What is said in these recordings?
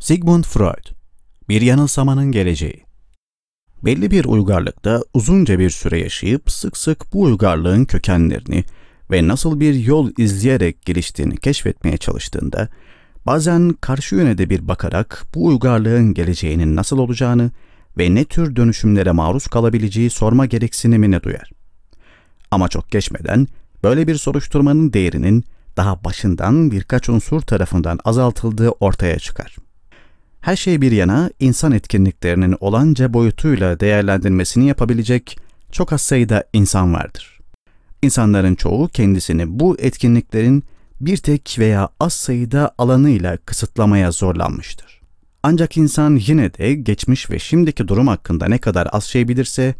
Sigmund Freud Bir Yanılsamanın Geleceği Belli bir uygarlıkta uzunca bir süre yaşayıp sık sık bu uygarlığın kökenlerini ve nasıl bir yol izleyerek geliştiğini keşfetmeye çalıştığında bazen karşı yöne de bir bakarak bu uygarlığın geleceğinin nasıl olacağını ve ne tür dönüşümlere maruz kalabileceği sorma gereksinimini duyar. Ama çok geçmeden böyle bir soruşturmanın değerinin daha başından birkaç unsur tarafından azaltıldığı ortaya çıkar.'' Her şey bir yana insan etkinliklerinin olanca boyutuyla değerlendirmesini yapabilecek çok az sayıda insan vardır. İnsanların çoğu kendisini bu etkinliklerin bir tek veya az sayıda alanıyla kısıtlamaya zorlanmıştır. Ancak insan yine de geçmiş ve şimdiki durum hakkında ne kadar az şey bilirse,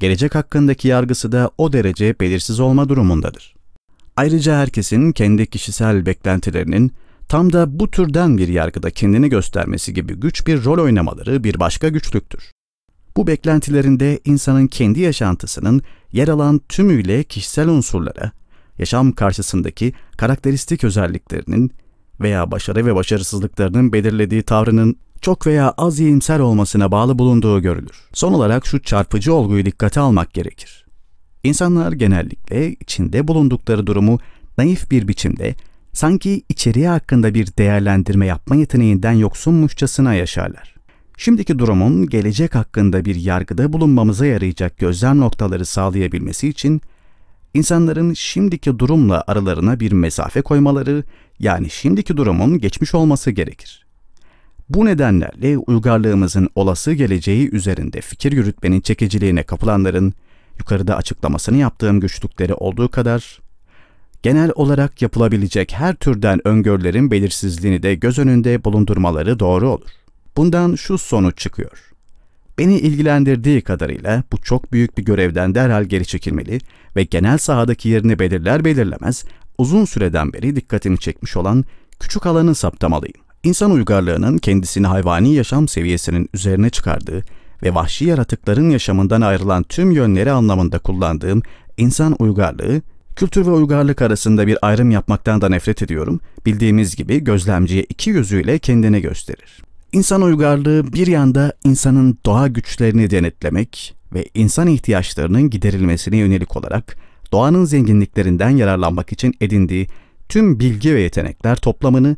gelecek hakkındaki yargısı da o derece belirsiz olma durumundadır. Ayrıca herkesin kendi kişisel beklentilerinin tam da bu türden bir yargıda kendini göstermesi gibi güç bir rol oynamaları bir başka güçlüktür. Bu beklentilerinde insanın kendi yaşantısının yer alan tümüyle kişisel unsurlara, yaşam karşısındaki karakteristik özelliklerinin veya başarı ve başarısızlıklarının belirlediği tavrının çok veya az iyimser olmasına bağlı bulunduğu görülür. Son olarak şu çarpıcı olguyu dikkate almak gerekir. İnsanlar genellikle içinde bulundukları durumu naif bir biçimde sanki içeriği hakkında bir değerlendirme yapma yeteneğinden yoksunmuşçasına yaşarlar. Şimdiki durumun gelecek hakkında bir yargıda bulunmamıza yarayacak gözlem noktaları sağlayabilmesi için insanların şimdiki durumla aralarına bir mesafe koymaları, yani şimdiki durumun geçmiş olması gerekir. Bu nedenlerle uygarlığımızın olası geleceği üzerinde fikir yürütmenin çekiciliğine kapılanların yukarıda açıklamasını yaptığım güçlükleri olduğu kadar genel olarak yapılabilecek her türden öngörülerin belirsizliğini de göz önünde bulundurmaları doğru olur. Bundan şu sonuç çıkıyor. Beni ilgilendirdiği kadarıyla bu çok büyük bir görevden derhal geri çekilmeli ve genel sahadaki yerini belirler belirlemez uzun süreden beri dikkatini çekmiş olan küçük alanı saptamalıyım. İnsan uygarlığının kendisini hayvani yaşam seviyesinin üzerine çıkardığı ve vahşi yaratıkların yaşamından ayrılan tüm yönleri anlamında kullandığım insan uygarlığı Kültür ve uygarlık arasında bir ayrım yapmaktan da nefret ediyorum. Bildiğimiz gibi gözlemciye iki yüzüyle kendini gösterir. İnsan uygarlığı bir yanda insanın doğa güçlerini denetlemek ve insan ihtiyaçlarının giderilmesine yönelik olarak doğanın zenginliklerinden yararlanmak için edindiği tüm bilgi ve yetenekler toplamını,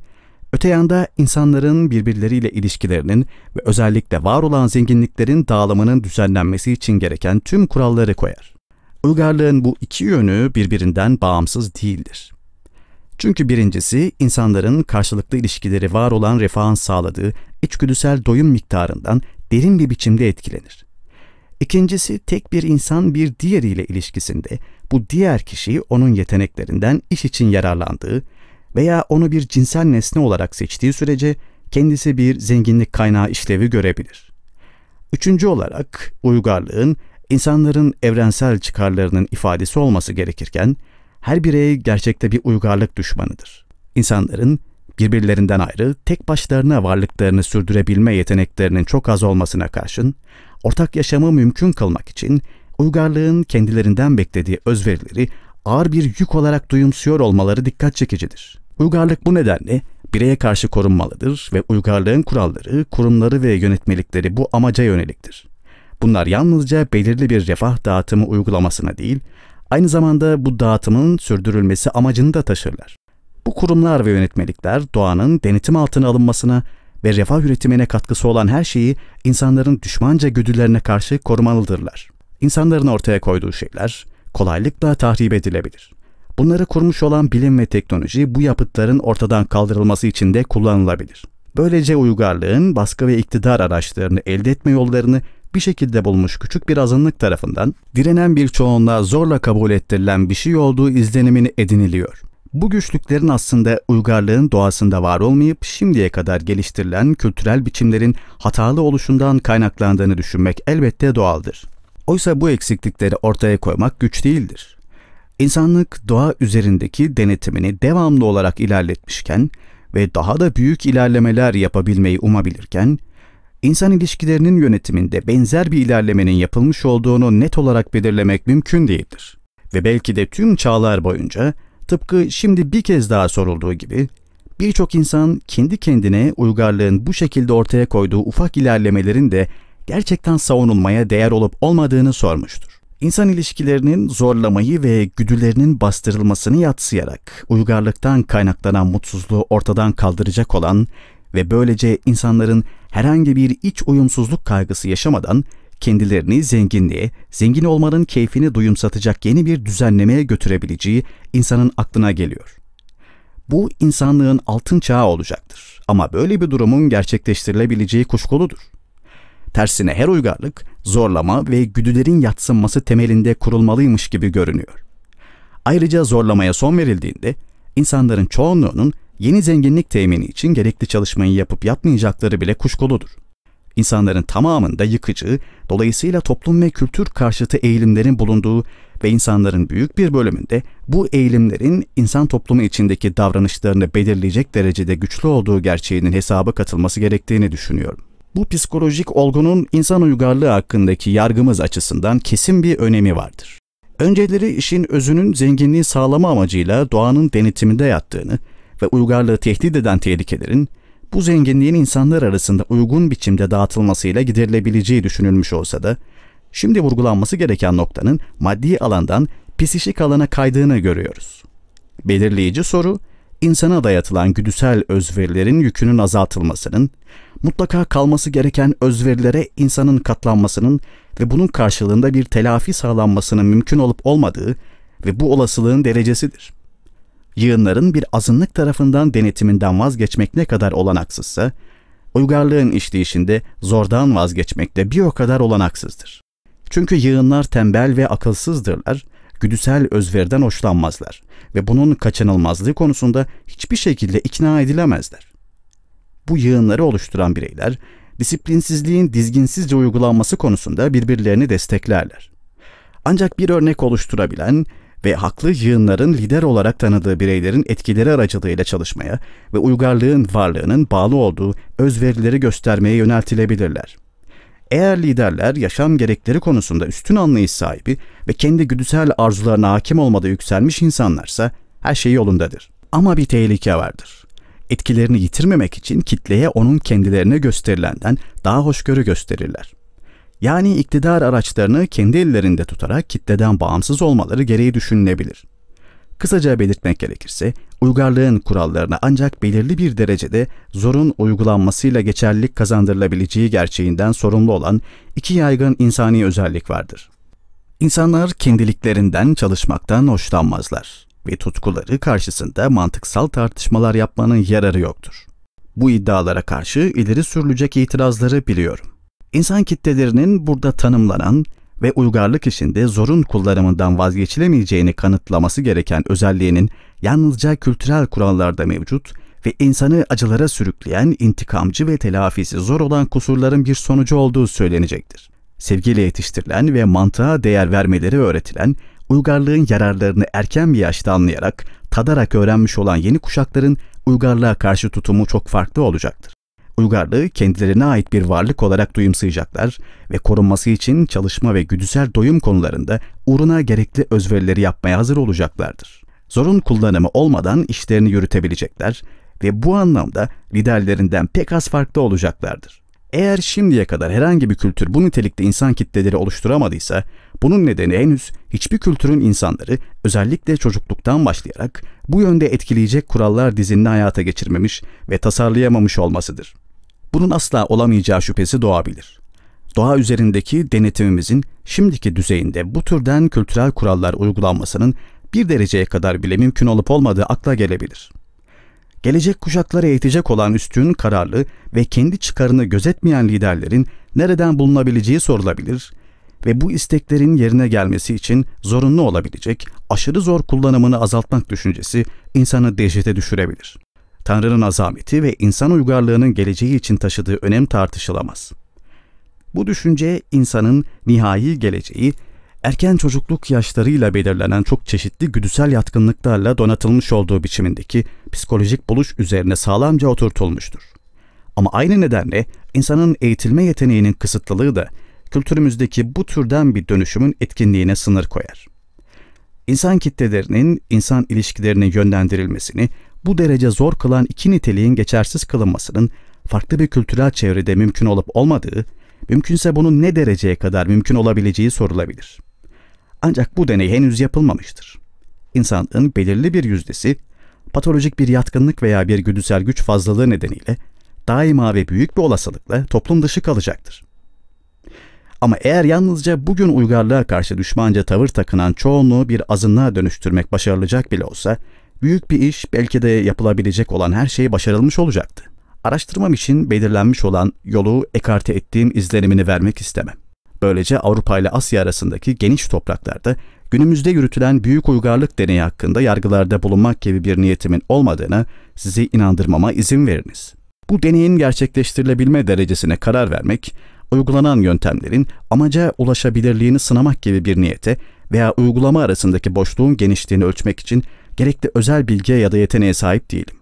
öte yanda insanların birbirleriyle ilişkilerinin ve özellikle var olan zenginliklerin dağılımının düzenlenmesi için gereken tüm kuralları koyar. Uygarlığın bu iki yönü birbirinden bağımsız değildir. Çünkü birincisi insanların karşılıklı ilişkileri var olan refahın sağladığı içgüdüsel doyum miktarından derin bir biçimde etkilenir. İkincisi tek bir insan bir diğeriyle ilişkisinde bu diğer kişi onun yeteneklerinden iş için yararlandığı veya onu bir cinsel nesne olarak seçtiği sürece kendisi bir zenginlik kaynağı işlevi görebilir. Üçüncü olarak uygarlığın insanların evrensel çıkarlarının ifadesi olması gerekirken, her birey gerçekte bir uygarlık düşmanıdır. İnsanların birbirlerinden ayrı, tek başlarına varlıklarını sürdürebilme yeteneklerinin çok az olmasına karşın, ortak yaşamı mümkün kılmak için uygarlığın kendilerinden beklediği özverileri ağır bir yük olarak duyumsuyor olmaları dikkat çekicidir. Uygarlık bu nedenle bireye karşı korunmalıdır ve uygarlığın kuralları, kurumları ve yönetmelikleri bu amaca yöneliktir. Bunlar yalnızca belirli bir refah dağıtımı uygulamasına değil, aynı zamanda bu dağıtımın sürdürülmesi amacını da taşırlar. Bu kurumlar ve yönetmelikler doğanın denetim altına alınmasına ve refah üretimine katkısı olan her şeyi insanların düşmanca güdülerine karşı korumalıdırlar. İnsanların ortaya koyduğu şeyler kolaylıkla tahrip edilebilir. Bunları kurmuş olan bilim ve teknoloji bu yapıtların ortadan kaldırılması için de kullanılabilir. Böylece uygarlığın baskı ve iktidar araçlarını elde etme yollarını bir şekilde bulmuş küçük bir azınlık tarafından direnen bir çoğunluğa zorla kabul ettirilen bir şey olduğu izlenimini ediniliyor. Bu güçlüklerin aslında uygarlığın doğasında var olmayıp şimdiye kadar geliştirilen kültürel biçimlerin hatalı oluşundan kaynaklandığını düşünmek elbette doğaldır. Oysa bu eksiklikleri ortaya koymak güç değildir. İnsanlık doğa üzerindeki denetimini devamlı olarak ilerletmişken ve daha da büyük ilerlemeler yapabilmeyi umabilirken, İnsan ilişkilerinin yönetiminde benzer bir ilerlemenin yapılmış olduğunu net olarak belirlemek mümkün değildir. Ve belki de tüm çağlar boyunca tıpkı şimdi bir kez daha sorulduğu gibi birçok insan kendi kendine uygarlığın bu şekilde ortaya koyduğu ufak ilerlemelerin de gerçekten savunulmaya değer olup olmadığını sormuştur. İnsan ilişkilerinin zorlamayı ve güdülerinin bastırılmasını yatsıyarak uygarlıktan kaynaklanan mutsuzluğu ortadan kaldıracak olan ve böylece insanların herhangi bir iç uyumsuzluk kaygısı yaşamadan kendilerini zenginliğe, zengin olmanın keyfini duyumsatacak yeni bir düzenlemeye götürebileceği insanın aklına geliyor. Bu insanlığın altın çağı olacaktır ama böyle bir durumun gerçekleştirilebileceği kuşkuludur. Tersine her uygarlık zorlama ve güdülerin yatsınması temelinde kurulmalıymış gibi görünüyor. Ayrıca zorlamaya son verildiğinde insanların çoğunluğunun yeni zenginlik temini için gerekli çalışmayı yapıp yapmayacakları bile kuşkuludur. İnsanların tamamında yıkıcı, dolayısıyla toplum ve kültür karşıtı eğilimlerin bulunduğu ve insanların büyük bir bölümünde bu eğilimlerin insan toplumu içindeki davranışlarını belirleyecek derecede güçlü olduğu gerçeğinin hesaba katılması gerektiğini düşünüyorum. Bu psikolojik olgunun insan uygarlığı hakkındaki yargımız açısından kesin bir önemi vardır. Önceleri işin özünün zenginliği sağlama amacıyla doğanın denetiminde yattığını, ve uygarlığı tehdit eden tehlikelerin bu zenginliğin insanlar arasında uygun biçimde dağıtılmasıyla giderilebileceği düşünülmüş olsa da şimdi vurgulanması gereken noktanın maddi alandan psişik alana kaydığını görüyoruz. Belirleyici soru, insana dayatılan güdüsel özverilerin yükünün azaltılmasının, mutlaka kalması gereken özverilere insanın katlanmasının ve bunun karşılığında bir telafi sağlanmasının mümkün olup olmadığı ve bu olasılığın derecesidir.'' yığınların bir azınlık tarafından denetiminden vazgeçmek ne kadar olanaksızsa, uygarlığın işleyişinde zordan vazgeçmek de bir o kadar olanaksızdır. Çünkü yığınlar tembel ve akılsızdırlar, güdüsel özveriden hoşlanmazlar ve bunun kaçınılmazlığı konusunda hiçbir şekilde ikna edilemezler. Bu yığınları oluşturan bireyler, disiplinsizliğin dizginsizce uygulanması konusunda birbirlerini desteklerler. Ancak bir örnek oluşturabilen, ve haklı yığınların lider olarak tanıdığı bireylerin etkileri aracılığıyla çalışmaya ve uygarlığın varlığının bağlı olduğu özverileri göstermeye yöneltilebilirler. Eğer liderler yaşam gerekleri konusunda üstün anlayış sahibi ve kendi güdüsel arzularına hakim olmada yükselmiş insanlarsa her şey yolundadır. Ama bir tehlike vardır. Etkilerini yitirmemek için kitleye onun kendilerine gösterilenden daha hoşgörü gösterirler. Yani iktidar araçlarını kendi ellerinde tutarak kitleden bağımsız olmaları gereği düşünülebilir. Kısaca belirtmek gerekirse, uygarlığın kurallarına ancak belirli bir derecede zorun uygulanmasıyla geçerlilik kazandırılabileceği gerçeğinden sorumlu olan iki yaygın insani özellik vardır. İnsanlar kendiliklerinden çalışmaktan hoşlanmazlar ve tutkuları karşısında mantıksal tartışmalar yapmanın yararı yoktur. Bu iddialara karşı ileri sürülecek itirazları biliyorum. İnsan kitlelerinin burada tanımlanan ve uygarlık içinde zorun kullanımından vazgeçilemeyeceğini kanıtlaması gereken özelliğinin yalnızca kültürel kurallarda mevcut ve insanı acılara sürükleyen intikamcı ve telafisi zor olan kusurların bir sonucu olduğu söylenecektir. Sevgiyle yetiştirilen ve mantığa değer vermeleri öğretilen, uygarlığın yararlarını erken bir yaşta anlayarak, tadarak öğrenmiş olan yeni kuşakların uygarlığa karşı tutumu çok farklı olacaktır uygarlığı kendilerine ait bir varlık olarak duyumsayacaklar ve korunması için çalışma ve güdüsel doyum konularında uğruna gerekli özverileri yapmaya hazır olacaklardır. Zorun kullanımı olmadan işlerini yürütebilecekler ve bu anlamda liderlerinden pek az farklı olacaklardır. Eğer şimdiye kadar herhangi bir kültür bu nitelikte insan kitleleri oluşturamadıysa, bunun nedeni henüz hiçbir kültürün insanları özellikle çocukluktan başlayarak bu yönde etkileyecek kurallar dizilini hayata geçirmemiş ve tasarlayamamış olmasıdır bunun asla olamayacağı şüphesi doğabilir. Doğa üzerindeki denetimimizin şimdiki düzeyinde bu türden kültürel kurallar uygulanmasının bir dereceye kadar bile mümkün olup olmadığı akla gelebilir. Gelecek kuşaklara eğitecek olan üstün kararlı ve kendi çıkarını gözetmeyen liderlerin nereden bulunabileceği sorulabilir ve bu isteklerin yerine gelmesi için zorunlu olabilecek aşırı zor kullanımını azaltmak düşüncesi insanı dehşete düşürebilir. Tanrı'nın azameti ve insan uygarlığının geleceği için taşıdığı önem tartışılamaz. Bu düşünce insanın nihai geleceği erken çocukluk yaşlarıyla belirlenen çok çeşitli güdüsel yatkınlıklarla donatılmış olduğu biçimindeki psikolojik buluş üzerine sağlamca oturtulmuştur. Ama aynı nedenle insanın eğitilme yeteneğinin kısıtlılığı da kültürümüzdeki bu türden bir dönüşümün etkinliğine sınır koyar. İnsan kitlelerinin insan ilişkilerinin yönlendirilmesini bu derece zor kılan iki niteliğin geçersiz kılınmasının farklı bir kültürel çevrede mümkün olup olmadığı, mümkünse bunun ne dereceye kadar mümkün olabileceği sorulabilir. Ancak bu deney henüz yapılmamıştır. İnsanlığın belirli bir yüzdesi, patolojik bir yatkınlık veya bir güdüsel güç fazlalığı nedeniyle daima ve büyük bir olasılıkla toplum dışı kalacaktır. Ama eğer yalnızca bugün uygarlığa karşı düşmanca tavır takınan çoğunluğu bir azınlığa dönüştürmek başarılacak bile olsa, Büyük bir iş belki de yapılabilecek olan her şey başarılmış olacaktı. Araştırmam için belirlenmiş olan yolu ekarte ettiğim izlenimini vermek istemem. Böylece Avrupa ile Asya arasındaki geniş topraklarda günümüzde yürütülen büyük uygarlık deneyi hakkında yargılarda bulunmak gibi bir niyetimin olmadığını sizi inandırmama izin veriniz. Bu deneyin gerçekleştirilebilme derecesine karar vermek, uygulanan yöntemlerin amaca ulaşabilirliğini sınamak gibi bir niyete veya uygulama arasındaki boşluğun genişliğini ölçmek için gerekli özel bilgiye ya da yeteneğe sahip değilim.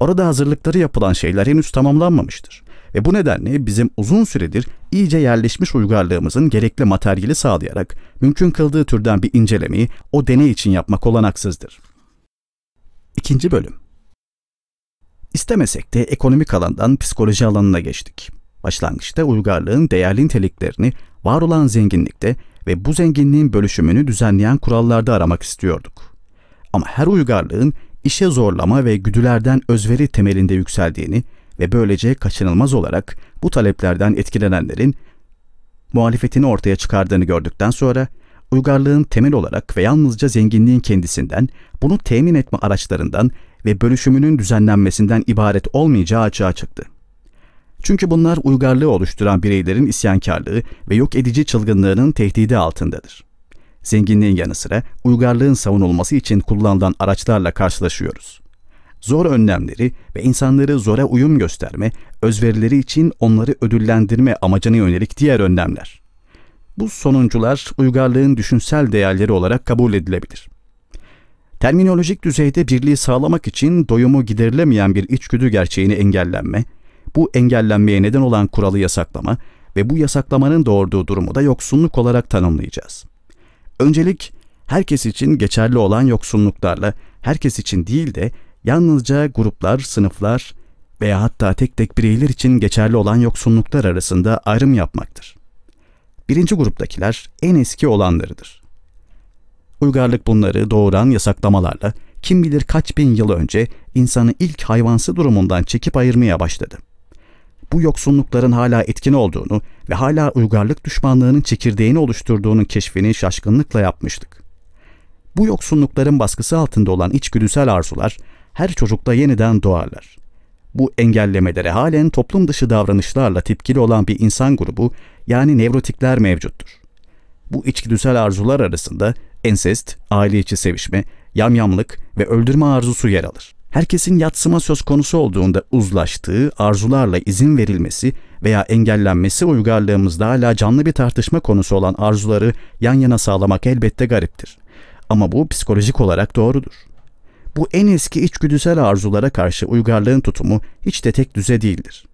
Orada hazırlıkları yapılan şeyler henüz tamamlanmamıştır ve bu nedenle bizim uzun süredir iyice yerleşmiş uygarlığımızın gerekli materyali sağlayarak mümkün kıldığı türden bir incelemeyi o deney için yapmak olanaksızdır. İkinci bölüm İstemesek de ekonomik alandan psikoloji alanına geçtik. Başlangıçta uygarlığın değerli niteliklerini var olan zenginlikte ve bu zenginliğin bölüşümünü düzenleyen kurallarda aramak istiyorduk. Ama her uygarlığın işe zorlama ve güdülerden özveri temelinde yükseldiğini ve böylece kaçınılmaz olarak bu taleplerden etkilenenlerin muhalefetini ortaya çıkardığını gördükten sonra uygarlığın temel olarak ve yalnızca zenginliğin kendisinden, bunu temin etme araçlarından ve bölüşümünün düzenlenmesinden ibaret olmayacağı açığa çıktı. Çünkü bunlar uygarlığı oluşturan bireylerin isyankarlığı ve yok edici çılgınlığının tehdidi altındadır. Zenginliğin yanı sıra uygarlığın savunulması için kullanılan araçlarla karşılaşıyoruz. Zor önlemleri ve insanları zora uyum gösterme, özverileri için onları ödüllendirme amacına yönelik diğer önlemler. Bu sonuncular uygarlığın düşünsel değerleri olarak kabul edilebilir. Terminolojik düzeyde birliği sağlamak için doyumu giderilemeyen bir içgüdü gerçeğini engellenme, bu engellenmeye neden olan kuralı yasaklama ve bu yasaklamanın doğurduğu durumu da yoksunluk olarak tanımlayacağız. Öncelik herkes için geçerli olan yoksunluklarla herkes için değil de yalnızca gruplar, sınıflar veya hatta tek tek bireyler için geçerli olan yoksunluklar arasında ayrım yapmaktır. Birinci gruptakiler en eski olanlarıdır. Uygarlık bunları doğuran yasaklamalarla kim bilir kaç bin yıl önce insanı ilk hayvansı durumundan çekip ayırmaya başladı bu yoksunlukların hala etkin olduğunu ve hala uygarlık düşmanlığının çekirdeğini oluşturduğunun keşfini şaşkınlıkla yapmıştık. Bu yoksunlukların baskısı altında olan içgüdüsel arzular her çocukta yeniden doğarlar. Bu engellemelere halen toplum dışı davranışlarla tepkili olan bir insan grubu yani nevrotikler mevcuttur. Bu içgüdüsel arzular arasında ensest, aile içi sevişme, yamyamlık ve öldürme arzusu yer alır herkesin yatsıma söz konusu olduğunda uzlaştığı arzularla izin verilmesi veya engellenmesi uygarlığımızda hala canlı bir tartışma konusu olan arzuları yan yana sağlamak elbette gariptir. Ama bu psikolojik olarak doğrudur. Bu en eski içgüdüsel arzulara karşı uygarlığın tutumu hiç de tek düze değildir.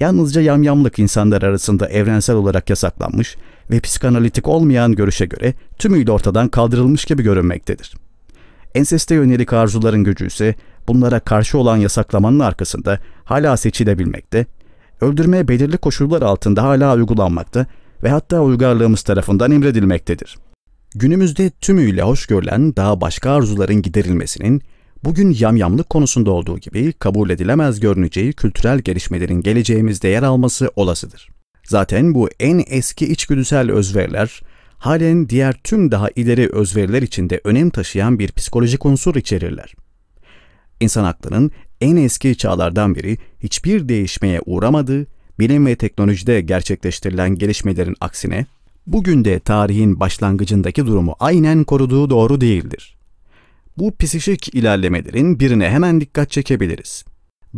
Yalnızca yamyamlık insanlar arasında evrensel olarak yasaklanmış ve psikanalitik olmayan görüşe göre tümüyle ortadan kaldırılmış gibi görünmektedir. Enseste yönelik arzuların gücü ise bunlara karşı olan yasaklamanın arkasında hala seçilebilmekte, öldürmeye belirli koşullar altında hala uygulanmakta ve hatta uygarlığımız tarafından emredilmektedir. Günümüzde tümüyle hoş görülen daha başka arzuların giderilmesinin, bugün yamyamlık konusunda olduğu gibi kabul edilemez görüneceği kültürel gelişmelerin geleceğimizde yer alması olasıdır. Zaten bu en eski içgüdüsel özveriler, halen diğer tüm daha ileri özveriler içinde önem taşıyan bir psikolojik unsur içerirler. İnsan haklarının en eski çağlardan beri hiçbir değişmeye uğramadığı, bilim ve teknolojide gerçekleştirilen gelişmelerin aksine, bugün de tarihin başlangıcındaki durumu aynen koruduğu doğru değildir. Bu psişik ilerlemelerin birine hemen dikkat çekebiliriz.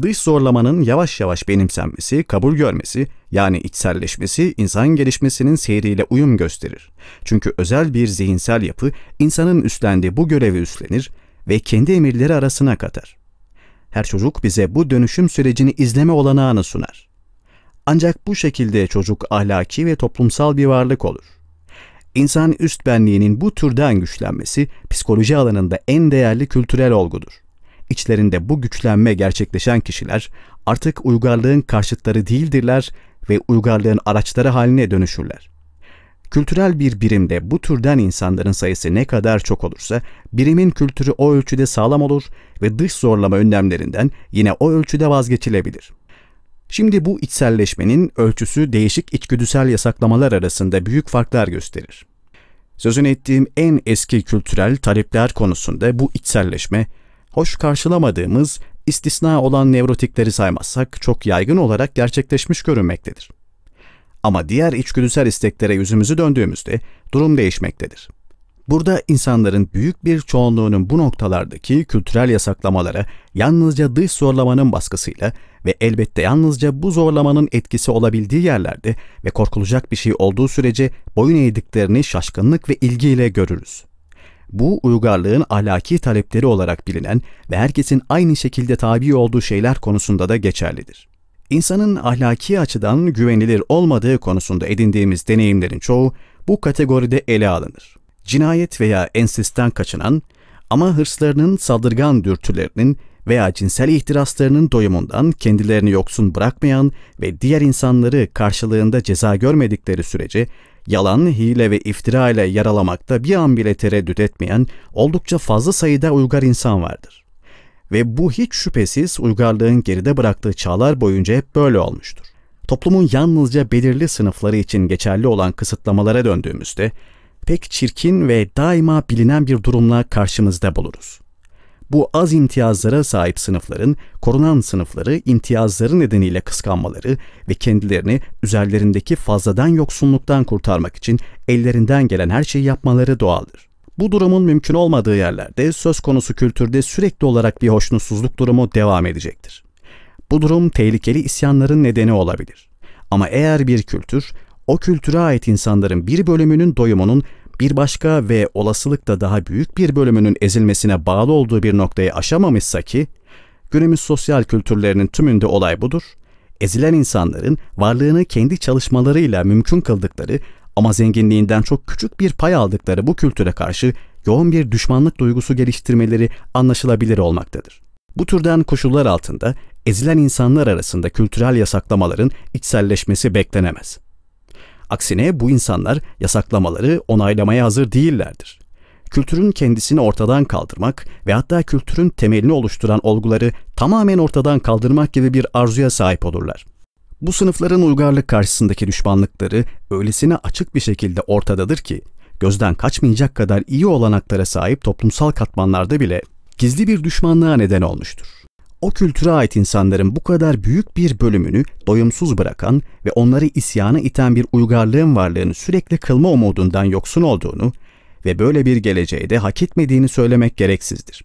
Dış zorlamanın yavaş yavaş benimsenmesi, kabul görmesi, yani içselleşmesi insan gelişmesinin seyriyle uyum gösterir. Çünkü özel bir zihinsel yapı insanın üstlendiği bu görevi üstlenir ve kendi emirleri arasına katar. Her çocuk bize bu dönüşüm sürecini izleme olanağını sunar. Ancak bu şekilde çocuk ahlaki ve toplumsal bir varlık olur. İnsan üst benliğinin bu türden güçlenmesi psikoloji alanında en değerli kültürel olgudur. İçlerinde bu güçlenme gerçekleşen kişiler artık uygarlığın karşıtları değildirler ve uygarlığın araçları haline dönüşürler. Kültürel bir birimde bu türden insanların sayısı ne kadar çok olursa birimin kültürü o ölçüde sağlam olur ve dış zorlama önlemlerinden yine o ölçüde vazgeçilebilir. Şimdi bu içselleşmenin ölçüsü değişik içgüdüsel yasaklamalar arasında büyük farklar gösterir. Sözünü ettiğim en eski kültürel talepler konusunda bu içselleşme, hoş karşılamadığımız istisna olan nevrotikleri saymazsak çok yaygın olarak gerçekleşmiş görünmektedir. Ama diğer içgüdüsel isteklere yüzümüzü döndüğümüzde durum değişmektedir. Burada insanların büyük bir çoğunluğunun bu noktalardaki kültürel yasaklamalara yalnızca dış zorlamanın baskısıyla ve elbette yalnızca bu zorlamanın etkisi olabildiği yerlerde ve korkulacak bir şey olduğu sürece boyun eğdiklerini şaşkınlık ve ilgiyle görürüz. Bu uygarlığın ahlaki talepleri olarak bilinen ve herkesin aynı şekilde tabi olduğu şeyler konusunda da geçerlidir. İnsanın ahlaki açıdan güvenilir olmadığı konusunda edindiğimiz deneyimlerin çoğu bu kategoride ele alınır. Cinayet veya ensisten kaçınan ama hırslarının saldırgan dürtülerinin veya cinsel ihtiraslarının doyumundan kendilerini yoksun bırakmayan ve diğer insanları karşılığında ceza görmedikleri sürece yalan, hile ve iftira ile yaralamakta bir an bile tereddüt etmeyen oldukça fazla sayıda uygar insan vardır ve bu hiç şüphesiz uygarlığın geride bıraktığı çağlar boyunca hep böyle olmuştur. Toplumun yalnızca belirli sınıfları için geçerli olan kısıtlamalara döndüğümüzde pek çirkin ve daima bilinen bir durumla karşımızda buluruz. Bu az imtiyazlara sahip sınıfların, korunan sınıfları imtiyazları nedeniyle kıskanmaları ve kendilerini üzerlerindeki fazladan yoksunluktan kurtarmak için ellerinden gelen her şeyi yapmaları doğaldır. Bu durumun mümkün olmadığı yerlerde söz konusu kültürde sürekli olarak bir hoşnutsuzluk durumu devam edecektir. Bu durum tehlikeli isyanların nedeni olabilir. Ama eğer bir kültür, o kültüre ait insanların bir bölümünün doyumunun bir başka ve olasılıkla daha büyük bir bölümünün ezilmesine bağlı olduğu bir noktayı aşamamışsa ki, günümüz sosyal kültürlerinin tümünde olay budur, ezilen insanların varlığını kendi çalışmalarıyla mümkün kıldıkları ama zenginliğinden çok küçük bir pay aldıkları bu kültüre karşı yoğun bir düşmanlık duygusu geliştirmeleri anlaşılabilir olmaktadır. Bu türden koşullar altında ezilen insanlar arasında kültürel yasaklamaların içselleşmesi beklenemez. Aksine bu insanlar yasaklamaları onaylamaya hazır değillerdir. Kültürün kendisini ortadan kaldırmak ve hatta kültürün temelini oluşturan olguları tamamen ortadan kaldırmak gibi bir arzuya sahip olurlar. Bu sınıfların uygarlık karşısındaki düşmanlıkları öylesine açık bir şekilde ortadadır ki gözden kaçmayacak kadar iyi olanaklara sahip toplumsal katmanlarda bile gizli bir düşmanlığa neden olmuştur. O kültüre ait insanların bu kadar büyük bir bölümünü doyumsuz bırakan ve onları isyana iten bir uygarlığın varlığını sürekli kılma umudundan yoksun olduğunu ve böyle bir geleceği de hak etmediğini söylemek gereksizdir.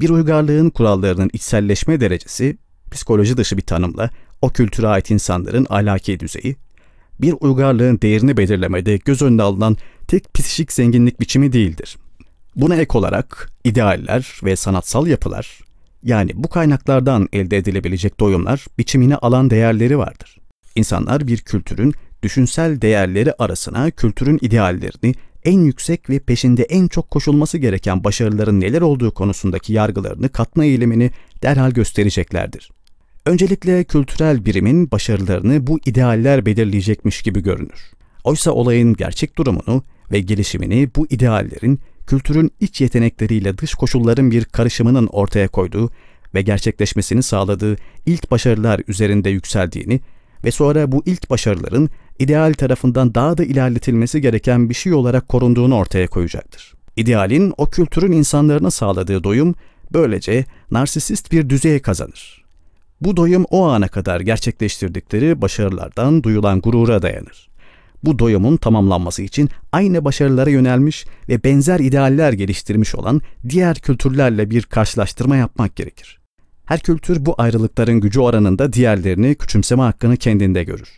Bir uygarlığın kurallarının içselleşme derecesi, psikoloji dışı bir tanımla o kültüre ait insanların ahlaki düzeyi, bir uygarlığın değerini belirlemede göz önüne alınan tek psişik zenginlik biçimi değildir. Buna ek olarak idealler ve sanatsal yapılar, yani bu kaynaklardan elde edilebilecek doyumlar biçimine alan değerleri vardır. İnsanlar bir kültürün düşünsel değerleri arasına kültürün ideallerini, en yüksek ve peşinde en çok koşulması gereken başarıların neler olduğu konusundaki yargılarını katma eğilimini derhal göstereceklerdir. Öncelikle kültürel birimin başarılarını bu idealler belirleyecekmiş gibi görünür. Oysa olayın gerçek durumunu ve gelişimini bu ideallerin kültürün iç yetenekleriyle dış koşulların bir karışımının ortaya koyduğu ve gerçekleşmesini sağladığı ilk başarılar üzerinde yükseldiğini ve sonra bu ilk başarıların ideal tarafından daha da ilerletilmesi gereken bir şey olarak korunduğunu ortaya koyacaktır. İdealin o kültürün insanlarına sağladığı doyum böylece narsisist bir düzeye kazanır. Bu doyum o ana kadar gerçekleştirdikleri başarılardan duyulan gurura dayanır. Bu doyumun tamamlanması için aynı başarılara yönelmiş ve benzer idealler geliştirmiş olan diğer kültürlerle bir karşılaştırma yapmak gerekir. Her kültür bu ayrılıkların gücü oranında diğerlerini küçümseme hakkını kendinde görür.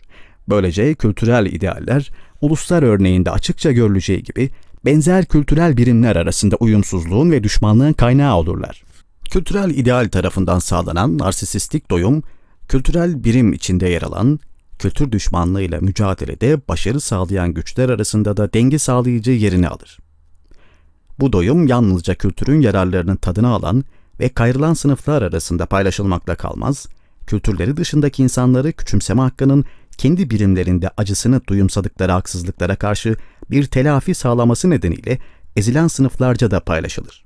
Böylece kültürel idealler uluslar örneğinde açıkça görüleceği gibi benzer kültürel birimler arasında uyumsuzluğun ve düşmanlığın kaynağı olurlar. Kültürel ideal tarafından sağlanan narsisistik doyum, kültürel birim içinde yer alan, kültür düşmanlığıyla mücadelede başarı sağlayan güçler arasında da denge sağlayıcı yerini alır. Bu doyum yalnızca kültürün yararlarının tadını alan ve kayrılan sınıflar arasında paylaşılmakla kalmaz, kültürleri dışındaki insanları küçümseme hakkının kendi birimlerinde acısını duyumsadıkları haksızlıklara karşı bir telafi sağlaması nedeniyle ezilen sınıflarca da paylaşılır.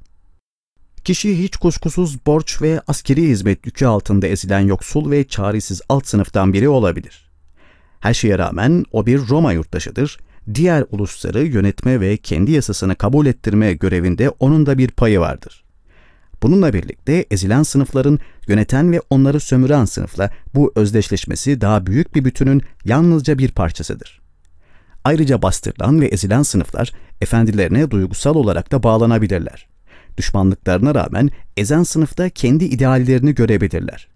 Kişi hiç kuşkusuz borç ve askeri hizmet yükü altında ezilen yoksul ve çaresiz alt sınıftan biri olabilir. Her şeye rağmen o bir Roma yurttaşıdır, diğer ulusları yönetme ve kendi yasasını kabul ettirme görevinde onun da bir payı vardır. Bununla birlikte ezilen sınıfların yöneten ve onları sömüren sınıfla bu özdeşleşmesi daha büyük bir bütünün yalnızca bir parçasıdır. Ayrıca bastırılan ve ezilen sınıflar efendilerine duygusal olarak da bağlanabilirler düşmanlıklarına rağmen ezen sınıfta kendi ideallerini görebilirler.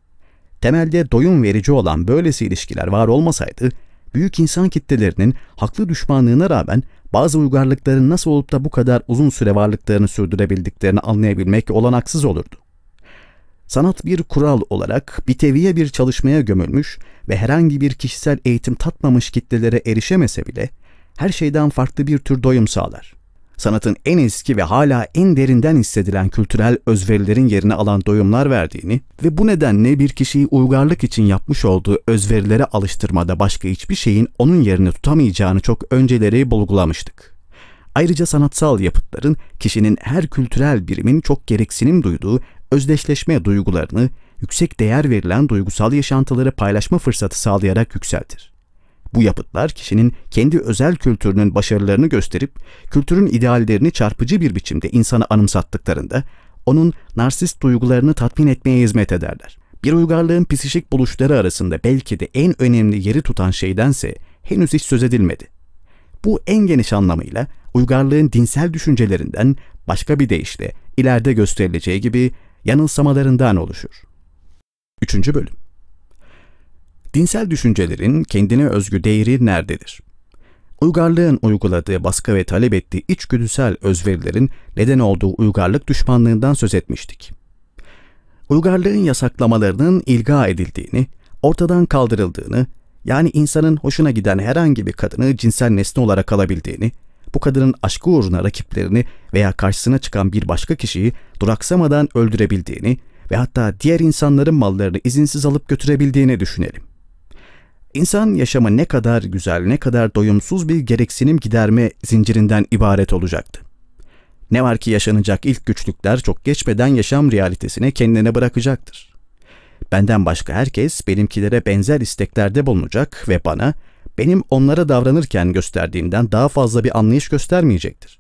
Temelde doyum verici olan böylesi ilişkiler var olmasaydı, büyük insan kitlelerinin haklı düşmanlığına rağmen bazı uygarlıkların nasıl olup da bu kadar uzun süre varlıklarını sürdürebildiklerini anlayabilmek olanaksız olurdu. Sanat bir kural olarak biteviye bir çalışmaya gömülmüş ve herhangi bir kişisel eğitim tatmamış kitlelere erişemese bile her şeyden farklı bir tür doyum sağlar sanatın en eski ve hala en derinden hissedilen kültürel özverilerin yerine alan doyumlar verdiğini ve bu nedenle bir kişiyi uygarlık için yapmış olduğu özverilere alıştırmada başka hiçbir şeyin onun yerini tutamayacağını çok önceleri bulgulamıştık. Ayrıca sanatsal yapıtların kişinin her kültürel birimin çok gereksinim duyduğu özdeşleşme duygularını yüksek değer verilen duygusal yaşantıları paylaşma fırsatı sağlayarak yükseltir. Bu yapıtlar kişinin kendi özel kültürünün başarılarını gösterip kültürün ideallerini çarpıcı bir biçimde insana anımsattıklarında onun narsist duygularını tatmin etmeye hizmet ederler. Bir uygarlığın pisişik buluşları arasında belki de en önemli yeri tutan şeydense henüz hiç söz edilmedi. Bu en geniş anlamıyla uygarlığın dinsel düşüncelerinden başka bir deyişle ileride gösterileceği gibi yanılsamalarından oluşur. 3. Bölüm Dinsel düşüncelerin kendine özgü değeri nerededir? Uygarlığın uyguladığı baskı ve talep ettiği içgüdüsel özverilerin neden olduğu uygarlık düşmanlığından söz etmiştik. Uygarlığın yasaklamalarının ilga edildiğini, ortadan kaldırıldığını, yani insanın hoşuna giden herhangi bir kadını cinsel nesne olarak alabildiğini, bu kadının aşkı uğruna rakiplerini veya karşısına çıkan bir başka kişiyi duraksamadan öldürebildiğini ve hatta diğer insanların mallarını izinsiz alıp götürebildiğini düşünelim. İnsan yaşamı ne kadar güzel, ne kadar doyumsuz bir gereksinim giderme zincirinden ibaret olacaktı. Ne var ki yaşanacak ilk güçlükler çok geçmeden yaşam realitesine kendine bırakacaktır. Benden başka herkes benimkilere benzer isteklerde bulunacak ve bana benim onlara davranırken gösterdiğimden daha fazla bir anlayış göstermeyecektir.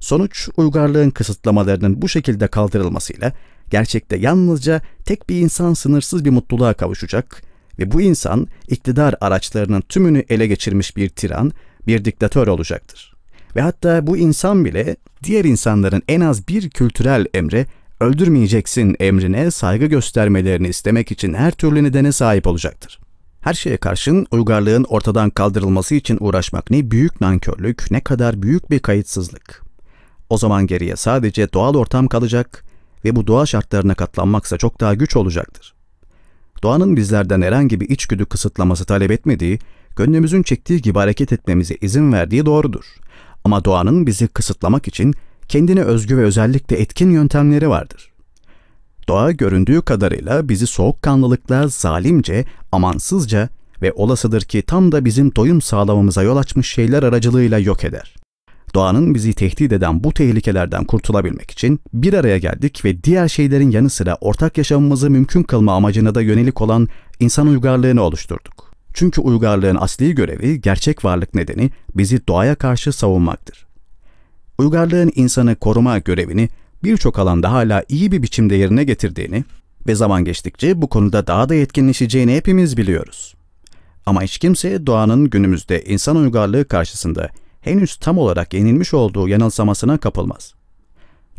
Sonuç uygarlığın kısıtlamalarının bu şekilde kaldırılmasıyla gerçekte yalnızca tek bir insan sınırsız bir mutluluğa kavuşacak ve bu insan iktidar araçlarının tümünü ele geçirmiş bir tiran, bir diktatör olacaktır. Ve hatta bu insan bile diğer insanların en az bir kültürel emre öldürmeyeceksin emrine saygı göstermelerini istemek için her türlü nedene sahip olacaktır. Her şeye karşın uygarlığın ortadan kaldırılması için uğraşmak ne büyük nankörlük ne kadar büyük bir kayıtsızlık. O zaman geriye sadece doğal ortam kalacak ve bu doğa şartlarına katlanmaksa çok daha güç olacaktır doğanın bizlerden herhangi bir içgüdü kısıtlaması talep etmediği, gönlümüzün çektiği gibi hareket etmemize izin verdiği doğrudur. Ama doğanın bizi kısıtlamak için kendine özgü ve özellikle etkin yöntemleri vardır. Doğa göründüğü kadarıyla bizi soğukkanlılıkla, zalimce, amansızca ve olasıdır ki tam da bizim doyum sağlamamıza yol açmış şeyler aracılığıyla yok eder. Doğanın bizi tehdit eden bu tehlikelerden kurtulabilmek için bir araya geldik ve diğer şeylerin yanı sıra ortak yaşamımızı mümkün kılma amacına da yönelik olan insan uygarlığını oluşturduk. Çünkü uygarlığın asli görevi, gerçek varlık nedeni bizi doğaya karşı savunmaktır. Uygarlığın insanı koruma görevini birçok alanda hala iyi bir biçimde yerine getirdiğini ve zaman geçtikçe bu konuda daha da yetkinleşeceğini hepimiz biliyoruz. Ama hiç kimse doğanın günümüzde insan uygarlığı karşısında henüz tam olarak yenilmiş olduğu yanılsamasına kapılmaz.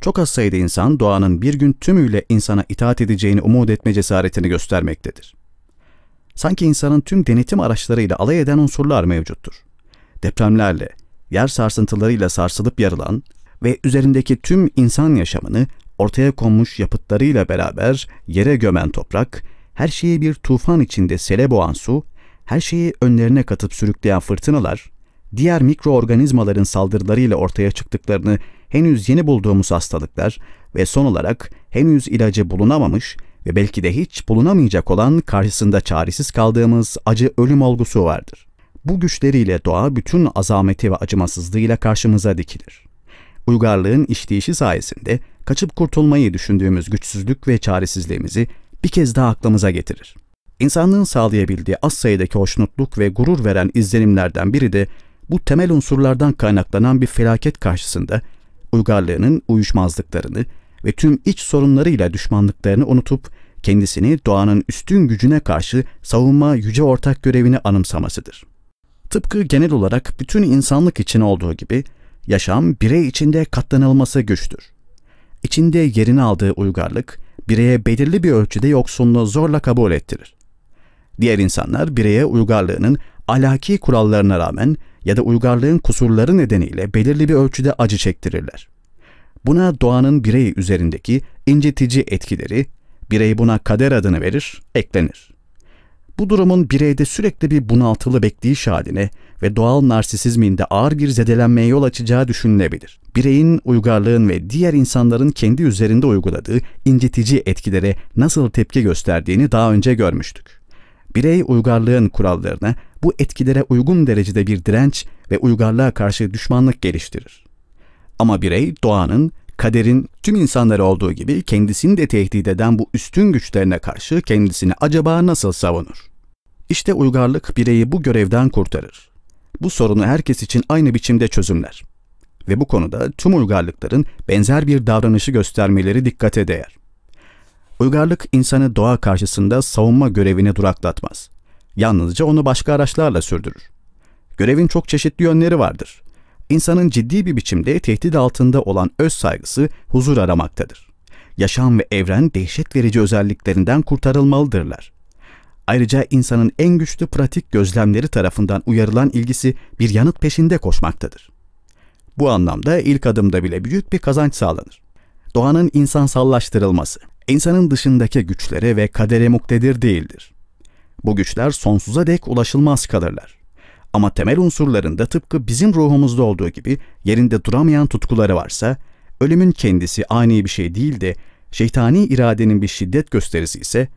Çok az sayıda insan doğanın bir gün tümüyle insana itaat edeceğini umut etme cesaretini göstermektedir. Sanki insanın tüm denetim araçlarıyla alay eden unsurlar mevcuttur. Depremlerle, yer sarsıntılarıyla sarsılıp yarılan ve üzerindeki tüm insan yaşamını ortaya konmuş yapıtlarıyla beraber yere gömen toprak, her şeyi bir tufan içinde sele boğan su, her şeyi önlerine katıp sürükleyen fırtınalar, diğer mikroorganizmaların saldırılarıyla ortaya çıktıklarını henüz yeni bulduğumuz hastalıklar ve son olarak henüz ilacı bulunamamış ve belki de hiç bulunamayacak olan karşısında çaresiz kaldığımız acı ölüm olgusu vardır. Bu güçleriyle doğa bütün azameti ve acımasızlığıyla karşımıza dikilir. Uygarlığın işleyişi sayesinde kaçıp kurtulmayı düşündüğümüz güçsüzlük ve çaresizliğimizi bir kez daha aklımıza getirir. İnsanlığın sağlayabildiği az sayıdaki hoşnutluk ve gurur veren izlenimlerden biri de bu temel unsurlardan kaynaklanan bir felaket karşısında uygarlığının uyuşmazlıklarını ve tüm iç sorunlarıyla düşmanlıklarını unutup kendisini doğanın üstün gücüne karşı savunma yüce ortak görevini anımsamasıdır. Tıpkı genel olarak bütün insanlık için olduğu gibi yaşam birey içinde katlanılması güçtür. İçinde yerini aldığı uygarlık bireye belirli bir ölçüde yoksunluğu zorla kabul ettirir. Diğer insanlar bireye uygarlığının alaki kurallarına rağmen ya da uygarlığın kusurları nedeniyle belirli bir ölçüde acı çektirirler. Buna doğanın birey üzerindeki incitici etkileri, birey buna kader adını verir, eklenir. Bu durumun bireyde sürekli bir bunaltılı bekleyiş haline ve doğal narsisizminde ağır bir zedelenmeye yol açacağı düşünülebilir. Bireyin, uygarlığın ve diğer insanların kendi üzerinde uyguladığı incitici etkilere nasıl tepki gösterdiğini daha önce görmüştük birey uygarlığın kurallarına, bu etkilere uygun derecede bir direnç ve uygarlığa karşı düşmanlık geliştirir. Ama birey doğanın, kaderin tüm insanları olduğu gibi kendisini de tehdit eden bu üstün güçlerine karşı kendisini acaba nasıl savunur? İşte uygarlık bireyi bu görevden kurtarır. Bu sorunu herkes için aynı biçimde çözümler. Ve bu konuda tüm uygarlıkların benzer bir davranışı göstermeleri dikkate değer. Uygarlık insanı doğa karşısında savunma görevini duraklatmaz. Yalnızca onu başka araçlarla sürdürür. Görevin çok çeşitli yönleri vardır. İnsanın ciddi bir biçimde tehdit altında olan öz saygısı huzur aramaktadır. Yaşam ve evren dehşet verici özelliklerinden kurtarılmalıdırlar. Ayrıca insanın en güçlü pratik gözlemleri tarafından uyarılan ilgisi bir yanıt peşinde koşmaktadır. Bu anlamda ilk adımda bile büyük bir kazanç sağlanır. Doğanın insansallaştırılması, insanın dışındaki güçlere ve kadere muktedir değildir. Bu güçler sonsuza dek ulaşılmaz kalırlar. Ama temel unsurlarında tıpkı bizim ruhumuzda olduğu gibi yerinde duramayan tutkuları varsa, ölümün kendisi ani bir şey değil de şeytani iradenin bir şiddet gösterisi ise,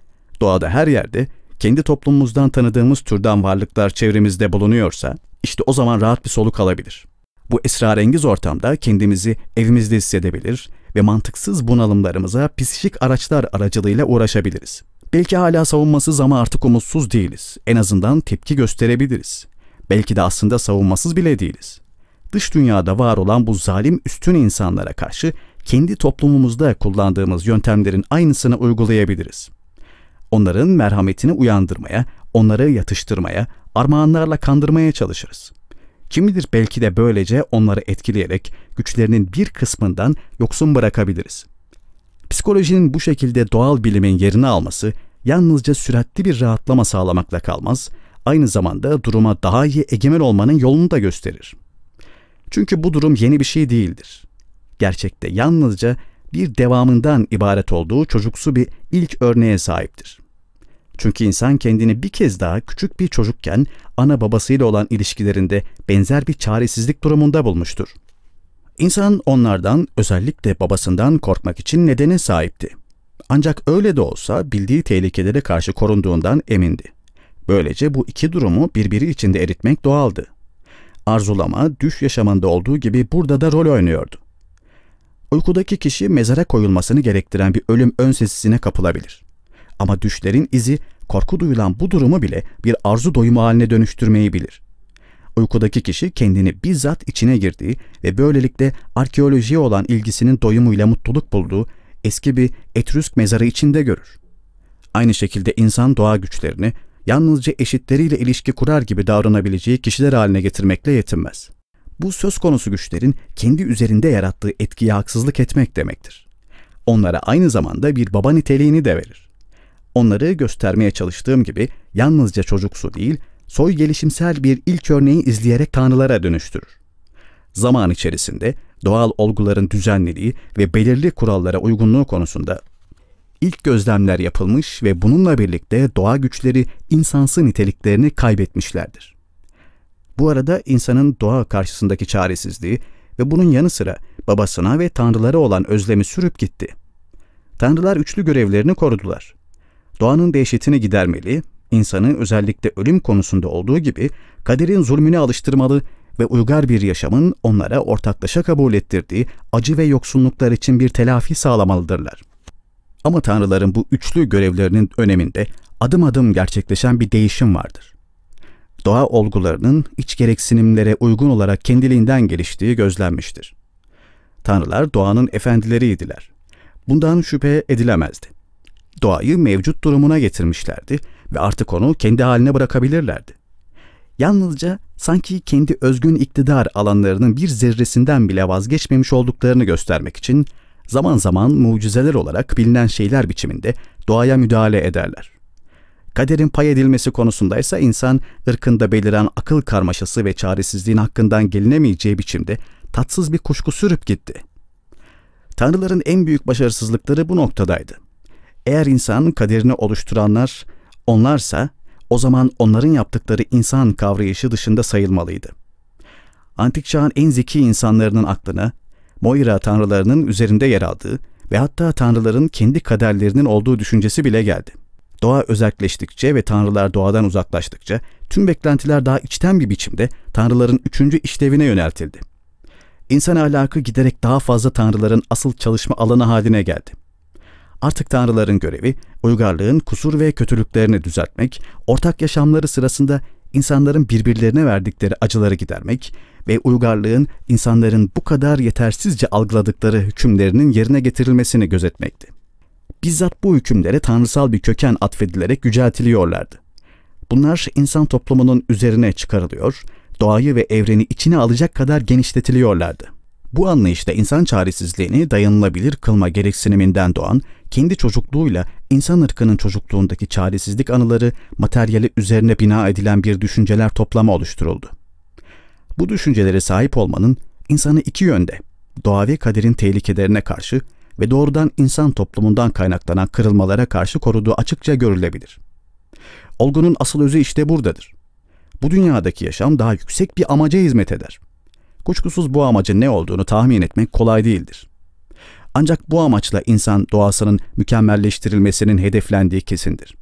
doğada her yerde kendi toplumumuzdan tanıdığımız türden varlıklar çevremizde bulunuyorsa, işte o zaman rahat bir soluk alabilir. Bu esrarengiz ortamda kendimizi evimizde hissedebilir, ve mantıksız bunalımlarımıza psikik araçlar aracılığıyla uğraşabiliriz. Belki hala savunmasız ama artık umutsuz değiliz. En azından tepki gösterebiliriz. Belki de aslında savunmasız bile değiliz. Dış dünyada var olan bu zalim üstün insanlara karşı kendi toplumumuzda kullandığımız yöntemlerin aynısını uygulayabiliriz. Onların merhametini uyandırmaya, onları yatıştırmaya, armağanlarla kandırmaya çalışırız. Kim belki de böylece onları etkileyerek güçlerinin bir kısmından yoksun bırakabiliriz. Psikolojinin bu şekilde doğal bilimin yerini alması yalnızca süratli bir rahatlama sağlamakla kalmaz, aynı zamanda duruma daha iyi egemen olmanın yolunu da gösterir. Çünkü bu durum yeni bir şey değildir. Gerçekte yalnızca bir devamından ibaret olduğu çocuksu bir ilk örneğe sahiptir. Çünkü insan kendini bir kez daha küçük bir çocukken ana babasıyla olan ilişkilerinde benzer bir çaresizlik durumunda bulmuştur. İnsan onlardan özellikle babasından korkmak için nedene sahipti. Ancak öyle de olsa bildiği tehlikelere karşı korunduğundan emindi. Böylece bu iki durumu birbiri içinde eritmek doğaldı. Arzulama düş yaşamında olduğu gibi burada da rol oynuyordu. Uykudaki kişi mezara koyulmasını gerektiren bir ölüm ön sesisine kapılabilir. Ama düşlerin izi korku duyulan bu durumu bile bir arzu doyumu haline dönüştürmeyi bilir. Uykudaki kişi kendini bizzat içine girdiği ve böylelikle arkeolojiye olan ilgisinin doyumuyla mutluluk bulduğu eski bir Etrüsk mezarı içinde görür. Aynı şekilde insan doğa güçlerini yalnızca eşitleriyle ilişki kurar gibi davranabileceği kişiler haline getirmekle yetinmez. Bu söz konusu güçlerin kendi üzerinde yarattığı etkiye haksızlık etmek demektir. Onlara aynı zamanda bir baba niteliğini de verir. Onları göstermeye çalıştığım gibi yalnızca çocuksu değil, soy gelişimsel bir ilk örneği izleyerek tanrılara dönüştürür. Zaman içerisinde doğal olguların düzenliliği ve belirli kurallara uygunluğu konusunda ilk gözlemler yapılmış ve bununla birlikte doğa güçleri insansı niteliklerini kaybetmişlerdir. Bu arada insanın doğa karşısındaki çaresizliği ve bunun yanı sıra babasına ve tanrılara olan özlemi sürüp gitti. Tanrılar üçlü görevlerini korudular doğanın dehşetini gidermeli, insanı özellikle ölüm konusunda olduğu gibi kaderin zulmüne alıştırmalı ve uygar bir yaşamın onlara ortaklaşa kabul ettirdiği acı ve yoksunluklar için bir telafi sağlamalıdırlar. Ama tanrıların bu üçlü görevlerinin öneminde adım adım gerçekleşen bir değişim vardır. Doğa olgularının iç gereksinimlere uygun olarak kendiliğinden geliştiği gözlenmiştir. Tanrılar doğanın efendileriydiler. Bundan şüphe edilemezdi doğayı mevcut durumuna getirmişlerdi ve artık onu kendi haline bırakabilirlerdi. Yalnızca sanki kendi özgün iktidar alanlarının bir zerresinden bile vazgeçmemiş olduklarını göstermek için zaman zaman mucizeler olarak bilinen şeyler biçiminde doğaya müdahale ederler. Kaderin pay edilmesi konusundaysa insan ırkında beliren akıl karmaşası ve çaresizliğin hakkından gelinemeyeceği biçimde tatsız bir kuşku sürüp gitti. Tanrıların en büyük başarısızlıkları bu noktadaydı. Eğer insan kaderini oluşturanlar onlarsa o zaman onların yaptıkları insan kavrayışı dışında sayılmalıydı. Antik çağın en zeki insanlarının aklına Moira tanrılarının üzerinde yer aldığı ve hatta tanrıların kendi kaderlerinin olduğu düşüncesi bile geldi. Doğa özelleştikçe ve tanrılar doğadan uzaklaştıkça tüm beklentiler daha içten bir biçimde tanrıların üçüncü işlevine yöneltildi. İnsan ahlakı giderek daha fazla tanrıların asıl çalışma alanı haline geldi. Artık tanrıların görevi, uygarlığın kusur ve kötülüklerini düzeltmek, ortak yaşamları sırasında insanların birbirlerine verdikleri acıları gidermek ve uygarlığın insanların bu kadar yetersizce algıladıkları hükümlerinin yerine getirilmesini gözetmekti. Bizzat bu hükümlere tanrısal bir köken atfedilerek yüceltiliyorlardı. Bunlar insan toplumunun üzerine çıkarılıyor, doğayı ve evreni içine alacak kadar genişletiliyorlardı. Bu anlayışta insan çaresizliğini dayanılabilir kılma gereksiniminden doğan, kendi çocukluğuyla insan ırkının çocukluğundaki çaresizlik anıları materyali üzerine bina edilen bir düşünceler toplama oluşturuldu. Bu düşüncelere sahip olmanın insanı iki yönde, doğa ve kaderin tehlikelerine karşı ve doğrudan insan toplumundan kaynaklanan kırılmalara karşı koruduğu açıkça görülebilir. Olgunun asıl özü işte buradadır. Bu dünyadaki yaşam daha yüksek bir amaca hizmet eder.'' Kuşkusuz bu amacın ne olduğunu tahmin etmek kolay değildir. Ancak bu amaçla insan doğasının mükemmelleştirilmesinin hedeflendiği kesindir.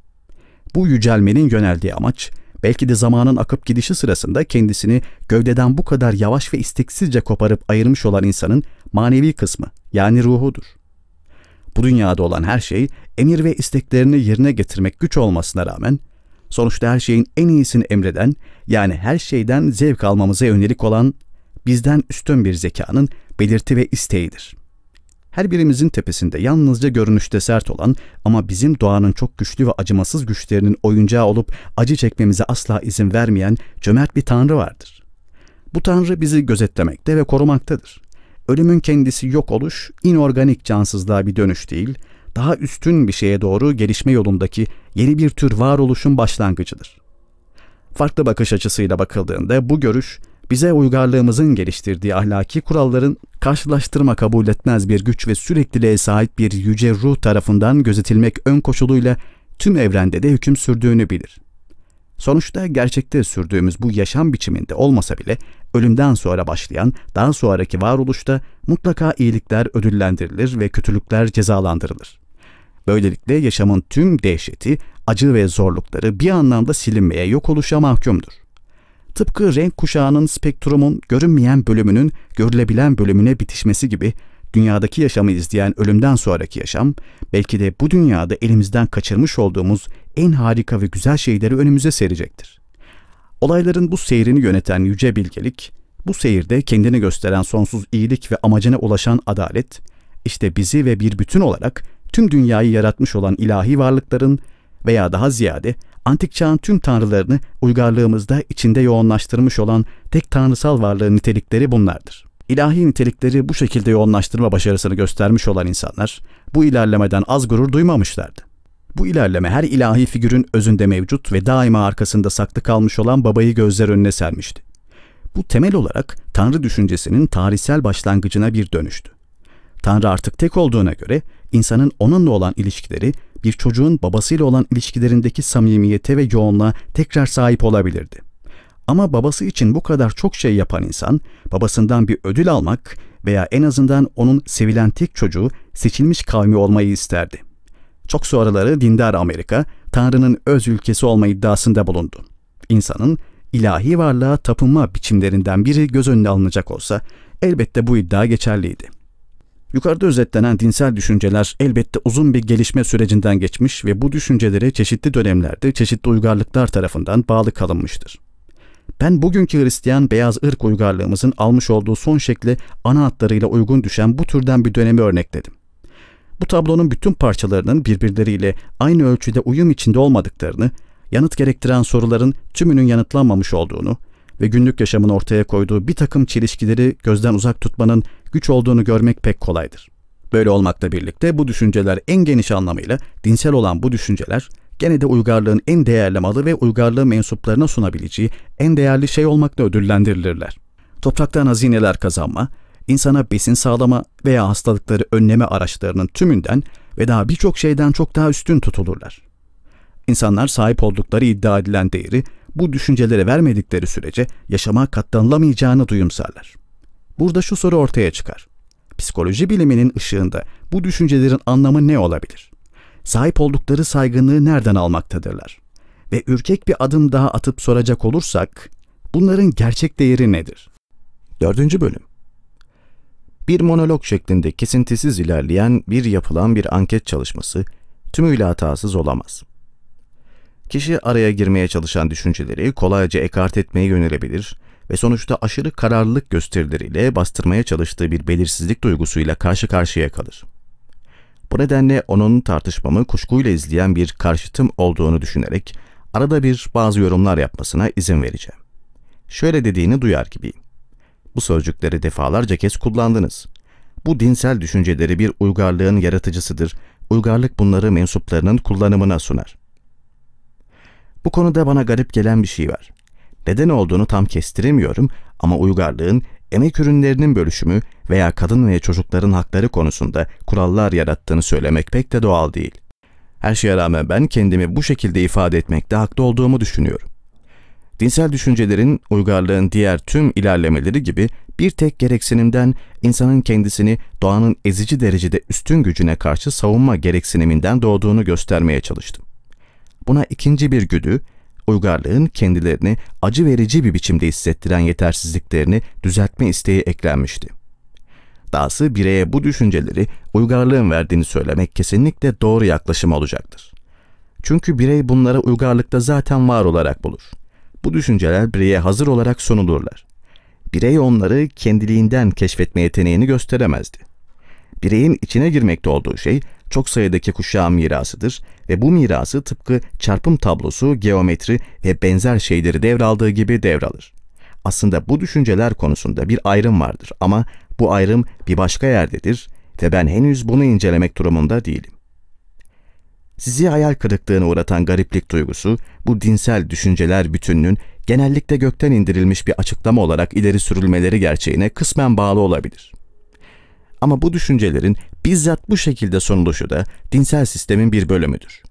Bu yücelmenin yöneldiği amaç, belki de zamanın akıp gidişi sırasında kendisini gövdeden bu kadar yavaş ve isteksizce koparıp ayırmış olan insanın manevi kısmı yani ruhudur. Bu dünyada olan her şey emir ve isteklerini yerine getirmek güç olmasına rağmen sonuçta her şeyin en iyisini emreden yani her şeyden zevk almamıza yönelik olan bizden üstün bir zekanın belirti ve isteğidir. Her birimizin tepesinde yalnızca görünüşte sert olan ama bizim doğanın çok güçlü ve acımasız güçlerinin oyuncağı olup acı çekmemize asla izin vermeyen cömert bir tanrı vardır. Bu tanrı bizi gözetlemekte ve korumaktadır. Ölümün kendisi yok oluş, inorganik cansızlığa bir dönüş değil, daha üstün bir şeye doğru gelişme yolundaki yeni bir tür varoluşun başlangıcıdır. Farklı bakış açısıyla bakıldığında bu görüş bize uygarlığımızın geliştirdiği ahlaki kuralların karşılaştırma kabul etmez bir güç ve sürekliliğe sahip bir yüce ruh tarafından gözetilmek ön koşuluyla tüm evrende de hüküm sürdüğünü bilir. Sonuçta gerçekte sürdüğümüz bu yaşam biçiminde olmasa bile ölümden sonra başlayan daha sonraki varoluşta mutlaka iyilikler ödüllendirilir ve kötülükler cezalandırılır. Böylelikle yaşamın tüm dehşeti, acı ve zorlukları bir anlamda silinmeye, yok oluşa mahkumdur tıpkı renk kuşağının spektrumun görünmeyen bölümünün görülebilen bölümüne bitişmesi gibi dünyadaki yaşamı izleyen ölümden sonraki yaşam, belki de bu dünyada elimizden kaçırmış olduğumuz en harika ve güzel şeyleri önümüze serecektir. Olayların bu seyrini yöneten yüce bilgelik, bu seyirde kendini gösteren sonsuz iyilik ve amacına ulaşan adalet, işte bizi ve bir bütün olarak tüm dünyayı yaratmış olan ilahi varlıkların veya daha ziyade antik çağın tüm tanrılarını uygarlığımızda içinde yoğunlaştırmış olan tek tanrısal varlığın nitelikleri bunlardır. İlahi nitelikleri bu şekilde yoğunlaştırma başarısını göstermiş olan insanlar bu ilerlemeden az gurur duymamışlardı. Bu ilerleme her ilahi figürün özünde mevcut ve daima arkasında saklı kalmış olan babayı gözler önüne sermişti. Bu temel olarak Tanrı düşüncesinin tarihsel başlangıcına bir dönüştü. Tanrı artık tek olduğuna göre insanın onunla olan ilişkileri bir çocuğun babasıyla olan ilişkilerindeki samimiyete ve yoğunluğa tekrar sahip olabilirdi. Ama babası için bu kadar çok şey yapan insan, babasından bir ödül almak veya en azından onun sevilen tek çocuğu seçilmiş kavmi olmayı isterdi. Çok sonraları dindar Amerika, Tanrı'nın öz ülkesi olma iddiasında bulundu. İnsanın ilahi varlığa tapınma biçimlerinden biri göz önüne alınacak olsa elbette bu iddia geçerliydi. Yukarıda özetlenen dinsel düşünceler elbette uzun bir gelişme sürecinden geçmiş ve bu düşüncelere çeşitli dönemlerde çeşitli uygarlıklar tarafından bağlı kalınmıştır. Ben bugünkü Hristiyan beyaz ırk uygarlığımızın almış olduğu son şekli ana hatlarıyla uygun düşen bu türden bir dönemi örnekledim. Bu tablonun bütün parçalarının birbirleriyle aynı ölçüde uyum içinde olmadıklarını, yanıt gerektiren soruların tümünün yanıtlanmamış olduğunu ve günlük yaşamın ortaya koyduğu bir takım çelişkileri gözden uzak tutmanın güç olduğunu görmek pek kolaydır. Böyle olmakla birlikte bu düşünceler en geniş anlamıyla dinsel olan bu düşünceler gene de uygarlığın en değerli malı ve uygarlığı mensuplarına sunabileceği en değerli şey olmakla ödüllendirilirler. Topraktan hazineler kazanma, insana besin sağlama veya hastalıkları önleme araçlarının tümünden ve daha birçok şeyden çok daha üstün tutulurlar. İnsanlar sahip oldukları iddia edilen değeri bu düşüncelere vermedikleri sürece yaşama katlanılamayacağını duyumsarlar. Burada şu soru ortaya çıkar. Psikoloji biliminin ışığında bu düşüncelerin anlamı ne olabilir? Sahip oldukları saygınlığı nereden almaktadırlar? Ve ürkek bir adım daha atıp soracak olursak, bunların gerçek değeri nedir? Dördüncü bölüm bir monolog şeklinde kesintisiz ilerleyen bir yapılan bir anket çalışması tümüyle hatasız olamaz. Kişi araya girmeye çalışan düşünceleri kolayca ekart etmeye yönelebilir ve sonuçta aşırı kararlılık gösterileriyle bastırmaya çalıştığı bir belirsizlik duygusuyla karşı karşıya kalır. Bu nedenle onun tartışmamı kuşkuyla izleyen bir karşıtım olduğunu düşünerek arada bir bazı yorumlar yapmasına izin vereceğim. Şöyle dediğini duyar gibiyim. Bu sözcükleri defalarca kez kullandınız. Bu dinsel düşünceleri bir uygarlığın yaratıcısıdır. Uygarlık bunları mensuplarının kullanımına sunar. Bu konuda bana garip gelen bir şey var. Neden olduğunu tam kestiremiyorum ama uygarlığın emek ürünlerinin bölüşümü veya kadın ve çocukların hakları konusunda kurallar yarattığını söylemek pek de doğal değil. Her şeye rağmen ben kendimi bu şekilde ifade etmekte haklı olduğumu düşünüyorum. Dinsel düşüncelerin uygarlığın diğer tüm ilerlemeleri gibi bir tek gereksinimden insanın kendisini doğanın ezici derecede üstün gücüne karşı savunma gereksiniminden doğduğunu göstermeye çalıştım. Buna ikinci bir güdü, uygarlığın kendilerini acı verici bir biçimde hissettiren yetersizliklerini düzeltme isteği eklenmişti. Dahası bireye bu düşünceleri uygarlığın verdiğini söylemek kesinlikle doğru yaklaşım olacaktır. Çünkü birey bunları uygarlıkta zaten var olarak bulur. Bu düşünceler bireye hazır olarak sunulurlar. Birey onları kendiliğinden keşfetme yeteneğini gösteremezdi bireyin içine girmekte olduğu şey çok sayıdaki kuşağın mirasıdır ve bu mirası tıpkı çarpım tablosu, geometri ve benzer şeyleri devraldığı gibi devralır. Aslında bu düşünceler konusunda bir ayrım vardır ama bu ayrım bir başka yerdedir ve ben henüz bunu incelemek durumunda değilim. Sizi hayal kırıklığına uğratan gariplik duygusu, bu dinsel düşünceler bütününün genellikle gökten indirilmiş bir açıklama olarak ileri sürülmeleri gerçeğine kısmen bağlı olabilir. Ama bu düşüncelerin bizzat bu şekilde sonuçu da dinsel sistemin bir bölümüdür.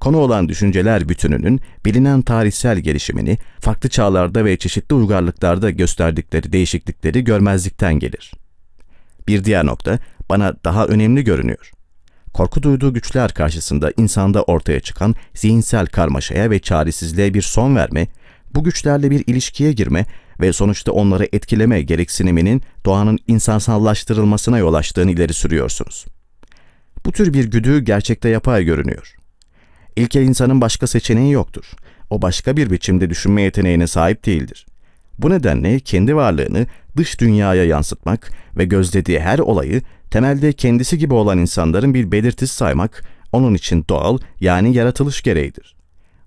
Konu olan düşünceler bütününün bilinen tarihsel gelişimini farklı çağlarda ve çeşitli uygarlıklarda gösterdikleri değişiklikleri görmezlikten gelir. Bir diğer nokta bana daha önemli görünüyor. Korku duyduğu güçler karşısında insanda ortaya çıkan zihinsel karmaşaya ve çaresizliğe bir son verme, bu güçlerle bir ilişkiye girme ve sonuçta onları etkileme gereksiniminin doğanın insansallaştırılmasına yol açtığını ileri sürüyorsunuz. Bu tür bir güdü gerçekte yapay görünüyor. İlkel insanın başka seçeneği yoktur. O başka bir biçimde düşünme yeteneğine sahip değildir. Bu nedenle kendi varlığını dış dünyaya yansıtmak ve gözlediği her olayı temelde kendisi gibi olan insanların bir belirtisi saymak onun için doğal yani yaratılış gereğidir.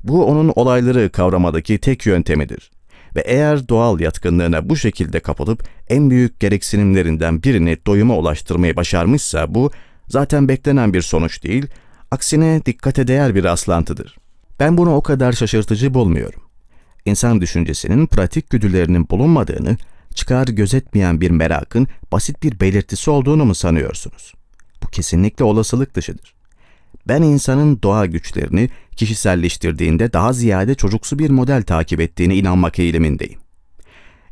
Bu onun olayları kavramadaki tek yöntemidir ve eğer doğal yatkınlığına bu şekilde kapılıp en büyük gereksinimlerinden birini doyuma ulaştırmayı başarmışsa bu zaten beklenen bir sonuç değil, aksine dikkate değer bir rastlantıdır. Ben bunu o kadar şaşırtıcı bulmuyorum. İnsan düşüncesinin pratik güdülerinin bulunmadığını, çıkar gözetmeyen bir merakın basit bir belirtisi olduğunu mu sanıyorsunuz? Bu kesinlikle olasılık dışıdır. Ben insanın doğa güçlerini kişiselleştirdiğinde daha ziyade çocuksu bir model takip ettiğine inanmak eğilimindeyim.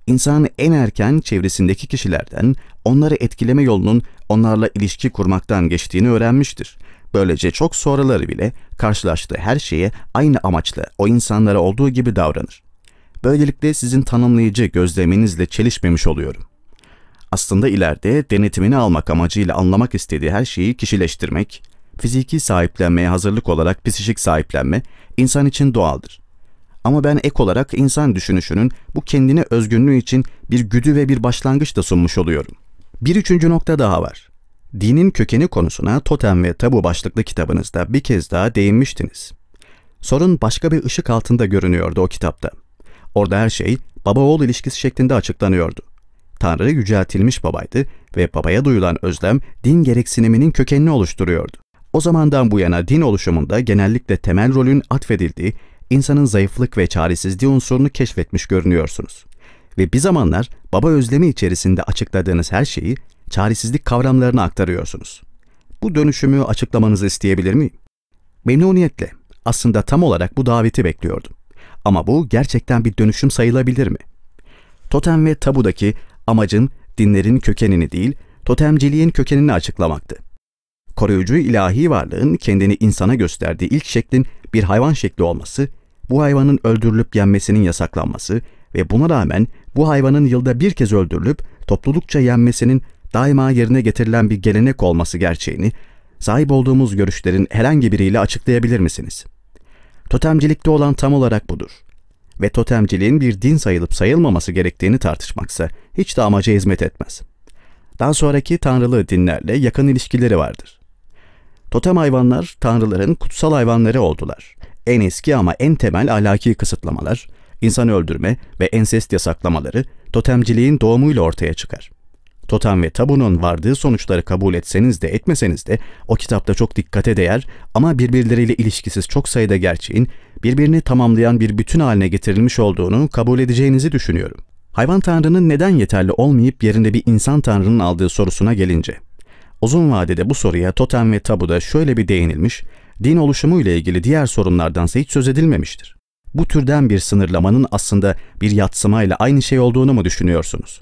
İnsan en erken çevresindeki kişilerden onları etkileme yolunun onlarla ilişki kurmaktan geçtiğini öğrenmiştir. Böylece çok sonraları bile karşılaştığı her şeye aynı amaçla o insanlara olduğu gibi davranır. Böylelikle sizin tanımlayıcı gözleminizle çelişmemiş oluyorum. Aslında ileride denetimini almak amacıyla anlamak istediği her şeyi kişileştirmek, Fiziki sahiplenmeye hazırlık olarak psişik sahiplenme insan için doğaldır. Ama ben ek olarak insan düşünüşünün bu kendine özgünlüğü için bir güdü ve bir başlangıç da sunmuş oluyorum. Bir üçüncü nokta daha var. Dinin kökeni konusuna Totem ve Tabu başlıklı kitabınızda bir kez daha değinmiştiniz. Sorun başka bir ışık altında görünüyordu o kitapta. Orada her şey baba-oğul ilişkisi şeklinde açıklanıyordu. Tanrı yüceltilmiş babaydı ve babaya duyulan özlem din gereksiniminin kökenini oluşturuyordu. O zamandan bu yana din oluşumunda genellikle temel rolün atfedildiği insanın zayıflık ve çaresizliği unsurunu keşfetmiş görünüyorsunuz. Ve bir zamanlar baba özlemi içerisinde açıkladığınız her şeyi çaresizlik kavramlarına aktarıyorsunuz. Bu dönüşümü açıklamanızı isteyebilir miyim? Memnuniyetle. Aslında tam olarak bu daveti bekliyordum. Ama bu gerçekten bir dönüşüm sayılabilir mi? Totem ve tabudaki amacın dinlerin kökenini değil, totemciliğin kökenini açıklamaktı koruyucu ilahi varlığın kendini insana gösterdiği ilk şeklin bir hayvan şekli olması, bu hayvanın öldürülüp yenmesinin yasaklanması ve buna rağmen bu hayvanın yılda bir kez öldürülüp toplulukça yenmesinin daima yerine getirilen bir gelenek olması gerçeğini sahip olduğumuz görüşlerin herhangi biriyle açıklayabilir misiniz? Totemcilikte olan tam olarak budur. Ve totemciliğin bir din sayılıp sayılmaması gerektiğini tartışmaksa hiç de amaca hizmet etmez. Daha sonraki tanrılı dinlerle yakın ilişkileri vardır. Totem hayvanlar tanrıların kutsal hayvanları oldular. En eski ama en temel ahlaki kısıtlamalar, insan öldürme ve ensest yasaklamaları totemciliğin doğumuyla ortaya çıkar. Totem ve tabunun vardığı sonuçları kabul etseniz de etmeseniz de o kitapta çok dikkate değer ama birbirleriyle ilişkisiz çok sayıda gerçeğin birbirini tamamlayan bir bütün haline getirilmiş olduğunu kabul edeceğinizi düşünüyorum. Hayvan tanrının neden yeterli olmayıp yerinde bir insan tanrının aldığı sorusuna gelince Uzun vadede bu soruya totem ve tabuda şöyle bir değinilmiş, din oluşumu ile ilgili diğer sorunlardansa hiç söz edilmemiştir. Bu türden bir sınırlamanın aslında bir yatsımayla aynı şey olduğunu mu düşünüyorsunuz?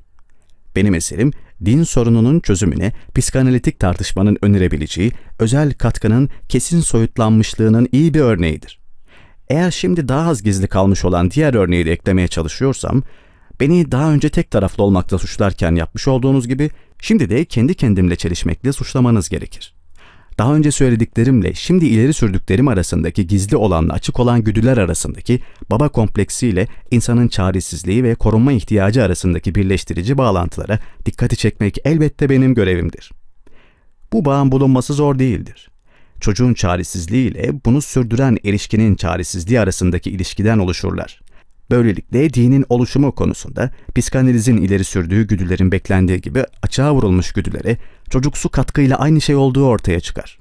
Benim eserim, din sorununun çözümüne psikanalitik tartışmanın önerebileceği özel katkının kesin soyutlanmışlığının iyi bir örneğidir. Eğer şimdi daha az gizli kalmış olan diğer örneği de eklemeye çalışıyorsam, beni daha önce tek taraflı olmakta suçlarken yapmış olduğunuz gibi Şimdi de kendi kendimle çelişmekle suçlamanız gerekir. Daha önce söylediklerimle şimdi ileri sürdüklerim arasındaki gizli olanla açık olan güdüler arasındaki baba kompleksiyle insanın çaresizliği ve korunma ihtiyacı arasındaki birleştirici bağlantılara dikkati çekmek elbette benim görevimdir. Bu bağın bulunması zor değildir. Çocuğun çaresizliği ile bunu sürdüren erişkinin çaresizliği arasındaki ilişkiden oluşurlar. Böylelikle dinin oluşumu konusunda psikanalizin ileri sürdüğü güdülerin beklendiği gibi açığa vurulmuş güdülere çocuksu katkıyla aynı şey olduğu ortaya çıkar.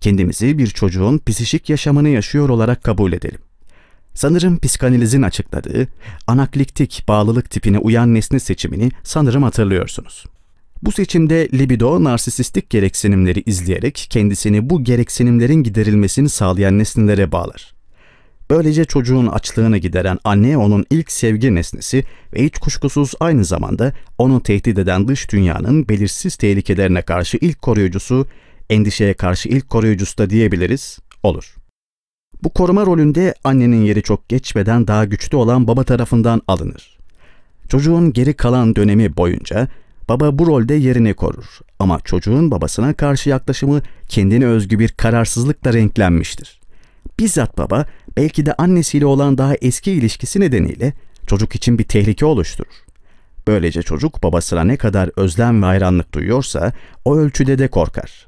Kendimizi bir çocuğun psişik yaşamını yaşıyor olarak kabul edelim. Sanırım psikanalizin açıkladığı anakliktik bağlılık tipine uyan nesne seçimini sanırım hatırlıyorsunuz. Bu seçimde libido narsisistik gereksinimleri izleyerek kendisini bu gereksinimlerin giderilmesini sağlayan nesnelere bağlar. Böylece çocuğun açlığını gideren anne onun ilk sevgi nesnesi ve hiç kuşkusuz aynı zamanda onu tehdit eden dış dünyanın belirsiz tehlikelerine karşı ilk koruyucusu, endişeye karşı ilk koruyucusu da diyebiliriz, olur. Bu koruma rolünde annenin yeri çok geçmeden daha güçlü olan baba tarafından alınır. Çocuğun geri kalan dönemi boyunca baba bu rolde yerini korur ama çocuğun babasına karşı yaklaşımı kendine özgü bir kararsızlıkla renklenmiştir. Bizzat baba belki de annesiyle olan daha eski ilişkisi nedeniyle çocuk için bir tehlike oluşturur. Böylece çocuk babasına ne kadar özlem ve hayranlık duyuyorsa o ölçüde de korkar.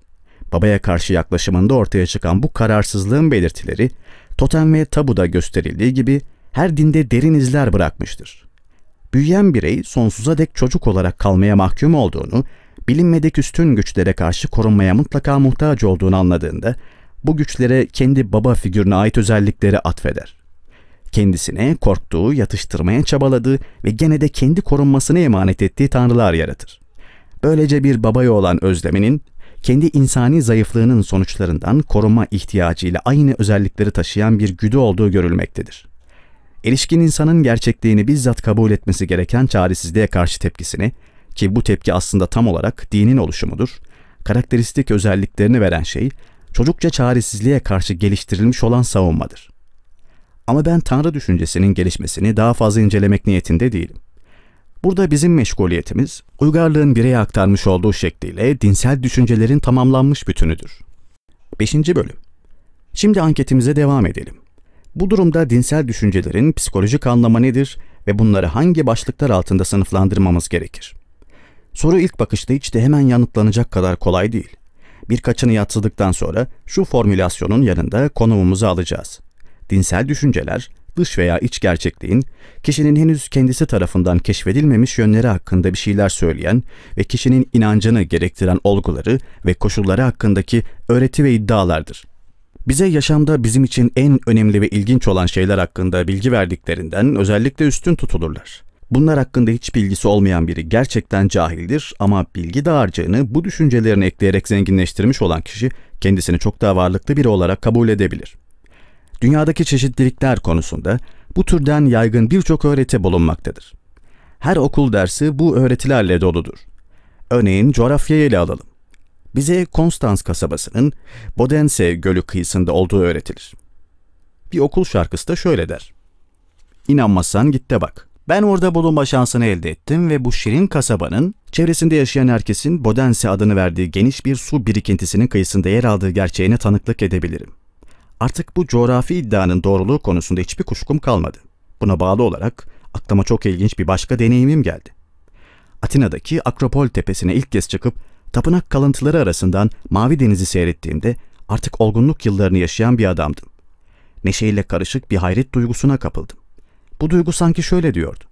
Babaya karşı yaklaşımında ortaya çıkan bu kararsızlığın belirtileri totem ve tabuda gösterildiği gibi her dinde derin izler bırakmıştır. Büyüyen birey sonsuza dek çocuk olarak kalmaya mahkum olduğunu, bilinmedik üstün güçlere karşı korunmaya mutlaka muhtaç olduğunu anladığında bu güçlere kendi baba figürüne ait özellikleri atfeder. Kendisine korktuğu, yatıştırmaya çabaladığı ve gene de kendi korunmasını emanet ettiği tanrılar yaratır. Böylece bir babaya olan özleminin, kendi insani zayıflığının sonuçlarından korunma ihtiyacıyla aynı özellikleri taşıyan bir güdü olduğu görülmektedir. Erişkin insanın gerçekliğini bizzat kabul etmesi gereken çaresizliğe karşı tepkisini, ki bu tepki aslında tam olarak dinin oluşumudur, karakteristik özelliklerini veren şey, çocukça çaresizliğe karşı geliştirilmiş olan savunmadır. Ama ben Tanrı düşüncesinin gelişmesini daha fazla incelemek niyetinde değilim. Burada bizim meşguliyetimiz, uygarlığın bireye aktarmış olduğu şekliyle dinsel düşüncelerin tamamlanmış bütünüdür. 5. Bölüm Şimdi anketimize devam edelim. Bu durumda dinsel düşüncelerin psikolojik anlamı nedir ve bunları hangi başlıklar altında sınıflandırmamız gerekir? Soru ilk bakışta hiç de hemen yanıtlanacak kadar kolay değil birkaçını yatsıdıktan sonra şu formülasyonun yanında konumumuzu alacağız. Dinsel düşünceler, dış veya iç gerçekliğin, kişinin henüz kendisi tarafından keşfedilmemiş yönleri hakkında bir şeyler söyleyen ve kişinin inancını gerektiren olguları ve koşulları hakkındaki öğreti ve iddialardır. Bize yaşamda bizim için en önemli ve ilginç olan şeyler hakkında bilgi verdiklerinden özellikle üstün tutulurlar. Bunlar hakkında hiç bilgisi olmayan biri gerçekten cahildir ama bilgi dağarcığını bu düşüncelerini ekleyerek zenginleştirmiş olan kişi kendisini çok daha varlıklı biri olarak kabul edebilir. Dünyadaki çeşitlilikler konusunda bu türden yaygın birçok öğreti bulunmaktadır. Her okul dersi bu öğretilerle doludur. Örneğin coğrafyayı ele alalım. Bize Konstans kasabasının Bodense gölü kıyısında olduğu öğretilir. Bir okul şarkısı da şöyle der. İnanmazsan git de bak.'' Ben orada bulunma şansını elde ettim ve bu şirin kasabanın, çevresinde yaşayan herkesin Bodense adını verdiği geniş bir su birikintisinin kıyısında yer aldığı gerçeğine tanıklık edebilirim. Artık bu coğrafi iddianın doğruluğu konusunda hiçbir kuşkum kalmadı. Buna bağlı olarak aklıma çok ilginç bir başka deneyimim geldi. Atina'daki Akropol tepesine ilk kez çıkıp tapınak kalıntıları arasından Mavi Deniz'i seyrettiğimde artık olgunluk yıllarını yaşayan bir adamdım. Neşeyle karışık bir hayret duygusuna kapıldım. Bu duygu sanki şöyle diyordu.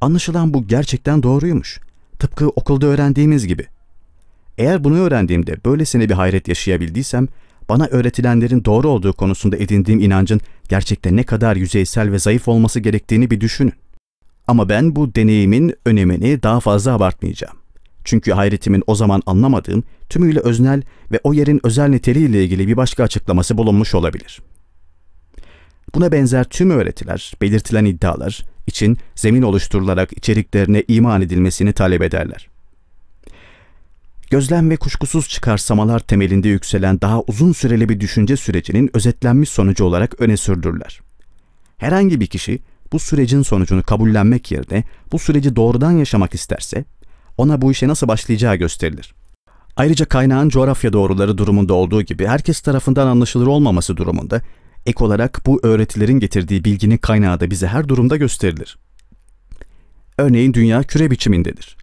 Anlaşılan bu gerçekten doğruymuş. Tıpkı okulda öğrendiğimiz gibi. Eğer bunu öğrendiğimde böylesine bir hayret yaşayabildiysem, bana öğretilenlerin doğru olduğu konusunda edindiğim inancın gerçekte ne kadar yüzeysel ve zayıf olması gerektiğini bir düşünün. Ama ben bu deneyimin önemini daha fazla abartmayacağım. Çünkü hayretimin o zaman anlamadığım, tümüyle öznel ve o yerin özel niteliğiyle ilgili bir başka açıklaması bulunmuş olabilir.'' Buna benzer tüm öğretiler, belirtilen iddialar için zemin oluşturularak içeriklerine iman edilmesini talep ederler. Gözlem ve kuşkusuz çıkarsamalar temelinde yükselen daha uzun süreli bir düşünce sürecinin özetlenmiş sonucu olarak öne sürdürürler. Herhangi bir kişi bu sürecin sonucunu kabullenmek yerine bu süreci doğrudan yaşamak isterse ona bu işe nasıl başlayacağı gösterilir. Ayrıca kaynağın coğrafya doğruları durumunda olduğu gibi herkes tarafından anlaşılır olmaması durumunda ek olarak bu öğretilerin getirdiği bilginin kaynağı da bize her durumda gösterilir. Örneğin dünya küre biçimindedir.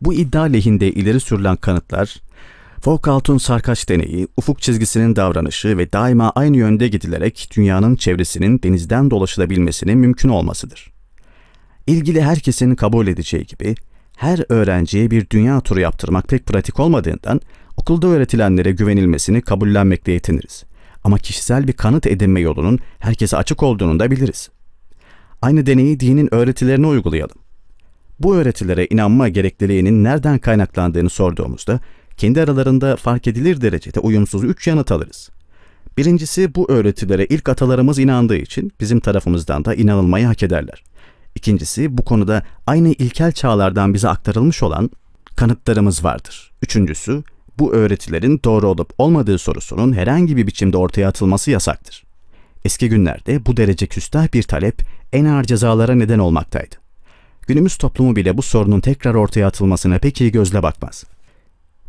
Bu iddia lehinde ileri sürülen kanıtlar, Foucault'un sarkaç deneyi, ufuk çizgisinin davranışı ve daima aynı yönde gidilerek dünyanın çevresinin denizden dolaşılabilmesinin mümkün olmasıdır. İlgili herkesin kabul edeceği gibi, her öğrenciye bir dünya turu yaptırmak pek pratik olmadığından okulda öğretilenlere güvenilmesini kabullenmekle yetiniriz ama kişisel bir kanıt edinme yolunun herkese açık olduğunu da biliriz. Aynı deneyi dinin öğretilerine uygulayalım. Bu öğretilere inanma gerekliliğinin nereden kaynaklandığını sorduğumuzda kendi aralarında fark edilir derecede uyumsuz üç yanıt alırız. Birincisi bu öğretilere ilk atalarımız inandığı için bizim tarafımızdan da inanılmayı hak ederler. İkincisi bu konuda aynı ilkel çağlardan bize aktarılmış olan kanıtlarımız vardır. Üçüncüsü bu öğretilerin doğru olup olmadığı sorusunun herhangi bir biçimde ortaya atılması yasaktır. Eski günlerde bu derece küstah bir talep en ağır cezalara neden olmaktaydı. Günümüz toplumu bile bu sorunun tekrar ortaya atılmasına pek iyi gözle bakmaz.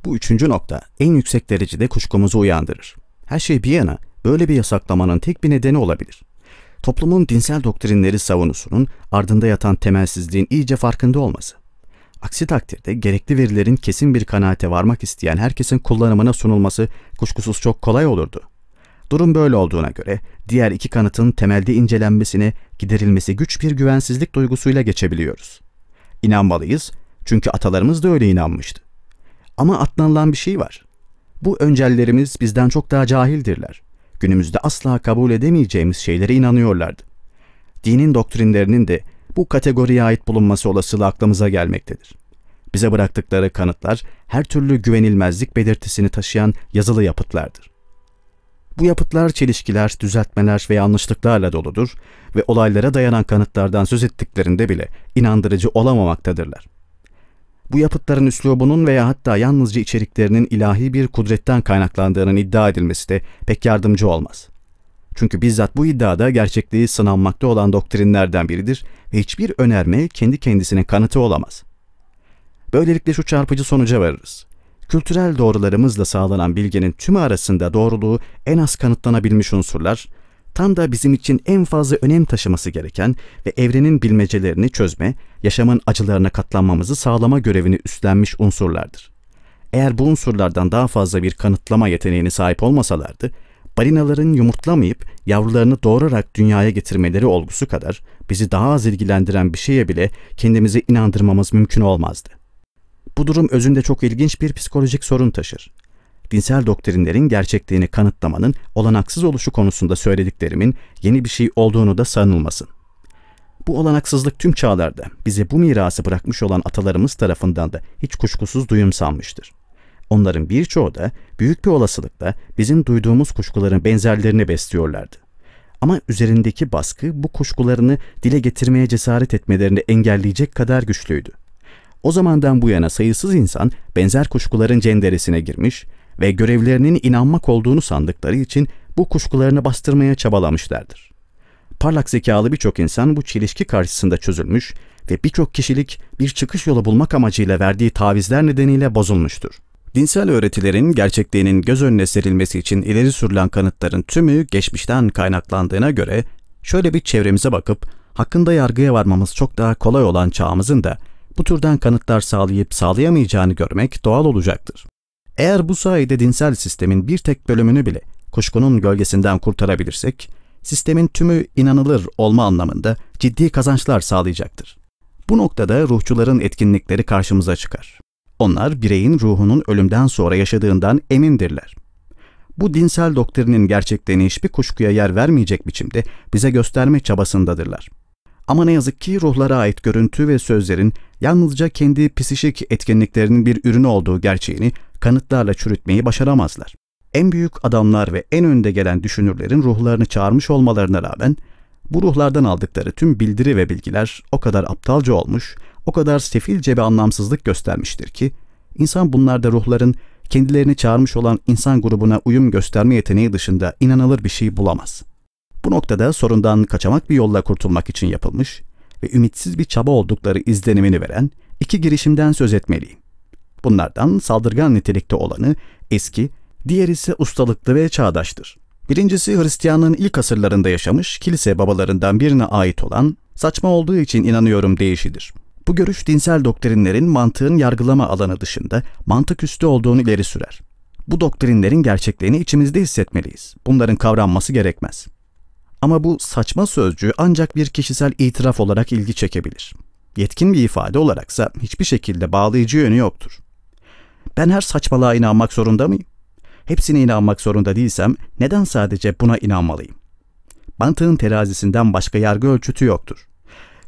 Bu üçüncü nokta en yüksek derecede kuşkumuzu uyandırır. Her şey bir yana böyle bir yasaklamanın tek bir nedeni olabilir. Toplumun dinsel doktrinleri savunusunun ardında yatan temelsizliğin iyice farkında olması. Aksi takdirde gerekli verilerin kesin bir kanaate varmak isteyen herkesin kullanımına sunulması kuşkusuz çok kolay olurdu. Durum böyle olduğuna göre diğer iki kanıtın temelde incelenmesine giderilmesi güç bir güvensizlik duygusuyla geçebiliyoruz. İnanmalıyız çünkü atalarımız da öyle inanmıştı. Ama atlanılan bir şey var. Bu öncellerimiz bizden çok daha cahildirler. Günümüzde asla kabul edemeyeceğimiz şeylere inanıyorlardı. Dinin doktrinlerinin de bu kategoriye ait bulunması olasılığı aklımıza gelmektedir. Bize bıraktıkları kanıtlar her türlü güvenilmezlik belirtisini taşıyan yazılı yapıtlardır. Bu yapıtlar çelişkiler, düzeltmeler ve yanlışlıklarla doludur ve olaylara dayanan kanıtlardan söz ettiklerinde bile inandırıcı olamamaktadırlar. Bu yapıtların üslubunun veya hatta yalnızca içeriklerinin ilahi bir kudretten kaynaklandığının iddia edilmesi de pek yardımcı olmaz. Çünkü bizzat bu iddiada gerçekliği sınanmakta olan doktrinlerden biridir ve hiçbir önerme kendi kendisine kanıtı olamaz. Böylelikle şu çarpıcı sonuca varırız. Kültürel doğrularımızla sağlanan bilginin tümü arasında doğruluğu en az kanıtlanabilmiş unsurlar, tam da bizim için en fazla önem taşıması gereken ve evrenin bilmecelerini çözme, yaşamın acılarına katlanmamızı sağlama görevini üstlenmiş unsurlardır. Eğer bu unsurlardan daha fazla bir kanıtlama yeteneğine sahip olmasalardı, balinaların yumurtlamayıp yavrularını doğurarak dünyaya getirmeleri olgusu kadar bizi daha az ilgilendiren bir şeye bile kendimizi inandırmamız mümkün olmazdı. Bu durum özünde çok ilginç bir psikolojik sorun taşır. Dinsel doktrinlerin gerçekliğini kanıtlamanın olanaksız oluşu konusunda söylediklerimin yeni bir şey olduğunu da sanılmasın. Bu olanaksızlık tüm çağlarda bize bu mirası bırakmış olan atalarımız tarafından da hiç kuşkusuz duyum sanmıştır. Onların birçoğu da büyük bir olasılıkla bizim duyduğumuz kuşkuların benzerlerini besliyorlardı. Ama üzerindeki baskı bu kuşkularını dile getirmeye cesaret etmelerini engelleyecek kadar güçlüydü. O zamandan bu yana sayısız insan benzer kuşkuların cenderesine girmiş ve görevlerinin inanmak olduğunu sandıkları için bu kuşkularını bastırmaya çabalamışlardır. Parlak zekalı birçok insan bu çelişki karşısında çözülmüş ve birçok kişilik bir çıkış yolu bulmak amacıyla verdiği tavizler nedeniyle bozulmuştur. Dinsel öğretilerin gerçekliğinin göz önüne serilmesi için ileri sürülen kanıtların tümü geçmişten kaynaklandığına göre şöyle bir çevremize bakıp hakkında yargıya varmamız çok daha kolay olan çağımızın da bu türden kanıtlar sağlayıp sağlayamayacağını görmek doğal olacaktır. Eğer bu sayede dinsel sistemin bir tek bölümünü bile kuşkunun gölgesinden kurtarabilirsek, sistemin tümü inanılır olma anlamında ciddi kazançlar sağlayacaktır. Bu noktada ruhçuların etkinlikleri karşımıza çıkar. Onlar bireyin ruhunun ölümden sonra yaşadığından emindirler. Bu dinsel doktrinin gerçekliğini hiçbir kuşkuya yer vermeyecek biçimde bize gösterme çabasındadırlar. Ama ne yazık ki ruhlara ait görüntü ve sözlerin yalnızca kendi psişik etkinliklerinin bir ürünü olduğu gerçeğini kanıtlarla çürütmeyi başaramazlar. En büyük adamlar ve en önde gelen düşünürlerin ruhlarını çağırmış olmalarına rağmen bu ruhlardan aldıkları tüm bildiri ve bilgiler o kadar aptalca olmuş, o kadar sefilce bir anlamsızlık göstermiştir ki, insan bunlarda ruhların kendilerini çağırmış olan insan grubuna uyum gösterme yeteneği dışında inanılır bir şey bulamaz. Bu noktada sorundan kaçamak bir yolla kurtulmak için yapılmış ve ümitsiz bir çaba oldukları izlenimini veren iki girişimden söz etmeliyim. Bunlardan saldırgan nitelikte olanı eski, diğer ise ustalıklı ve çağdaştır. Birincisi Hristiyanlığın ilk asırlarında yaşamış kilise babalarından birine ait olan saçma olduğu için inanıyorum deyişidir. Bu görüş dinsel doktrinlerin mantığın yargılama alanı dışında mantık üstü olduğunu ileri sürer. Bu doktrinlerin gerçekliğini içimizde hissetmeliyiz. Bunların kavranması gerekmez. Ama bu saçma sözcüğü ancak bir kişisel itiraf olarak ilgi çekebilir. Yetkin bir ifade olaraksa hiçbir şekilde bağlayıcı yönü yoktur. Ben her saçmalığa inanmak zorunda mıyım? Hepsine inanmak zorunda değilsem neden sadece buna inanmalıyım? Mantığın terazisinden başka yargı ölçütü yoktur.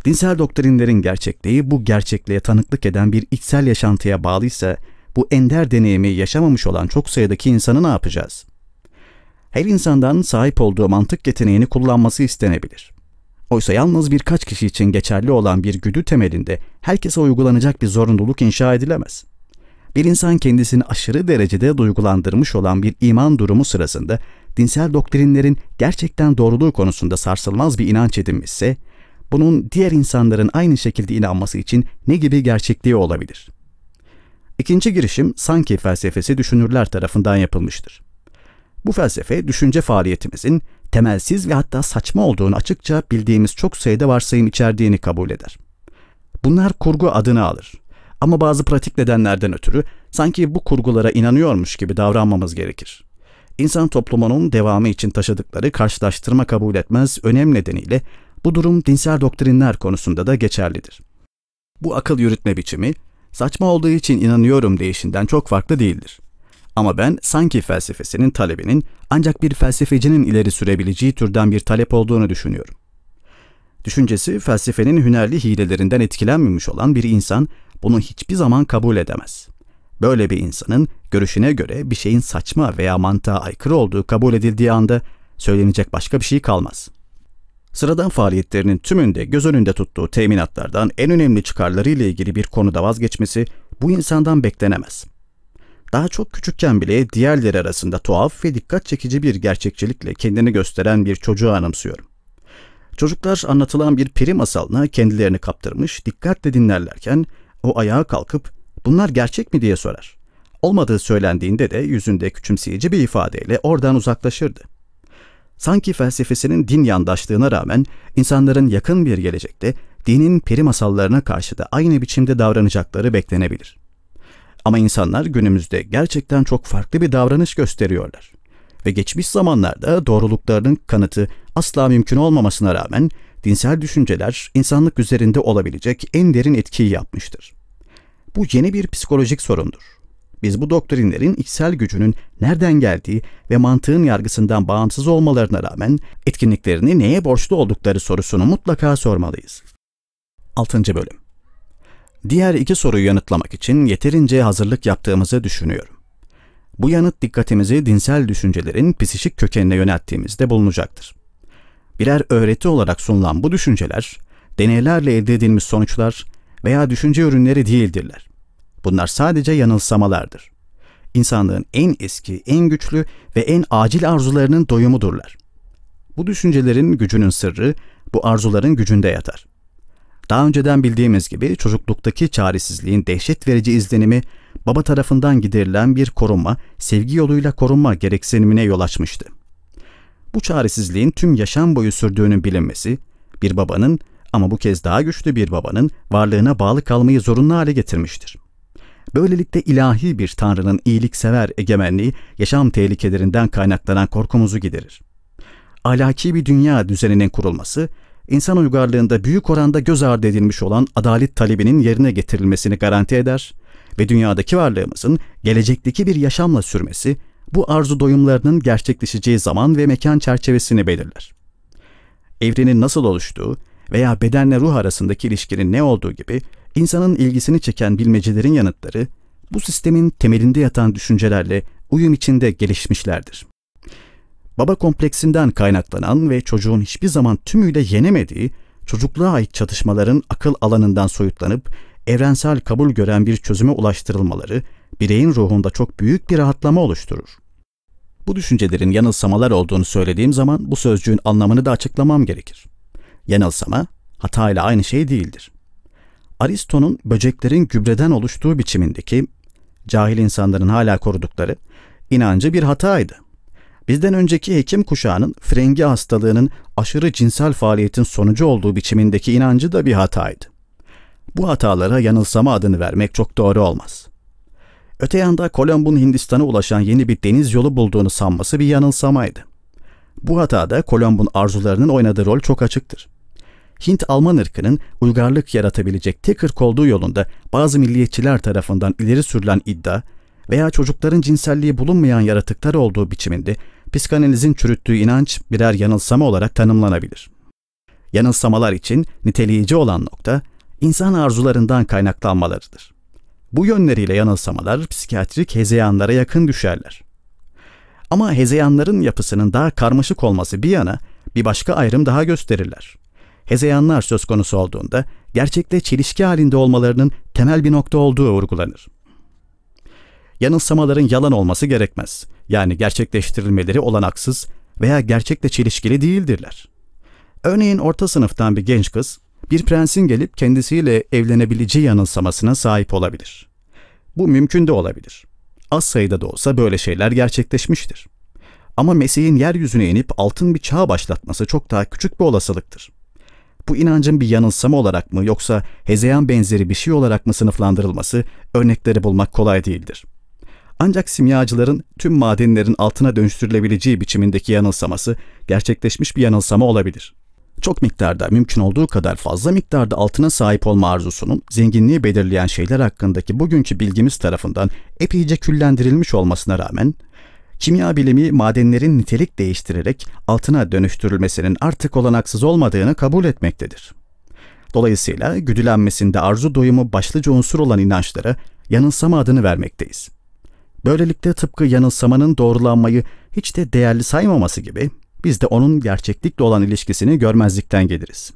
Dinsel doktrinlerin gerçekliği bu gerçekliğe tanıklık eden bir içsel yaşantıya bağlıysa bu ender deneyimi yaşamamış olan çok sayıdaki insanı ne yapacağız? Her insandan sahip olduğu mantık yeteneğini kullanması istenebilir. Oysa yalnız birkaç kişi için geçerli olan bir güdü temelinde herkese uygulanacak bir zorunluluk inşa edilemez. Bir insan kendisini aşırı derecede duygulandırmış olan bir iman durumu sırasında dinsel doktrinlerin gerçekten doğruluğu konusunda sarsılmaz bir inanç edinmişse bunun diğer insanların aynı şekilde inanması için ne gibi gerçekliği olabilir? İkinci girişim sanki felsefesi düşünürler tarafından yapılmıştır. Bu felsefe düşünce faaliyetimizin temelsiz ve hatta saçma olduğunu açıkça bildiğimiz çok sayıda varsayım içerdiğini kabul eder. Bunlar kurgu adını alır. Ama bazı pratik nedenlerden ötürü sanki bu kurgulara inanıyormuş gibi davranmamız gerekir. İnsan toplumunun devamı için taşıdıkları karşılaştırma kabul etmez önem nedeniyle bu durum dinsel doktrinler konusunda da geçerlidir. Bu akıl yürütme biçimi, saçma olduğu için inanıyorum deyişinden çok farklı değildir. Ama ben sanki felsefesinin talebinin ancak bir felsefecinin ileri sürebileceği türden bir talep olduğunu düşünüyorum. Düşüncesi felsefenin hünerli hilelerinden etkilenmemiş olan bir insan bunu hiçbir zaman kabul edemez. Böyle bir insanın görüşüne göre bir şeyin saçma veya mantığa aykırı olduğu kabul edildiği anda söylenecek başka bir şey kalmaz sıradan faaliyetlerinin tümünde göz önünde tuttuğu teminatlardan en önemli çıkarları ile ilgili bir konuda vazgeçmesi bu insandan beklenemez. Daha çok küçükken bile diğerleri arasında tuhaf ve dikkat çekici bir gerçekçilikle kendini gösteren bir çocuğu anımsıyorum. Çocuklar anlatılan bir peri masalına kendilerini kaptırmış, dikkatle dinlerlerken o ayağa kalkıp bunlar gerçek mi diye sorar. Olmadığı söylendiğinde de yüzünde küçümseyici bir ifadeyle oradan uzaklaşırdı.'' Sanki felsefesinin din yandaşlığına rağmen insanların yakın bir gelecekte dinin peri masallarına karşı da aynı biçimde davranacakları beklenebilir. Ama insanlar günümüzde gerçekten çok farklı bir davranış gösteriyorlar. Ve geçmiş zamanlarda doğruluklarının kanıtı asla mümkün olmamasına rağmen dinsel düşünceler insanlık üzerinde olabilecek en derin etkiyi yapmıştır. Bu yeni bir psikolojik sorundur biz bu doktrinlerin içsel gücünün nereden geldiği ve mantığın yargısından bağımsız olmalarına rağmen etkinliklerini neye borçlu oldukları sorusunu mutlaka sormalıyız. 6. Bölüm Diğer iki soruyu yanıtlamak için yeterince hazırlık yaptığımızı düşünüyorum. Bu yanıt dikkatimizi dinsel düşüncelerin psişik kökenine yönelttiğimizde bulunacaktır. Birer öğreti olarak sunulan bu düşünceler, deneylerle elde edilmiş sonuçlar veya düşünce ürünleri değildirler. Bunlar sadece yanılsamalardır. İnsanlığın en eski, en güçlü ve en acil arzularının doyumudurlar. Bu düşüncelerin gücünün sırrı bu arzuların gücünde yatar. Daha önceden bildiğimiz gibi çocukluktaki çaresizliğin dehşet verici izlenimi baba tarafından giderilen bir korunma, sevgi yoluyla korunma gereksinimine yol açmıştı. Bu çaresizliğin tüm yaşam boyu sürdüğünün bilinmesi, bir babanın ama bu kez daha güçlü bir babanın varlığına bağlı kalmayı zorunlu hale getirmiştir. Böylelikle ilahi bir Tanrı'nın iyiliksever egemenliği yaşam tehlikelerinden kaynaklanan korkumuzu giderir. Ahlaki bir dünya düzeninin kurulması, insan uygarlığında büyük oranda göz ardı edilmiş olan adalet talebinin yerine getirilmesini garanti eder ve dünyadaki varlığımızın gelecekteki bir yaşamla sürmesi bu arzu doyumlarının gerçekleşeceği zaman ve mekan çerçevesini belirler. Evrenin nasıl oluştuğu veya bedenle ruh arasındaki ilişkinin ne olduğu gibi İnsanın ilgisini çeken bilmecelerin yanıtları bu sistemin temelinde yatan düşüncelerle uyum içinde gelişmişlerdir. Baba kompleksinden kaynaklanan ve çocuğun hiçbir zaman tümüyle yenemediği çocukluğa ait çatışmaların akıl alanından soyutlanıp evrensel kabul gören bir çözüme ulaştırılmaları bireyin ruhunda çok büyük bir rahatlama oluşturur. Bu düşüncelerin yanılsamalar olduğunu söylediğim zaman bu sözcüğün anlamını da açıklamam gerekir. Yanılsama hatayla aynı şey değildir. Aristo'nun böceklerin gübreden oluştuğu biçimindeki cahil insanların hala korudukları inancı bir hataydı. Bizden önceki hekim kuşağının frengi hastalığının aşırı cinsel faaliyetin sonucu olduğu biçimindeki inancı da bir hataydı. Bu hatalara yanılsama adını vermek çok doğru olmaz. Öte yanda Kolomb'un Hindistan'a ulaşan yeni bir deniz yolu bulduğunu sanması bir yanılsamaydı. Bu hatada Kolomb'un arzularının oynadığı rol çok açıktır. Hint-Alman ırkının uygarlık yaratabilecek tek ırk olduğu yolunda bazı milliyetçiler tarafından ileri sürülen iddia veya çocukların cinselliği bulunmayan yaratıklar olduğu biçiminde psikanalizin çürüttüğü inanç birer yanılsama olarak tanımlanabilir. Yanılsamalar için niteleyici olan nokta insan arzularından kaynaklanmalarıdır. Bu yönleriyle yanılsamalar psikiyatrik hezeyanlara yakın düşerler. Ama hezeyanların yapısının daha karmaşık olması bir yana bir başka ayrım daha gösterirler hezeyanlar söz konusu olduğunda gerçekte çelişki halinde olmalarının temel bir nokta olduğu vurgulanır. Yanılsamaların yalan olması gerekmez. Yani gerçekleştirilmeleri olanaksız veya gerçekle çelişkili değildirler. Örneğin orta sınıftan bir genç kız bir prensin gelip kendisiyle evlenebileceği yanılsamasına sahip olabilir. Bu mümkün de olabilir. Az sayıda da olsa böyle şeyler gerçekleşmiştir. Ama Mesih'in yeryüzüne inip altın bir çağ başlatması çok daha küçük bir olasılıktır bu inancın bir yanılsama olarak mı yoksa hezeyan benzeri bir şey olarak mı sınıflandırılması örnekleri bulmak kolay değildir. Ancak simyacıların tüm madenlerin altına dönüştürülebileceği biçimindeki yanılsaması gerçekleşmiş bir yanılsama olabilir. Çok miktarda mümkün olduğu kadar fazla miktarda altına sahip olma arzusunun zenginliği belirleyen şeyler hakkındaki bugünkü bilgimiz tarafından epeyce küllendirilmiş olmasına rağmen kimya bilimi madenlerin nitelik değiştirerek altına dönüştürülmesinin artık olanaksız olmadığını kabul etmektedir. Dolayısıyla güdülenmesinde arzu doyumu başlıca unsur olan inançlara yanılsama adını vermekteyiz. Böylelikle tıpkı yanılsamanın doğrulanmayı hiç de değerli saymaması gibi biz de onun gerçeklikle olan ilişkisini görmezlikten geliriz.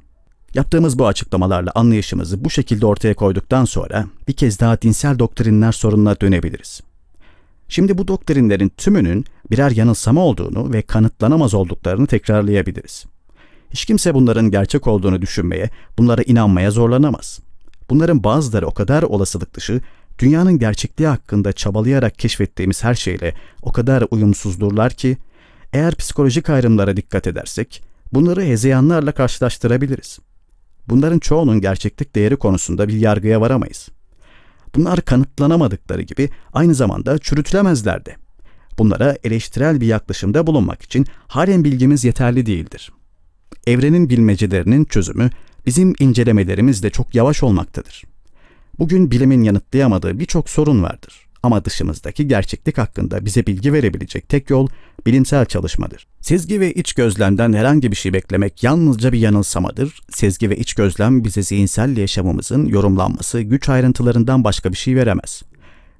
Yaptığımız bu açıklamalarla anlayışımızı bu şekilde ortaya koyduktan sonra bir kez daha dinsel doktrinler sorununa dönebiliriz. Şimdi bu doktrinlerin tümünün birer yanılsama olduğunu ve kanıtlanamaz olduklarını tekrarlayabiliriz. Hiç kimse bunların gerçek olduğunu düşünmeye, bunlara inanmaya zorlanamaz. Bunların bazıları o kadar olasılık dışı, dünyanın gerçekliği hakkında çabalayarak keşfettiğimiz her şeyle o kadar uyumsuzdurlar ki, eğer psikolojik ayrımlara dikkat edersek, bunları hezeyanlarla karşılaştırabiliriz. Bunların çoğunun gerçeklik değeri konusunda bir yargıya varamayız.'' bunlar kanıtlanamadıkları gibi aynı zamanda çürütülemezlerdi. Bunlara eleştirel bir yaklaşımda bulunmak için halen bilgimiz yeterli değildir. Evrenin bilmecelerinin çözümü bizim incelemelerimizde çok yavaş olmaktadır. Bugün bilimin yanıtlayamadığı birçok sorun vardır. Ama dışımızdaki gerçeklik hakkında bize bilgi verebilecek tek yol bilimsel çalışmadır. Sezgi ve iç gözlemden herhangi bir şey beklemek yalnızca bir yanılsamadır. Sezgi ve iç gözlem bize zihinsel yaşamımızın yorumlanması güç ayrıntılarından başka bir şey veremez.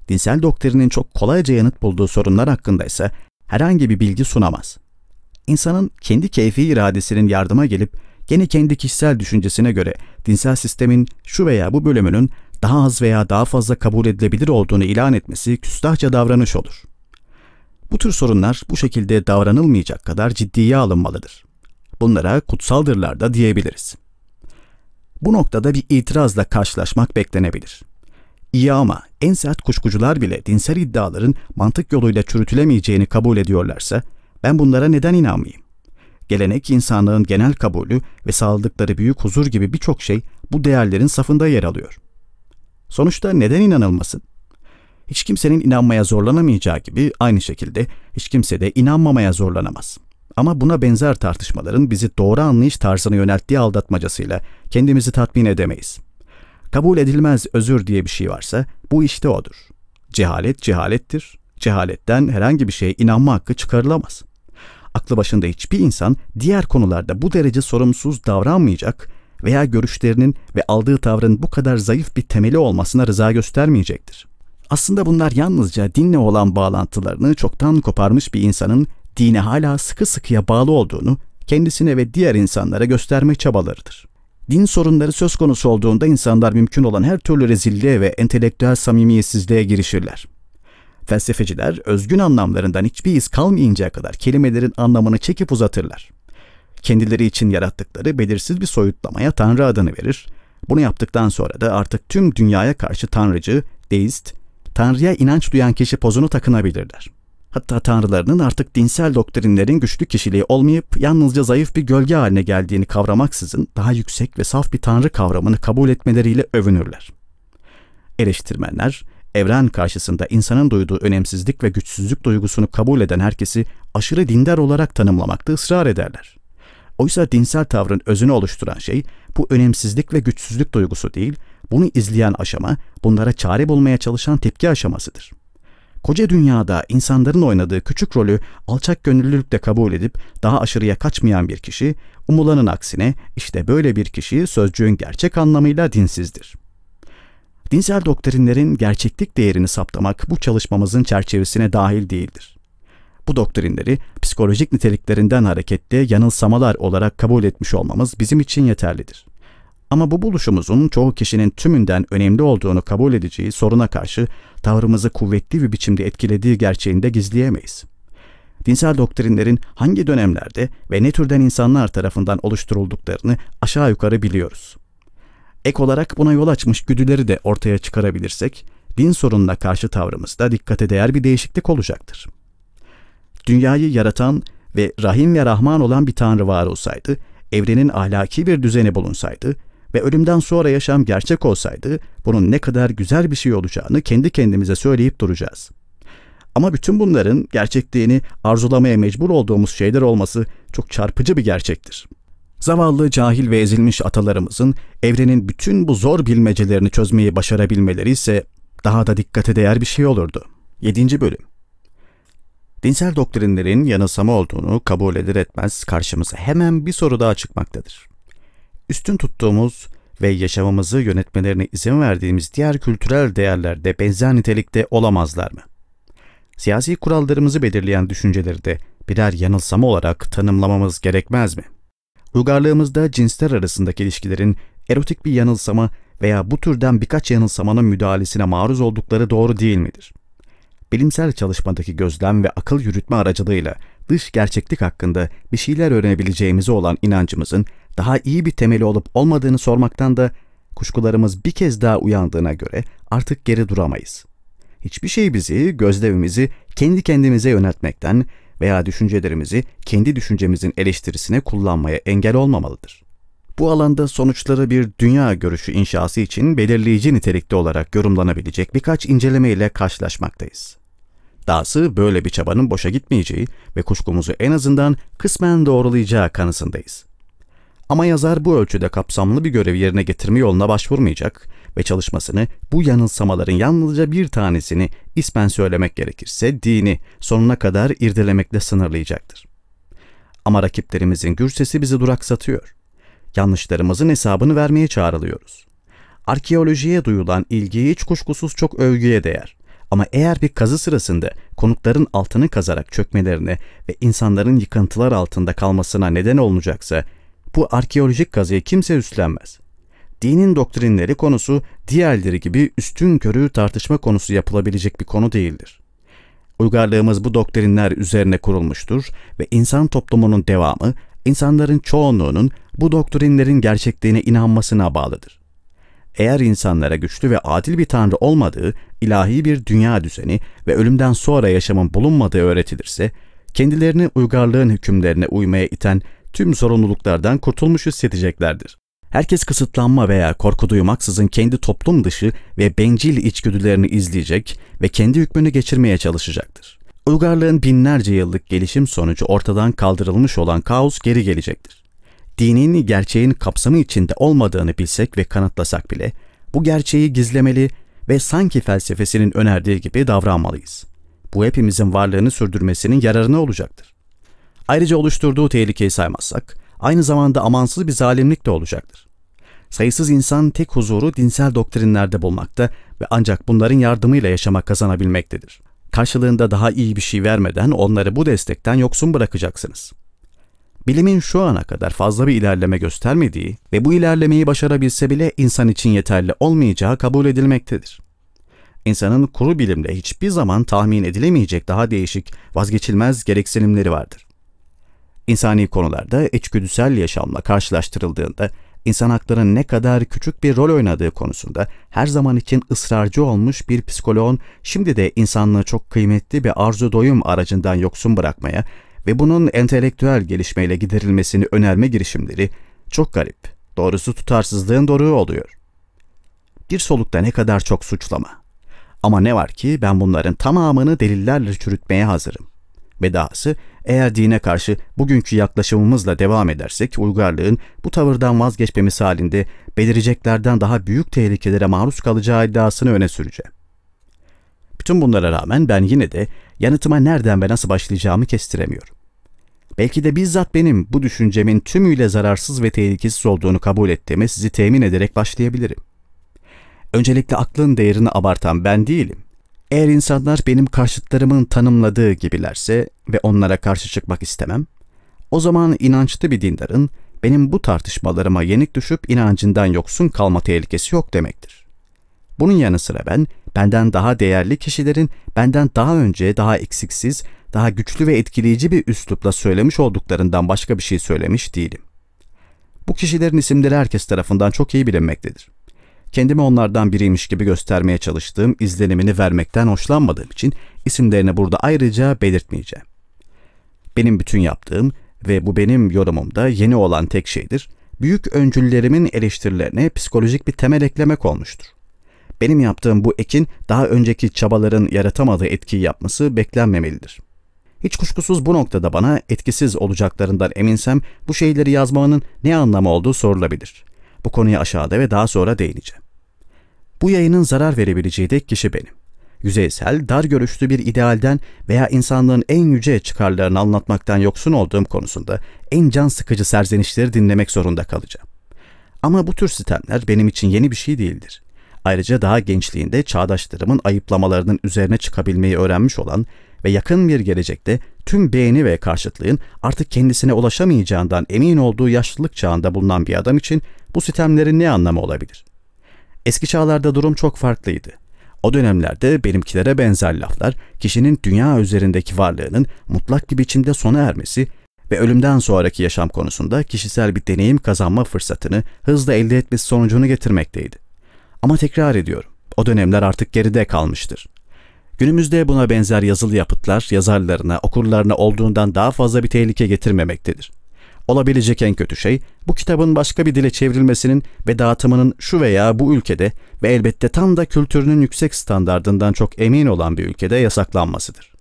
Dinsel doktrinin çok kolayca yanıt bulduğu sorunlar hakkında ise herhangi bir bilgi sunamaz. İnsanın kendi keyfi iradesinin yardıma gelip gene kendi kişisel düşüncesine göre dinsel sistemin şu veya bu bölümünün daha az veya daha fazla kabul edilebilir olduğunu ilan etmesi küstahça davranış olur. Bu tür sorunlar bu şekilde davranılmayacak kadar ciddiye alınmalıdır. Bunlara kutsaldırlar da diyebiliriz. Bu noktada bir itirazla karşılaşmak beklenebilir. İyi ama en sert kuşkucular bile dinsel iddiaların mantık yoluyla çürütülemeyeceğini kabul ediyorlarsa ben bunlara neden inanmayayım? Gelenek insanlığın genel kabulü ve sağladıkları büyük huzur gibi birçok şey bu değerlerin safında yer alıyor.'' Sonuçta neden inanılmasın? Hiç kimsenin inanmaya zorlanamayacağı gibi aynı şekilde hiç kimse de inanmamaya zorlanamaz. Ama buna benzer tartışmaların bizi doğru anlayış tarzına yönelttiği aldatmacasıyla kendimizi tatmin edemeyiz. Kabul edilmez özür diye bir şey varsa bu işte odur. Cehalet cehalettir. Cehaletten herhangi bir şeye inanma hakkı çıkarılamaz. Aklı başında hiçbir insan diğer konularda bu derece sorumsuz davranmayacak veya görüşlerinin ve aldığı tavrın bu kadar zayıf bir temeli olmasına rıza göstermeyecektir. Aslında bunlar yalnızca dinle olan bağlantılarını çoktan koparmış bir insanın dine hala sıkı sıkıya bağlı olduğunu kendisine ve diğer insanlara gösterme çabalarıdır. Din sorunları söz konusu olduğunda insanlar mümkün olan her türlü rezilliğe ve entelektüel samimiyetsizliğe girişirler. Felsefeciler özgün anlamlarından hiçbir iz kalmayıncaya kadar kelimelerin anlamını çekip uzatırlar kendileri için yarattıkları belirsiz bir soyutlamaya Tanrı adını verir. Bunu yaptıktan sonra da artık tüm dünyaya karşı Tanrıcı, deist, Tanrı'ya inanç duyan kişi pozunu takınabilirler. Hatta tanrılarının artık dinsel doktrinlerin güçlü kişiliği olmayıp yalnızca zayıf bir gölge haline geldiğini kavramaksızın daha yüksek ve saf bir tanrı kavramını kabul etmeleriyle övünürler. Eleştirmenler, evren karşısında insanın duyduğu önemsizlik ve güçsüzlük duygusunu kabul eden herkesi aşırı dindar olarak tanımlamakta ısrar ederler. Oysa dinsel tavrın özünü oluşturan şey bu önemsizlik ve güçsüzlük duygusu değil, bunu izleyen aşama, bunlara çare bulmaya çalışan tepki aşamasıdır. Koca dünyada insanların oynadığı küçük rolü alçak gönüllülükle kabul edip daha aşırıya kaçmayan bir kişi, umulanın aksine işte böyle bir kişi sözcüğün gerçek anlamıyla dinsizdir. Dinsel doktrinlerin gerçeklik değerini saptamak bu çalışmamızın çerçevesine dahil değildir. Bu doktrinleri psikolojik niteliklerinden hareketle yanılsamalar olarak kabul etmiş olmamız bizim için yeterlidir. Ama bu buluşumuzun çoğu kişinin tümünden önemli olduğunu kabul edeceği soruna karşı tavrımızı kuvvetli bir biçimde etkilediği gerçeğini de gizleyemeyiz. Dinsel doktrinlerin hangi dönemlerde ve ne türden insanlar tarafından oluşturulduklarını aşağı yukarı biliyoruz. Ek olarak buna yol açmış güdüleri de ortaya çıkarabilirsek, din sorununa karşı tavrımızda dikkate değer bir değişiklik olacaktır dünyayı yaratan ve Rahim ve Rahman olan bir Tanrı var olsaydı, evrenin ahlaki bir düzeni bulunsaydı ve ölümden sonra yaşam gerçek olsaydı, bunun ne kadar güzel bir şey olacağını kendi kendimize söyleyip duracağız. Ama bütün bunların gerçekliğini arzulamaya mecbur olduğumuz şeyler olması çok çarpıcı bir gerçektir. Zavallı, cahil ve ezilmiş atalarımızın evrenin bütün bu zor bilmecelerini çözmeyi başarabilmeleri ise daha da dikkate değer bir şey olurdu. 7. Bölüm dinsel doktrinlerin yanılsama olduğunu kabul eder etmez karşımıza hemen bir soru daha çıkmaktadır. Üstün tuttuğumuz ve yaşamımızı yönetmelerine izin verdiğimiz diğer kültürel değerler de benzer nitelikte olamazlar mı? Siyasi kurallarımızı belirleyen düşünceleri de birer yanılsama olarak tanımlamamız gerekmez mi? Uygarlığımızda cinsler arasındaki ilişkilerin erotik bir yanılsama veya bu türden birkaç yanılsamanın müdahalesine maruz oldukları doğru değil midir? bilimsel çalışmadaki gözlem ve akıl yürütme aracılığıyla dış gerçeklik hakkında bir şeyler öğrenebileceğimize olan inancımızın daha iyi bir temeli olup olmadığını sormaktan da kuşkularımız bir kez daha uyandığına göre artık geri duramayız. Hiçbir şey bizi, gözlemimizi kendi kendimize yöneltmekten veya düşüncelerimizi kendi düşüncemizin eleştirisine kullanmaya engel olmamalıdır. Bu alanda sonuçları bir dünya görüşü inşası için belirleyici nitelikte olarak yorumlanabilecek birkaç inceleme ile karşılaşmaktayız. Dahası böyle bir çabanın boşa gitmeyeceği ve kuşkumuzu en azından kısmen doğrulayacağı kanısındayız. Ama yazar bu ölçüde kapsamlı bir görevi yerine getirme yoluna başvurmayacak ve çalışmasını bu yanılsamaların yalnızca bir tanesini ismen söylemek gerekirse dini sonuna kadar irdelemekle sınırlayacaktır. Ama rakiplerimizin gür sesi bizi duraksatıyor. Yanlışlarımızın hesabını vermeye çağrılıyoruz. Arkeolojiye duyulan ilgi hiç kuşkusuz çok övgüye değer. Ama eğer bir kazı sırasında konukların altını kazarak çökmelerine ve insanların yıkıntılar altında kalmasına neden olunacaksa bu arkeolojik kazıyı kimse üstlenmez. Dinin doktrinleri konusu diğerleri gibi üstün körü tartışma konusu yapılabilecek bir konu değildir. Uygarlığımız bu doktrinler üzerine kurulmuştur ve insan toplumunun devamı insanların çoğunluğunun bu doktrinlerin gerçekliğine inanmasına bağlıdır eğer insanlara güçlü ve adil bir tanrı olmadığı, ilahi bir dünya düzeni ve ölümden sonra yaşamın bulunmadığı öğretilirse, kendilerini uygarlığın hükümlerine uymaya iten tüm sorumluluklardan kurtulmuş hissedeceklerdir. Herkes kısıtlanma veya korku duymaksızın kendi toplum dışı ve bencil içgüdülerini izleyecek ve kendi hükmünü geçirmeye çalışacaktır. Uygarlığın binlerce yıllık gelişim sonucu ortadan kaldırılmış olan kaos geri gelecektir dinin gerçeğin kapsamı içinde olmadığını bilsek ve kanıtlasak bile bu gerçeği gizlemeli ve sanki felsefesinin önerdiği gibi davranmalıyız. Bu hepimizin varlığını sürdürmesinin yararına olacaktır. Ayrıca oluşturduğu tehlikeyi saymazsak aynı zamanda amansız bir zalimlik de olacaktır. Sayısız insan tek huzuru dinsel doktrinlerde bulmakta ve ancak bunların yardımıyla yaşamak kazanabilmektedir. Karşılığında daha iyi bir şey vermeden onları bu destekten yoksun bırakacaksınız bilimin şu ana kadar fazla bir ilerleme göstermediği ve bu ilerlemeyi başarabilse bile insan için yeterli olmayacağı kabul edilmektedir. İnsanın kuru bilimle hiçbir zaman tahmin edilemeyecek daha değişik, vazgeçilmez gereksinimleri vardır. İnsani konularda içgüdüsel yaşamla karşılaştırıldığında insan haklarının ne kadar küçük bir rol oynadığı konusunda her zaman için ısrarcı olmuş bir psikoloğun şimdi de insanlığı çok kıymetli bir arzu doyum aracından yoksun bırakmaya, ve bunun entelektüel gelişmeyle giderilmesini önerme girişimleri çok garip, doğrusu tutarsızlığın doruğu oluyor. Bir solukta ne kadar çok suçlama. Ama ne var ki ben bunların tamamını delillerle çürütmeye hazırım. Ve dahası eğer dine karşı bugünkü yaklaşımımızla devam edersek uygarlığın bu tavırdan vazgeçmemiz halinde belireceklerden daha büyük tehlikelere maruz kalacağı iddiasını öne süreceğim. Bütün bunlara rağmen ben yine de yanıtıma nereden ve nasıl başlayacağımı kestiremiyorum. Belki de bizzat benim bu düşüncemin tümüyle zararsız ve tehlikesiz olduğunu kabul ettiğimi sizi temin ederek başlayabilirim. Öncelikle aklın değerini abartan ben değilim. Eğer insanlar benim karşıtlarımın tanımladığı gibilerse ve onlara karşı çıkmak istemem, o zaman inançlı bir dindarın benim bu tartışmalarıma yenik düşüp inancından yoksun kalma tehlikesi yok demektir. Bunun yanı sıra ben, benden daha değerli kişilerin benden daha önce daha eksiksiz, daha güçlü ve etkileyici bir üslupla söylemiş olduklarından başka bir şey söylemiş değilim. Bu kişilerin isimleri herkes tarafından çok iyi bilinmektedir. Kendimi onlardan biriymiş gibi göstermeye çalıştığım izlenimini vermekten hoşlanmadığım için isimlerini burada ayrıca belirtmeyeceğim. Benim bütün yaptığım ve bu benim yorumumda yeni olan tek şeydir, büyük öncüllerimin eleştirilerine psikolojik bir temel eklemek olmuştur. Benim yaptığım bu ekin daha önceki çabaların yaratamadığı etkiyi yapması beklenmemelidir. Hiç kuşkusuz bu noktada bana etkisiz olacaklarından eminsem bu şeyleri yazmanın ne anlamı olduğu sorulabilir. Bu konuyu aşağıda ve daha sonra değineceğim. Bu yayının zarar verebileceği tek kişi benim. Yüzeysel, dar görüşlü bir idealden veya insanlığın en yüce çıkarlarını anlatmaktan yoksun olduğum konusunda en can sıkıcı serzenişleri dinlemek zorunda kalacağım. Ama bu tür sistemler benim için yeni bir şey değildir. Ayrıca daha gençliğinde çağdaşlarımın ayıplamalarının üzerine çıkabilmeyi öğrenmiş olan ve yakın bir gelecekte tüm beğeni ve karşıtlığın artık kendisine ulaşamayacağından emin olduğu yaşlılık çağında bulunan bir adam için bu sistemlerin ne anlamı olabilir? Eski çağlarda durum çok farklıydı. O dönemlerde benimkilere benzer laflar kişinin dünya üzerindeki varlığının mutlak bir biçimde sona ermesi ve ölümden sonraki yaşam konusunda kişisel bir deneyim kazanma fırsatını hızla elde etmesi sonucunu getirmekteydi. Ama tekrar ediyorum, o dönemler artık geride kalmıştır. Günümüzde buna benzer yazılı yapıtlar yazarlarına, okurlarına olduğundan daha fazla bir tehlike getirmemektedir. Olabilecek en kötü şey bu kitabın başka bir dile çevrilmesinin ve dağıtımının şu veya bu ülkede ve elbette tam da kültürünün yüksek standardından çok emin olan bir ülkede yasaklanmasıdır.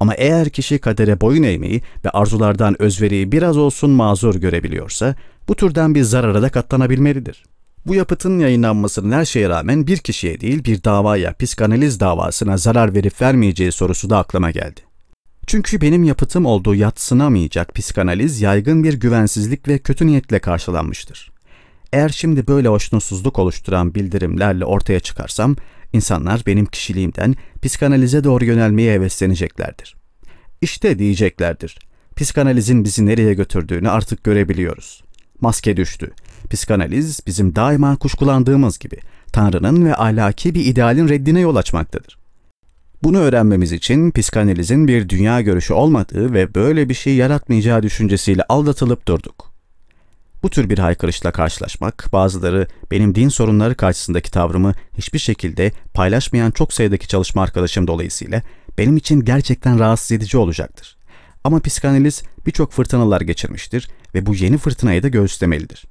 Ama eğer kişi kadere boyun eğmeyi ve arzulardan özveriyi biraz olsun mazur görebiliyorsa bu türden bir zarara da katlanabilmelidir. Bu yapıtın yayınlanmasının her şeye rağmen bir kişiye değil bir davaya, psikanaliz davasına zarar verip vermeyeceği sorusu da aklıma geldi. Çünkü benim yapıtım olduğu yatsınamayacak psikanaliz yaygın bir güvensizlik ve kötü niyetle karşılanmıştır. Eğer şimdi böyle hoşnutsuzluk oluşturan bildirimlerle ortaya çıkarsam, insanlar benim kişiliğimden psikanalize doğru yönelmeye hevesleneceklerdir. İşte diyeceklerdir. Psikanalizin bizi nereye götürdüğünü artık görebiliyoruz. Maske düştü. Psikanaliz bizim daima kuşkulandığımız gibi Tanrı'nın ve ahlaki bir idealin reddine yol açmaktadır. Bunu öğrenmemiz için psikanalizin bir dünya görüşü olmadığı ve böyle bir şey yaratmayacağı düşüncesiyle aldatılıp durduk. Bu tür bir haykırışla karşılaşmak, bazıları benim din sorunları karşısındaki tavrımı hiçbir şekilde paylaşmayan çok sayıdaki çalışma arkadaşım dolayısıyla benim için gerçekten rahatsız edici olacaktır. Ama psikanaliz birçok fırtınalar geçirmiştir ve bu yeni fırtınayı da göğüslemelidir.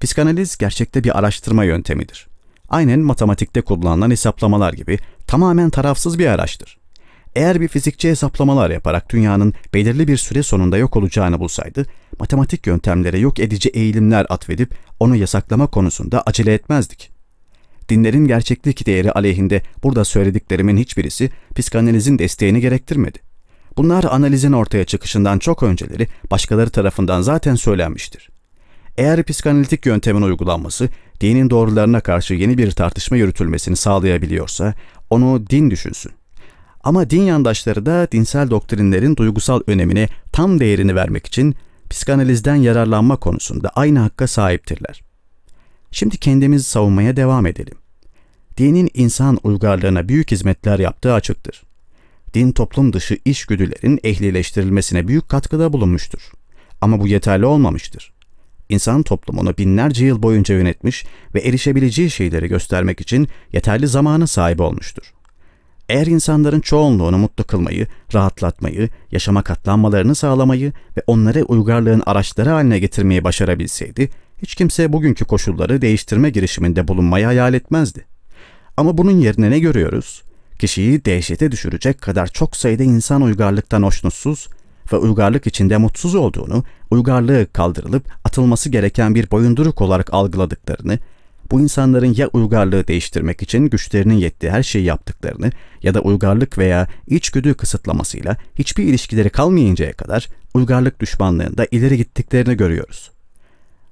Psikanaliz gerçekte bir araştırma yöntemidir. Aynen matematikte kullanılan hesaplamalar gibi tamamen tarafsız bir araçtır. Eğer bir fizikçi hesaplamalar yaparak dünyanın belirli bir süre sonunda yok olacağını bulsaydı, matematik yöntemlere yok edici eğilimler atfedip onu yasaklama konusunda acele etmezdik. Dinlerin gerçeklik değeri aleyhinde burada söylediklerimin hiçbirisi psikanalizin desteğini gerektirmedi. Bunlar analizin ortaya çıkışından çok önceleri başkaları tarafından zaten söylenmiştir. Eğer psikanalitik yöntemin uygulanması, dinin doğrularına karşı yeni bir tartışma yürütülmesini sağlayabiliyorsa, onu din düşünsün. Ama din yandaşları da dinsel doktrinlerin duygusal önemine tam değerini vermek için psikanalizden yararlanma konusunda aynı hakka sahiptirler. Şimdi kendimizi savunmaya devam edelim. Dinin insan uygarlığına büyük hizmetler yaptığı açıktır. Din toplum dışı işgüdülerin ehlileştirilmesine büyük katkıda bulunmuştur. Ama bu yeterli olmamıştır insan toplumunu binlerce yıl boyunca yönetmiş ve erişebileceği şeyleri göstermek için yeterli zamana sahip olmuştur. Eğer insanların çoğunluğunu mutlu kılmayı, rahatlatmayı, yaşama katlanmalarını sağlamayı ve onları uygarlığın araçları haline getirmeyi başarabilseydi, hiç kimse bugünkü koşulları değiştirme girişiminde bulunmayı hayal etmezdi. Ama bunun yerine ne görüyoruz? Kişiyi dehşete düşürecek kadar çok sayıda insan uygarlıktan hoşnutsuz ve uygarlık içinde mutsuz olduğunu, uygarlığı kaldırılıp atılması gereken bir boyunduruk olarak algıladıklarını, bu insanların ya uygarlığı değiştirmek için güçlerinin yettiği her şeyi yaptıklarını ya da uygarlık veya içgüdü kısıtlamasıyla hiçbir ilişkileri kalmayıncaya kadar uygarlık düşmanlığında ileri gittiklerini görüyoruz.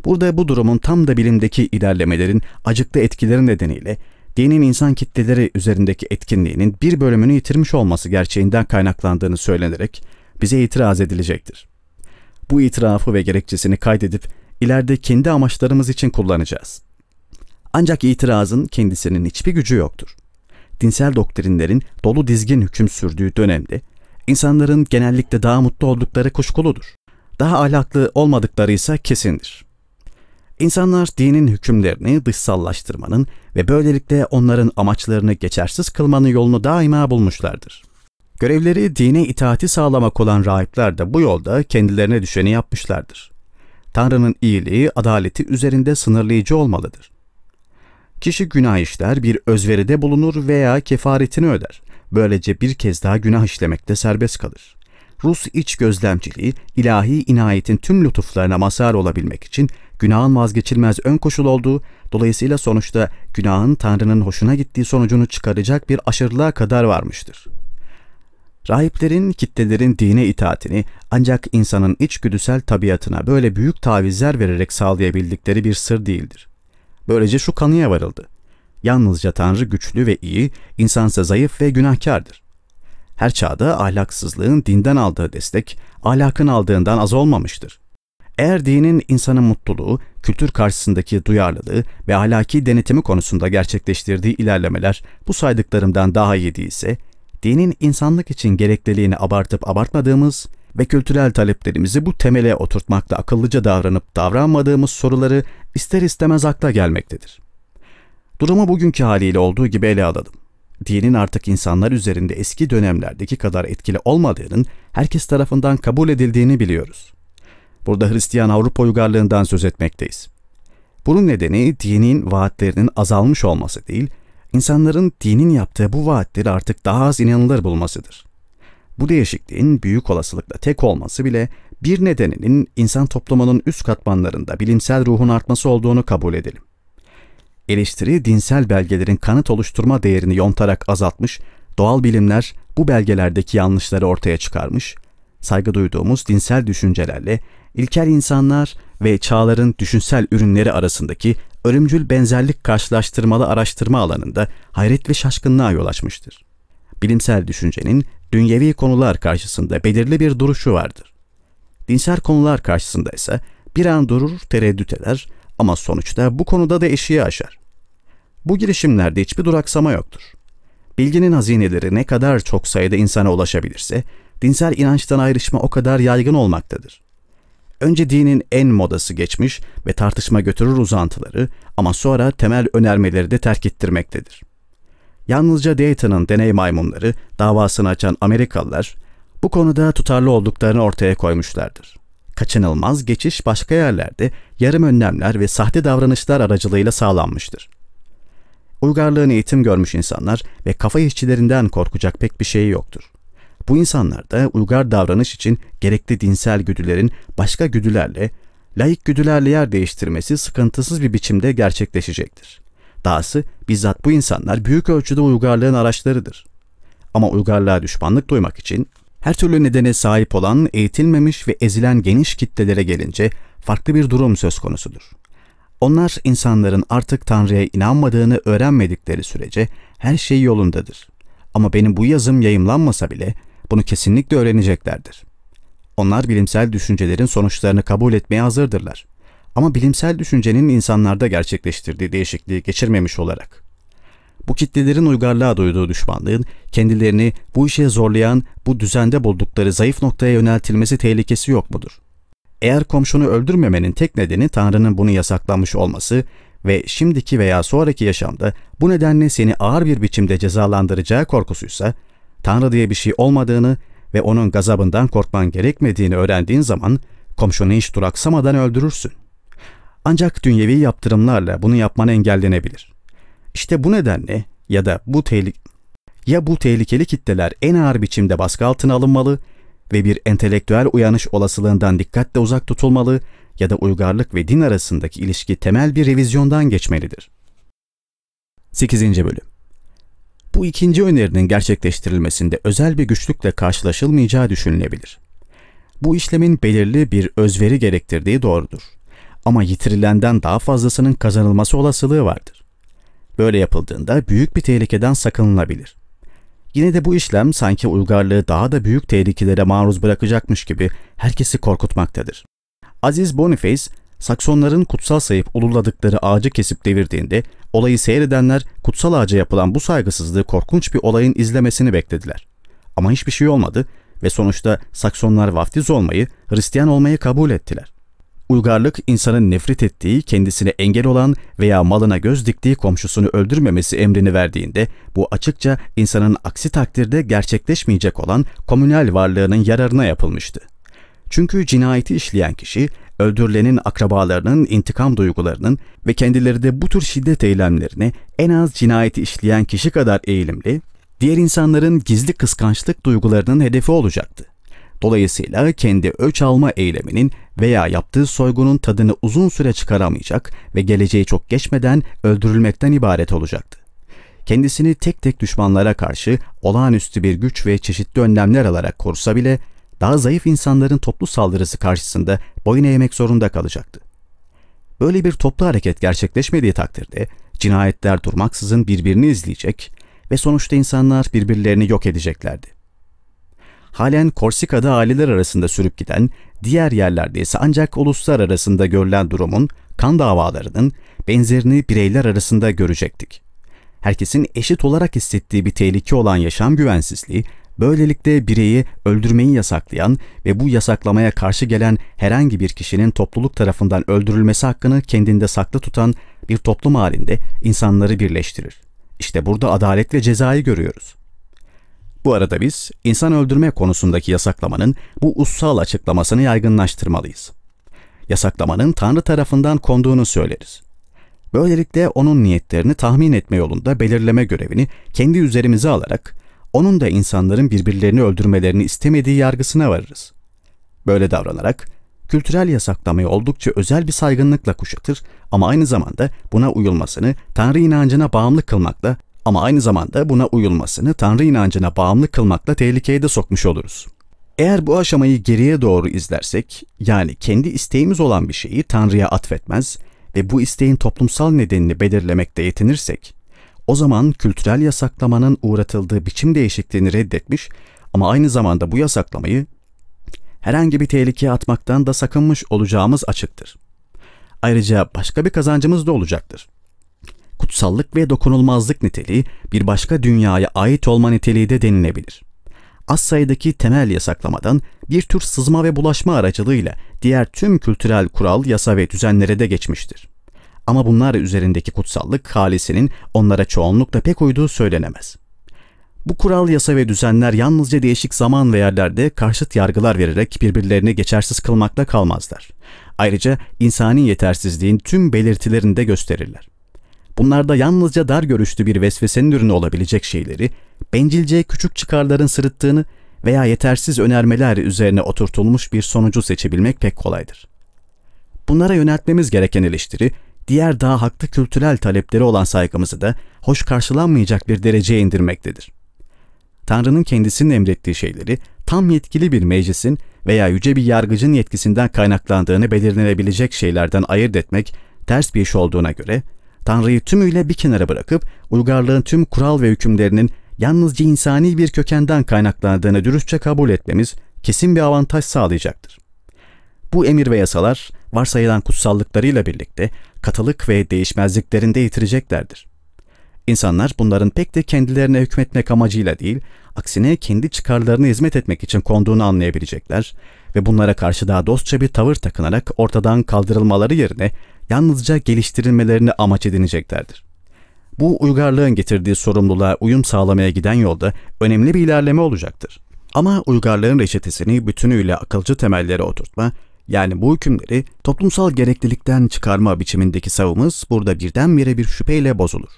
Burada bu durumun tam da bilimdeki ilerlemelerin acıklı etkileri nedeniyle dinin insan kitleleri üzerindeki etkinliğinin bir bölümünü yitirmiş olması gerçeğinden kaynaklandığını söylenerek bize itiraz edilecektir. Bu itirafı ve gerekçesini kaydedip ileride kendi amaçlarımız için kullanacağız. Ancak itirazın kendisinin hiçbir gücü yoktur. Dinsel doktrinlerin dolu dizgin hüküm sürdüğü dönemde insanların genellikle daha mutlu oldukları kuşkuludur. Daha ahlaklı olmadıkları ise kesindir. İnsanlar dinin hükümlerini dışsallaştırmanın ve böylelikle onların amaçlarını geçersiz kılmanın yolunu daima bulmuşlardır. Görevleri dine itaati sağlamak olan rahipler de bu yolda kendilerine düşeni yapmışlardır. Tanrı'nın iyiliği, adaleti üzerinde sınırlayıcı olmalıdır. Kişi günah işler, bir özveride bulunur veya kefaretini öder. Böylece bir kez daha günah işlemekte serbest kalır. Rus iç gözlemciliği, ilahi inayetin tüm lütuflarına mazhar olabilmek için günahın vazgeçilmez ön koşul olduğu, dolayısıyla sonuçta günahın Tanrı'nın hoşuna gittiği sonucunu çıkaracak bir aşırılığa kadar varmıştır.'' Rahiplerin kitlelerin dine itaatini ancak insanın içgüdüsel tabiatına böyle büyük tavizler vererek sağlayabildikleri bir sır değildir. Böylece şu kanıya varıldı. Yalnızca Tanrı güçlü ve iyi, insansa zayıf ve günahkardır. Her çağda ahlaksızlığın dinden aldığı destek, ahlakın aldığından az olmamıştır. Eğer dinin insanın mutluluğu, kültür karşısındaki duyarlılığı ve ahlaki denetimi konusunda gerçekleştirdiği ilerlemeler bu saydıklarımdan daha iyi değilse, dinin insanlık için gerekliliğini abartıp abartmadığımız ve kültürel taleplerimizi bu temele oturtmakta akıllıca davranıp davranmadığımız soruları ister istemez akla gelmektedir. Durumu bugünkü haliyle olduğu gibi ele alalım. Dinin artık insanlar üzerinde eski dönemlerdeki kadar etkili olmadığının herkes tarafından kabul edildiğini biliyoruz. Burada Hristiyan Avrupa uygarlığından söz etmekteyiz. Bunun nedeni dinin vaatlerinin azalmış olması değil, insanların dinin yaptığı bu vaatleri artık daha az inanılır bulmasıdır. Bu değişikliğin büyük olasılıkla tek olması bile bir nedeninin insan toplumunun üst katmanlarında bilimsel ruhun artması olduğunu kabul edelim. Eleştiri dinsel belgelerin kanıt oluşturma değerini yontarak azaltmış, doğal bilimler bu belgelerdeki yanlışları ortaya çıkarmış, saygı duyduğumuz dinsel düşüncelerle ilkel insanlar ve çağların düşünsel ürünleri arasındaki Örümcül benzerlik karşılaştırmalı araştırma alanında hayret ve şaşkınlığa yol açmıştır. Bilimsel düşüncenin dünyevi konular karşısında belirli bir duruşu vardır. Dinsel konular karşısında ise bir an durur, tereddüt eder ama sonuçta bu konuda da eşiği aşar. Bu girişimlerde hiçbir duraksama yoktur. Bilginin hazineleri ne kadar çok sayıda insana ulaşabilirse, dinsel inançtan ayrışma o kadar yaygın olmaktadır. Önce dinin en modası geçmiş ve tartışma götürür uzantıları ama sonra temel önermeleri de terk ettirmektedir. Yalnızca Dayton'ın deney maymunları davasını açan Amerikalılar bu konuda tutarlı olduklarını ortaya koymuşlardır. Kaçınılmaz geçiş başka yerlerde yarım önlemler ve sahte davranışlar aracılığıyla sağlanmıştır. Uygarlığın eğitim görmüş insanlar ve kafa işçilerinden korkacak pek bir şey yoktur. Bu insanlarda uygar davranış için gerekli dinsel güdülerin başka güdülerle, layık güdülerle yer değiştirmesi sıkıntısız bir biçimde gerçekleşecektir. Dahası bizzat bu insanlar büyük ölçüde uygarlığın araçlarıdır. Ama uygarlığa düşmanlık duymak için her türlü nedene sahip olan eğitilmemiş ve ezilen geniş kitlelere gelince farklı bir durum söz konusudur. Onlar insanların artık Tanrı'ya inanmadığını öğrenmedikleri sürece her şey yolundadır. Ama benim bu yazım yayımlanmasa bile bunu kesinlikle öğreneceklerdir. Onlar bilimsel düşüncelerin sonuçlarını kabul etmeye hazırdırlar. Ama bilimsel düşüncenin insanlarda gerçekleştirdiği değişikliği geçirmemiş olarak. Bu kitlelerin uygarlığa duyduğu düşmanlığın kendilerini bu işe zorlayan, bu düzende buldukları zayıf noktaya yöneltilmesi tehlikesi yok mudur? Eğer komşunu öldürmemenin tek nedeni Tanrı'nın bunu yasaklamış olması ve şimdiki veya sonraki yaşamda bu nedenle seni ağır bir biçimde cezalandıracağı korkusuysa, Tanrı diye bir şey olmadığını ve onun gazabından korkman gerekmediğini öğrendiğin zaman komşunu hiç duraksamadan öldürürsün. Ancak dünyevi yaptırımlarla bunu yapman engellenebilir. İşte bu nedenle ya da bu tehlike ya bu tehlikeli kitleler en ağır biçimde baskı altına alınmalı ve bir entelektüel uyanış olasılığından dikkatle uzak tutulmalı ya da uygarlık ve din arasındaki ilişki temel bir revizyondan geçmelidir. 8. Bölüm bu ikinci önerinin gerçekleştirilmesinde özel bir güçlükle karşılaşılmayacağı düşünülebilir. Bu işlemin belirli bir özveri gerektirdiği doğrudur. Ama yitirilenden daha fazlasının kazanılması olasılığı vardır. Böyle yapıldığında büyük bir tehlikeden sakınılabilir. Yine de bu işlem sanki uygarlığı daha da büyük tehlikelere maruz bırakacakmış gibi herkesi korkutmaktadır. Aziz Boniface, Saksonların kutsal sayıp ululadıkları ağacı kesip devirdiğinde Olayı seyredenler kutsal ağaca yapılan bu saygısızlığı korkunç bir olayın izlemesini beklediler. Ama hiçbir şey olmadı ve sonuçta Saksonlar vaftiz olmayı, Hristiyan olmayı kabul ettiler. Uygarlık insanın nefret ettiği, kendisine engel olan veya malına göz diktiği komşusunu öldürmemesi emrini verdiğinde bu açıkça insanın aksi takdirde gerçekleşmeyecek olan komünel varlığının yararına yapılmıştı. Çünkü cinayeti işleyen kişi öldürülenin akrabalarının intikam duygularının ve kendileri de bu tür şiddet eylemlerine en az cinayeti işleyen kişi kadar eğilimli, diğer insanların gizli kıskançlık duygularının hedefi olacaktı. Dolayısıyla kendi ölç alma eyleminin veya yaptığı soygunun tadını uzun süre çıkaramayacak ve geleceği çok geçmeden öldürülmekten ibaret olacaktı. Kendisini tek tek düşmanlara karşı olağanüstü bir güç ve çeşitli önlemler alarak korusa bile daha zayıf insanların toplu saldırısı karşısında boyun eğmek zorunda kalacaktı. Böyle bir toplu hareket gerçekleşmediği takdirde cinayetler durmaksızın birbirini izleyecek ve sonuçta insanlar birbirlerini yok edeceklerdi. Halen Korsika'da aileler arasında sürüp giden, diğer yerlerde ise ancak uluslar arasında görülen durumun, kan davalarının benzerini bireyler arasında görecektik. Herkesin eşit olarak hissettiği bir tehlike olan yaşam güvensizliği Böylelikle bireyi öldürmeyi yasaklayan ve bu yasaklamaya karşı gelen herhangi bir kişinin topluluk tarafından öldürülmesi hakkını kendinde saklı tutan bir toplum halinde insanları birleştirir. İşte burada adalet ve cezayı görüyoruz. Bu arada biz insan öldürme konusundaki yasaklamanın bu ussal açıklamasını yaygınlaştırmalıyız. Yasaklamanın Tanrı tarafından konduğunu söyleriz. Böylelikle onun niyetlerini tahmin etme yolunda belirleme görevini kendi üzerimize alarak onun da insanların birbirlerini öldürmelerini istemediği yargısına varırız. Böyle davranarak kültürel yasaklamayı oldukça özel bir saygınlıkla kuşatır ama aynı zamanda buna uyulmasını Tanrı inancına bağımlı kılmakla ama aynı zamanda buna uyulmasını Tanrı inancına bağımlı kılmakla tehlikeye de sokmuş oluruz. Eğer bu aşamayı geriye doğru izlersek, yani kendi isteğimiz olan bir şeyi Tanrı'ya atfetmez ve bu isteğin toplumsal nedenini belirlemekte yetinirsek, o zaman kültürel yasaklamanın uğratıldığı biçim değişikliğini reddetmiş ama aynı zamanda bu yasaklamayı herhangi bir tehlikeye atmaktan da sakınmış olacağımız açıktır. Ayrıca başka bir kazancımız da olacaktır. Kutsallık ve dokunulmazlık niteliği bir başka dünyaya ait olma niteliği de denilebilir. Az sayıdaki temel yasaklamadan bir tür sızma ve bulaşma aracılığıyla diğer tüm kültürel kural, yasa ve düzenlere de geçmiştir ama bunlar üzerindeki kutsallık halisinin onlara çoğunlukla pek uyduğu söylenemez. Bu kural, yasa ve düzenler yalnızca değişik zaman ve yerlerde karşıt yargılar vererek birbirlerini geçersiz kılmakla kalmazlar. Ayrıca insani yetersizliğin tüm belirtilerini de gösterirler. Bunlarda yalnızca dar görüşlü bir vesvesenin ürünü olabilecek şeyleri, bencilce küçük çıkarların sırıttığını veya yetersiz önermeler üzerine oturtulmuş bir sonucu seçebilmek pek kolaydır. Bunlara yöneltmemiz gereken eleştiri, diğer daha haklı kültürel talepleri olan saygımızı da hoş karşılanmayacak bir dereceye indirmektedir. Tanrı'nın kendisinin emrettiği şeyleri tam yetkili bir meclisin veya yüce bir yargıcın yetkisinden kaynaklandığını belirlenebilecek şeylerden ayırt etmek ters bir iş olduğuna göre Tanrı'yı tümüyle bir kenara bırakıp uygarlığın tüm kural ve hükümlerinin yalnızca insani bir kökenden kaynaklandığını dürüstçe kabul etmemiz kesin bir avantaj sağlayacaktır. Bu emir ve yasalar varsayılan kutsallıklarıyla birlikte katılık ve değişmezliklerinde yitireceklerdir. İnsanlar bunların pek de kendilerine hükmetmek amacıyla değil, aksine kendi çıkarlarına hizmet etmek için konduğunu anlayabilecekler ve bunlara karşı daha dostça bir tavır takınarak ortadan kaldırılmaları yerine yalnızca geliştirilmelerini amaç edineceklerdir. Bu uygarlığın getirdiği sorumluluğa uyum sağlamaya giden yolda önemli bir ilerleme olacaktır. Ama uygarlığın reçetesini bütünüyle akılcı temellere oturtma yani bu hükümleri toplumsal gereklilikten çıkarma biçimindeki savımız burada birdenbire bir şüpheyle bozulur.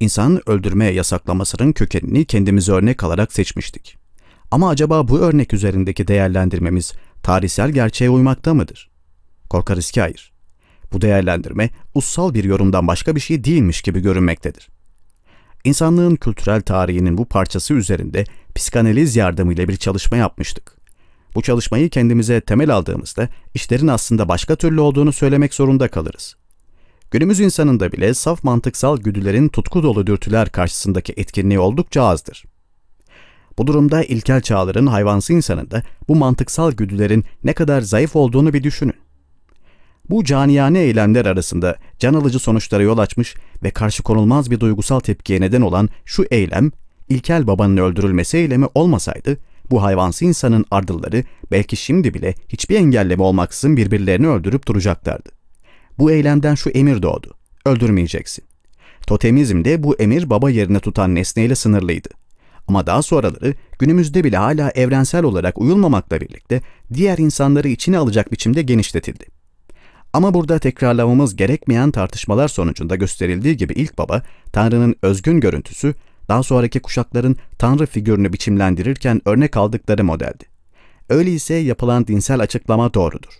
İnsan öldürme yasaklamasının kökenini kendimize örnek alarak seçmiştik. Ama acaba bu örnek üzerindeki değerlendirmemiz tarihsel gerçeğe uymakta mıdır? Korkarız ki hayır. Bu değerlendirme ussal bir yorumdan başka bir şey değilmiş gibi görünmektedir. İnsanlığın kültürel tarihinin bu parçası üzerinde psikanaliz yardımıyla bir çalışma yapmıştık. Bu çalışmayı kendimize temel aldığımızda işlerin aslında başka türlü olduğunu söylemek zorunda kalırız. Günümüz insanında bile saf mantıksal güdülerin tutku dolu dürtüler karşısındaki etkinliği oldukça azdır. Bu durumda ilkel çağların hayvansı insanında bu mantıksal güdülerin ne kadar zayıf olduğunu bir düşünün. Bu caniyane eylemler arasında can alıcı sonuçlara yol açmış ve karşı konulmaz bir duygusal tepkiye neden olan şu eylem, ilkel babanın öldürülmesi eylemi olmasaydı bu hayvansı insanın ardılları belki şimdi bile hiçbir engelleme olmaksızın birbirlerini öldürüp duracaklardı. Bu eylemden şu emir doğdu. Öldürmeyeceksin. Totemizmde bu emir baba yerine tutan nesneyle sınırlıydı. Ama daha sonraları günümüzde bile hala evrensel olarak uyulmamakla birlikte diğer insanları içine alacak biçimde genişletildi. Ama burada tekrarlamamız gerekmeyen tartışmalar sonucunda gösterildiği gibi ilk baba, Tanrı'nın özgün görüntüsü daha sonraki kuşakların tanrı figürünü biçimlendirirken örnek aldıkları modeldi. Öyleyse yapılan dinsel açıklama doğrudur.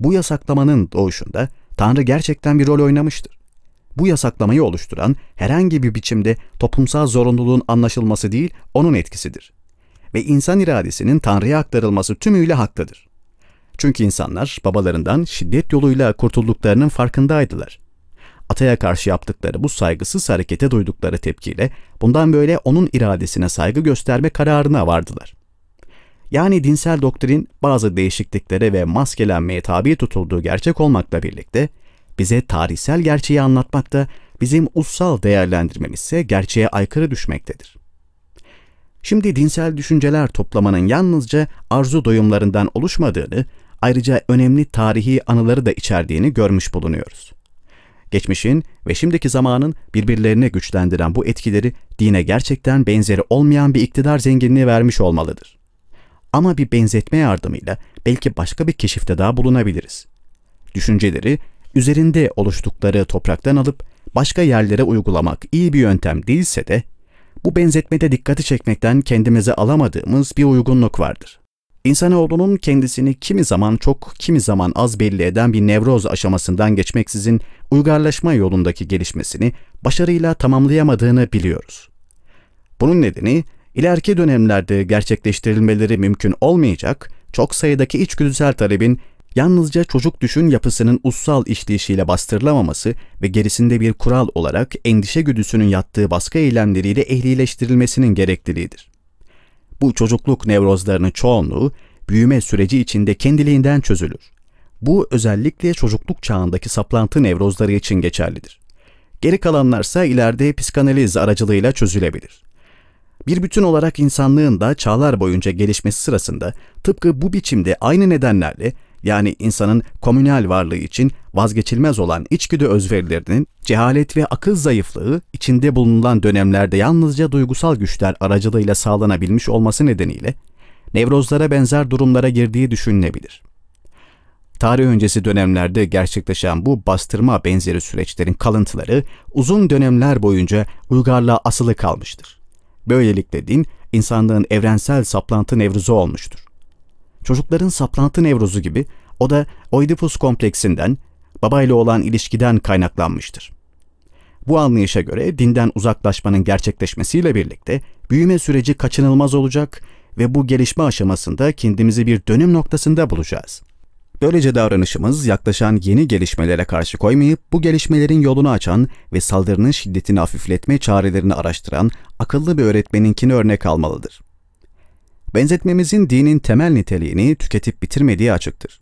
Bu yasaklamanın doğuşunda tanrı gerçekten bir rol oynamıştır. Bu yasaklamayı oluşturan herhangi bir biçimde toplumsal zorunluluğun anlaşılması değil, onun etkisidir. Ve insan iradesinin tanrıya aktarılması tümüyle haklıdır. Çünkü insanlar babalarından şiddet yoluyla kurtulduklarının farkındaydılar Ataya karşı yaptıkları bu saygısız harekete duydukları tepkiyle bundan böyle onun iradesine saygı gösterme kararına vardılar. Yani dinsel doktrin bazı değişikliklere ve maskelenmeye tabi tutulduğu gerçek olmakla birlikte bize tarihsel gerçeği anlatmakta, bizim ussal değerlendirmemizse gerçeğe aykırı düşmektedir. Şimdi dinsel düşünceler toplamanın yalnızca arzu doyumlarından oluşmadığını, ayrıca önemli tarihi anıları da içerdiğini görmüş bulunuyoruz geçmişin ve şimdiki zamanın birbirlerine güçlendiren bu etkileri dine gerçekten benzeri olmayan bir iktidar zenginliği vermiş olmalıdır. Ama bir benzetme yardımıyla belki başka bir keşifte daha bulunabiliriz. Düşünceleri üzerinde oluştukları topraktan alıp başka yerlere uygulamak iyi bir yöntem değilse de bu benzetmede dikkati çekmekten kendimize alamadığımız bir uygunluk vardır. İnsanoğlunun kendisini kimi zaman çok, kimi zaman az belli eden bir nevroz aşamasından geçmeksizin uygarlaşma yolundaki gelişmesini başarıyla tamamlayamadığını biliyoruz. Bunun nedeni ileriki dönemlerde gerçekleştirilmeleri mümkün olmayacak çok sayıdaki içgüdüsel talebin yalnızca çocuk düşün yapısının ussal işleyişiyle bastırılamaması ve gerisinde bir kural olarak endişe güdüsünün yattığı baskı eylemleriyle ehlileştirilmesinin gerekliliğidir. Bu çocukluk nevrozlarının çoğunluğu büyüme süreci içinde kendiliğinden çözülür. Bu özellikle çocukluk çağındaki saplantı nevrozları için geçerlidir. Geri kalanlarsa ileride psikanaliz aracılığıyla çözülebilir. Bir bütün olarak insanlığın da çağlar boyunca gelişmesi sırasında tıpkı bu biçimde aynı nedenlerle yani insanın komünel varlığı için vazgeçilmez olan içgüdü özverilerinin cehalet ve akıl zayıflığı içinde bulunan dönemlerde yalnızca duygusal güçler aracılığıyla sağlanabilmiş olması nedeniyle nevrozlara benzer durumlara girdiği düşünülebilir. Tarih öncesi dönemlerde gerçekleşen bu bastırma benzeri süreçlerin kalıntıları uzun dönemler boyunca uygarlığa asılı kalmıştır. Böylelikle din, insanlığın evrensel saplantı nevruzu olmuştur çocukların saplantı nevrozu gibi o da Oedipus kompleksinden, babayla olan ilişkiden kaynaklanmıştır. Bu anlayışa göre dinden uzaklaşmanın gerçekleşmesiyle birlikte büyüme süreci kaçınılmaz olacak ve bu gelişme aşamasında kendimizi bir dönüm noktasında bulacağız. Böylece davranışımız yaklaşan yeni gelişmelere karşı koymayıp bu gelişmelerin yolunu açan ve saldırının şiddetini hafifletme çarelerini araştıran akıllı bir öğretmeninkini örnek almalıdır. Benzetmemizin dinin temel niteliğini tüketip bitirmediği açıktır.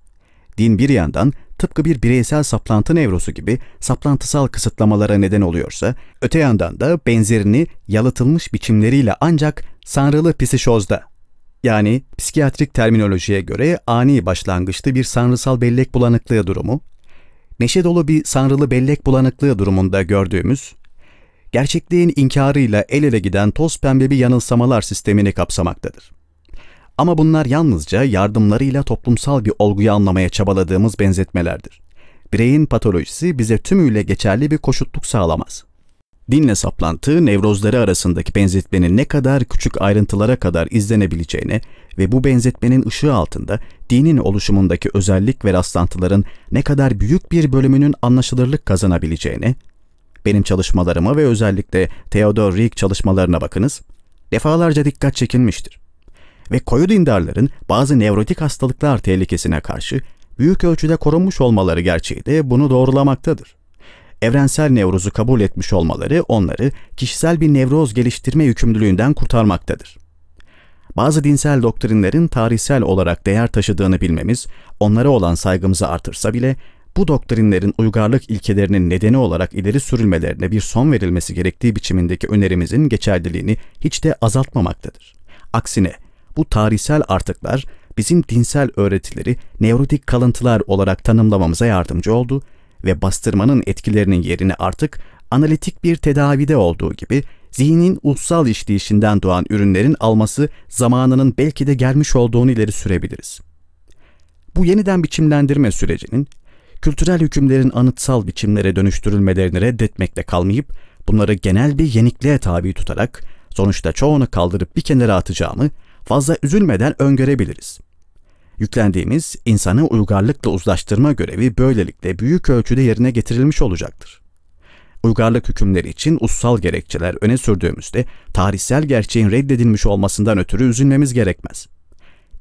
Din bir yandan tıpkı bir bireysel saplantı nevrosu gibi saplantısal kısıtlamalara neden oluyorsa, öte yandan da benzerini yalıtılmış biçimleriyle ancak sanrılı psişozda, yani psikiyatrik terminolojiye göre ani başlangıçlı bir sanrısal bellek bulanıklığı durumu, neşe dolu bir sanrılı bellek bulanıklığı durumunda gördüğümüz, gerçekliğin inkarıyla el ele giden toz pembe bir yanılsamalar sistemini kapsamaktadır. Ama bunlar yalnızca yardımlarıyla toplumsal bir olguyu anlamaya çabaladığımız benzetmelerdir. Bireyin patolojisi bize tümüyle geçerli bir koşutluk sağlamaz. Dinle saplantı, nevrozları arasındaki benzetmenin ne kadar küçük ayrıntılara kadar izlenebileceğine ve bu benzetmenin ışığı altında dinin oluşumundaki özellik ve rastlantıların ne kadar büyük bir bölümünün anlaşılırlık kazanabileceğine, benim çalışmalarıma ve özellikle Theodor Rieck çalışmalarına bakınız, defalarca dikkat çekilmiştir ve koyu dindarların bazı nevrotik hastalıklar tehlikesine karşı büyük ölçüde korunmuş olmaları gerçeği de bunu doğrulamaktadır. Evrensel nevrozu kabul etmiş olmaları onları kişisel bir nevroz geliştirme yükümlülüğünden kurtarmaktadır. Bazı dinsel doktrinlerin tarihsel olarak değer taşıdığını bilmemiz, onlara olan saygımızı artırsa bile bu doktrinlerin uygarlık ilkelerinin nedeni olarak ileri sürülmelerine bir son verilmesi gerektiği biçimindeki önerimizin geçerliliğini hiç de azaltmamaktadır. Aksine bu tarihsel artıklar bizim dinsel öğretileri nevrotik kalıntılar olarak tanımlamamıza yardımcı oldu ve bastırmanın etkilerinin yerini artık analitik bir tedavide olduğu gibi zihnin ussal işleyişinden doğan ürünlerin alması zamanının belki de gelmiş olduğunu ileri sürebiliriz. Bu yeniden biçimlendirme sürecinin kültürel hükümlerin anıtsal biçimlere dönüştürülmelerini reddetmekle kalmayıp bunları genel bir yenikliğe tabi tutarak sonuçta çoğunu kaldırıp bir kenara atacağımı fazla üzülmeden öngörebiliriz. Yüklendiğimiz insanı uygarlıkla uzlaştırma görevi böylelikle büyük ölçüde yerine getirilmiş olacaktır. Uygarlık hükümleri için ussal gerekçeler öne sürdüğümüzde tarihsel gerçeğin reddedilmiş olmasından ötürü üzülmemiz gerekmez.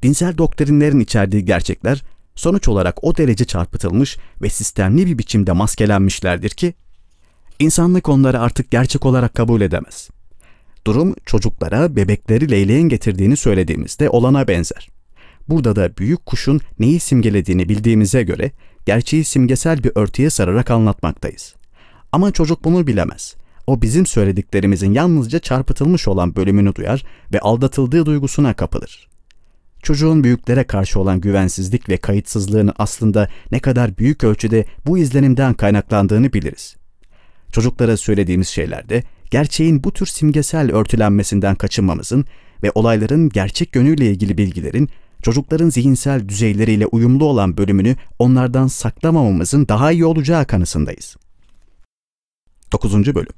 Dinsel doktrinlerin içerdiği gerçekler sonuç olarak o derece çarpıtılmış ve sistemli bir biçimde maskelenmişlerdir ki insanlık onları artık gerçek olarak kabul edemez.'' Durum çocuklara bebekleri leyleğin getirdiğini söylediğimizde olana benzer. Burada da büyük kuşun neyi simgelediğini bildiğimize göre gerçeği simgesel bir örtüye sararak anlatmaktayız. Ama çocuk bunu bilemez. O bizim söylediklerimizin yalnızca çarpıtılmış olan bölümünü duyar ve aldatıldığı duygusuna kapılır. Çocuğun büyüklere karşı olan güvensizlik ve kayıtsızlığının aslında ne kadar büyük ölçüde bu izlenimden kaynaklandığını biliriz. Çocuklara söylediğimiz şeylerde gerçeğin bu tür simgesel örtülenmesinden kaçınmamızın ve olayların gerçek yönüyle ilgili bilgilerin çocukların zihinsel düzeyleriyle uyumlu olan bölümünü onlardan saklamamamızın daha iyi olacağı kanısındayız. 9. Bölüm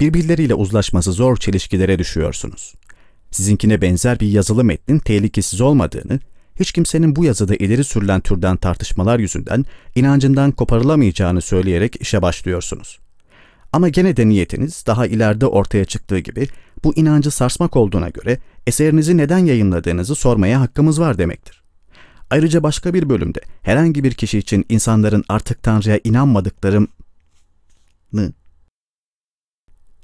Birbirleriyle uzlaşması zor çelişkilere düşüyorsunuz. Sizinkine benzer bir yazılı metnin tehlikesiz olmadığını, hiç kimsenin bu yazıda ileri sürülen türden tartışmalar yüzünden inancından koparılamayacağını söyleyerek işe başlıyorsunuz. Ama gene de niyetiniz daha ileride ortaya çıktığı gibi bu inancı sarsmak olduğuna göre eserinizi neden yayınladığınızı sormaya hakkımız var demektir. Ayrıca başka bir bölümde herhangi bir kişi için insanların artık Tanrı'ya inanmadıklarını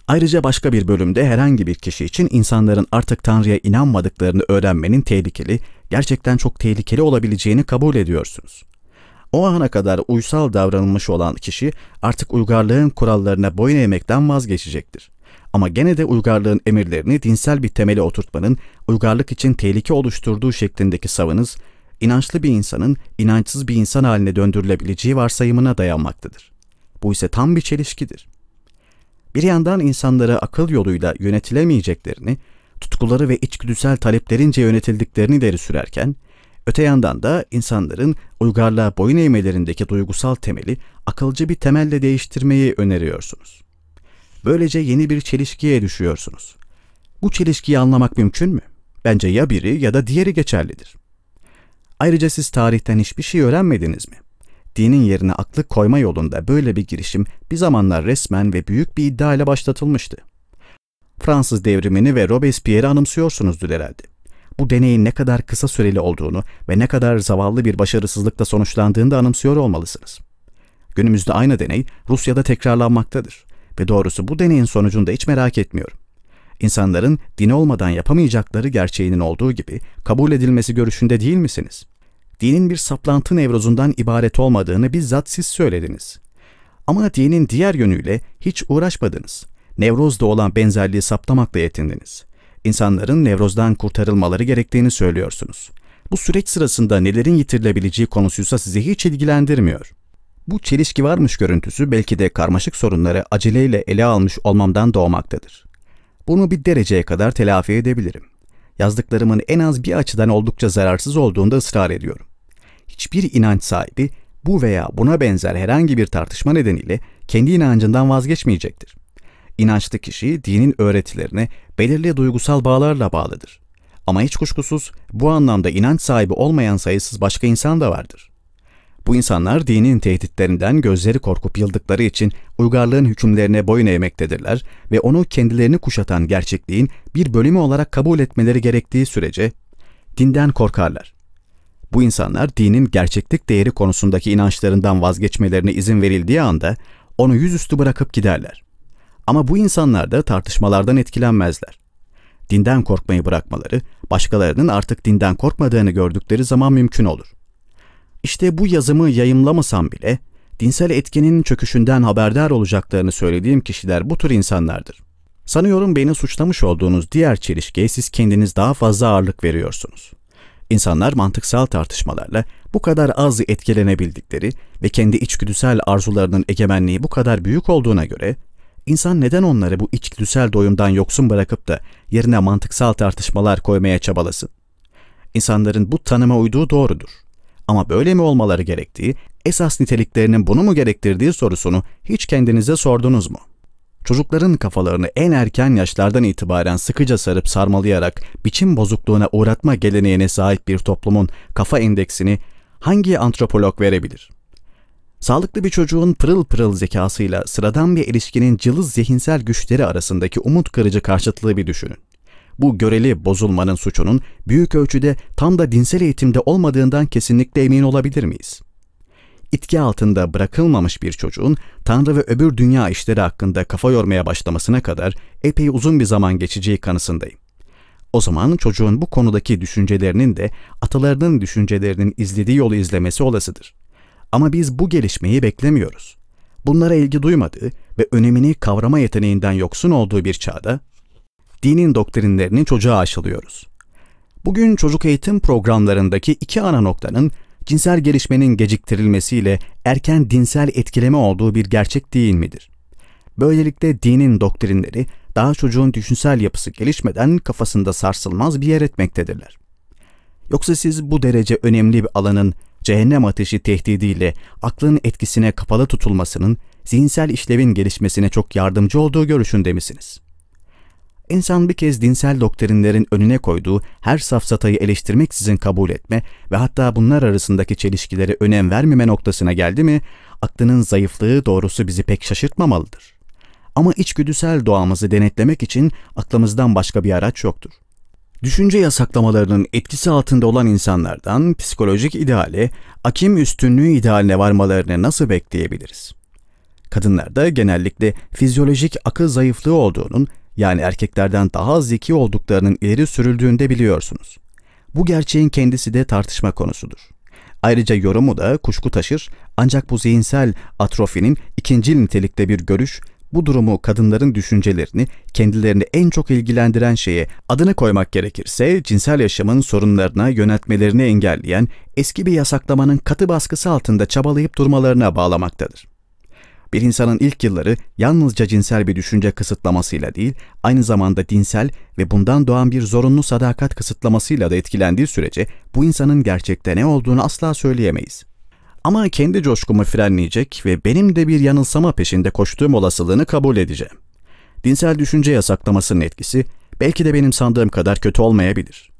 Ayrıca başka bir bölümde herhangi bir kişi için insanların artık Tanrı'ya inanmadıklarını öğrenmenin tehlikeli, gerçekten çok tehlikeli olabileceğini kabul ediyorsunuz. O ana kadar uysal davranılmış olan kişi artık uygarlığın kurallarına boyun eğmekten vazgeçecektir. Ama gene de uygarlığın emirlerini dinsel bir temele oturtmanın uygarlık için tehlike oluşturduğu şeklindeki savınız, inançlı bir insanın inançsız bir insan haline döndürülebileceği varsayımına dayanmaktadır. Bu ise tam bir çelişkidir. Bir yandan insanları akıl yoluyla yönetilemeyeceklerini, tutkuları ve içgüdüsel taleplerince yönetildiklerini deri sürerken, Öte yandan da insanların uygarlığa boyun eğmelerindeki duygusal temeli akılcı bir temelle değiştirmeyi öneriyorsunuz. Böylece yeni bir çelişkiye düşüyorsunuz. Bu çelişkiyi anlamak mümkün mü? Bence ya biri ya da diğeri geçerlidir. Ayrıca siz tarihten hiçbir şey öğrenmediniz mi? Dinin yerine aklı koyma yolunda böyle bir girişim bir zamanlar resmen ve büyük bir iddia ile başlatılmıştı. Fransız devrimini ve Robespierre'i anımsıyorsunuzdur herhalde bu deneyin ne kadar kısa süreli olduğunu ve ne kadar zavallı bir başarısızlıkla sonuçlandığını da anımsıyor olmalısınız. Günümüzde aynı deney Rusya'da tekrarlanmaktadır ve doğrusu bu deneyin sonucunda hiç merak etmiyorum. İnsanların din olmadan yapamayacakları gerçeğinin olduğu gibi kabul edilmesi görüşünde değil misiniz? Dinin bir saplantı nevrozundan ibaret olmadığını bizzat siz söylediniz. Ama dinin diğer yönüyle hiç uğraşmadınız. Nevrozda olan benzerliği saptamakla yetindiniz insanların nevrozdan kurtarılmaları gerektiğini söylüyorsunuz. Bu süreç sırasında nelerin yitirilebileceği konusuysa sizi hiç ilgilendirmiyor. Bu çelişki varmış görüntüsü belki de karmaşık sorunları aceleyle ele almış olmamdan doğmaktadır. Bunu bir dereceye kadar telafi edebilirim. Yazdıklarımın en az bir açıdan oldukça zararsız olduğunda ısrar ediyorum. Hiçbir inanç sahibi bu veya buna benzer herhangi bir tartışma nedeniyle kendi inancından vazgeçmeyecektir inançlı kişi dinin öğretilerine belirli duygusal bağlarla bağlıdır. Ama hiç kuşkusuz bu anlamda inanç sahibi olmayan sayısız başka insan da vardır. Bu insanlar dinin tehditlerinden gözleri korkup yıldıkları için uygarlığın hükümlerine boyun eğmektedirler ve onu kendilerini kuşatan gerçekliğin bir bölümü olarak kabul etmeleri gerektiği sürece dinden korkarlar. Bu insanlar dinin gerçeklik değeri konusundaki inançlarından vazgeçmelerine izin verildiği anda onu yüzüstü bırakıp giderler. Ama bu insanlar da tartışmalardan etkilenmezler. Dinden korkmayı bırakmaları, başkalarının artık dinden korkmadığını gördükleri zaman mümkün olur. İşte bu yazımı yayımlamasam bile dinsel etkinin çöküşünden haberdar olacaklarını söylediğim kişiler bu tür insanlardır. Sanıyorum beni suçlamış olduğunuz diğer çelişkiye siz kendiniz daha fazla ağırlık veriyorsunuz. İnsanlar mantıksal tartışmalarla bu kadar az etkilenebildikleri ve kendi içgüdüsel arzularının egemenliği bu kadar büyük olduğuna göre İnsan neden onları bu içgüdüsel doyumdan yoksun bırakıp da yerine mantıksal tartışmalar koymaya çabalasın? İnsanların bu tanıma uyduğu doğrudur. Ama böyle mi olmaları gerektiği, esas niteliklerinin bunu mu gerektirdiği sorusunu hiç kendinize sordunuz mu? Çocukların kafalarını en erken yaşlardan itibaren sıkıca sarıp sarmalayarak biçim bozukluğuna uğratma geleneğine sahip bir toplumun kafa indeksini hangi antropolog verebilir?'' Sağlıklı bir çocuğun pırıl pırıl zekasıyla sıradan bir erişkinin cılız zihinsel güçleri arasındaki umut kırıcı karşıtlığı bir düşünün. Bu göreli bozulmanın suçunun büyük ölçüde tam da dinsel eğitimde olmadığından kesinlikle emin olabilir miyiz? İtki altında bırakılmamış bir çocuğun Tanrı ve öbür dünya işleri hakkında kafa yormaya başlamasına kadar epey uzun bir zaman geçeceği kanısındayım. O zaman çocuğun bu konudaki düşüncelerinin de atalarının düşüncelerinin izlediği yolu izlemesi olasıdır. Ama biz bu gelişmeyi beklemiyoruz. Bunlara ilgi duymadığı ve önemini kavrama yeteneğinden yoksun olduğu bir çağda dinin doktrinlerini çocuğa aşılıyoruz. Bugün çocuk eğitim programlarındaki iki ana noktanın cinsel gelişmenin geciktirilmesiyle erken dinsel etkileme olduğu bir gerçek değil midir? Böylelikle dinin doktrinleri daha çocuğun düşünsel yapısı gelişmeden kafasında sarsılmaz bir yer etmektedirler. Yoksa siz bu derece önemli bir alanın cehennem ateşi tehdidiyle aklın etkisine kapalı tutulmasının zihinsel işlevin gelişmesine çok yardımcı olduğu görüşünde misiniz? İnsan bir kez dinsel doktrinlerin önüne koyduğu her safsatayı eleştirmeksizin kabul etme ve hatta bunlar arasındaki çelişkilere önem vermeme noktasına geldi mi, aklının zayıflığı doğrusu bizi pek şaşırtmamalıdır. Ama içgüdüsel doğamızı denetlemek için aklımızdan başka bir araç yoktur. Düşünce yasaklamalarının etkisi altında olan insanlardan psikolojik ideale, akim üstünlüğü idealine varmalarını nasıl bekleyebiliriz? Kadınlarda genellikle fizyolojik akıl zayıflığı olduğunun, yani erkeklerden daha zeki olduklarının ileri sürüldüğünde biliyorsunuz. Bu gerçeğin kendisi de tartışma konusudur. Ayrıca yorumu da kuşku taşır ancak bu zihinsel atrofinin ikinci nitelikte bir görüş bu durumu kadınların düşüncelerini, kendilerini en çok ilgilendiren şeye adını koymak gerekirse cinsel yaşamın sorunlarına yöneltmelerini engelleyen eski bir yasaklamanın katı baskısı altında çabalayıp durmalarına bağlamaktadır. Bir insanın ilk yılları yalnızca cinsel bir düşünce kısıtlamasıyla değil, aynı zamanda dinsel ve bundan doğan bir zorunlu sadakat kısıtlamasıyla da etkilendiği sürece bu insanın gerçekte ne olduğunu asla söyleyemeyiz. Ama kendi coşkumu frenleyecek ve benim de bir yanılsama peşinde koştuğum olasılığını kabul edeceğim. Dinsel düşünce yasaklamasının etkisi belki de benim sandığım kadar kötü olmayabilir.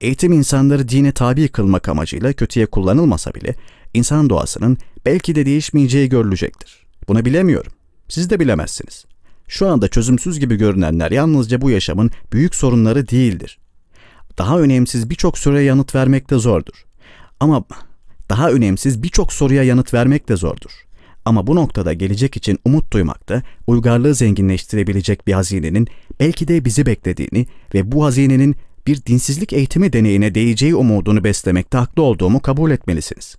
Eğitim insanları dine tabi kılmak amacıyla kötüye kullanılmasa bile insan doğasının belki de değişmeyeceği görülecektir. Bunu bilemiyorum. Siz de bilemezsiniz. Şu anda çözümsüz gibi görünenler yalnızca bu yaşamın büyük sorunları değildir. Daha önemsiz birçok süre yanıt vermek de zordur. Ama daha önemsiz birçok soruya yanıt vermek de zordur. Ama bu noktada gelecek için umut duymakta, uygarlığı zenginleştirebilecek bir hazinenin belki de bizi beklediğini ve bu hazinenin bir dinsizlik eğitimi deneyine değeceği umudunu beslemekte haklı olduğumu kabul etmelisiniz.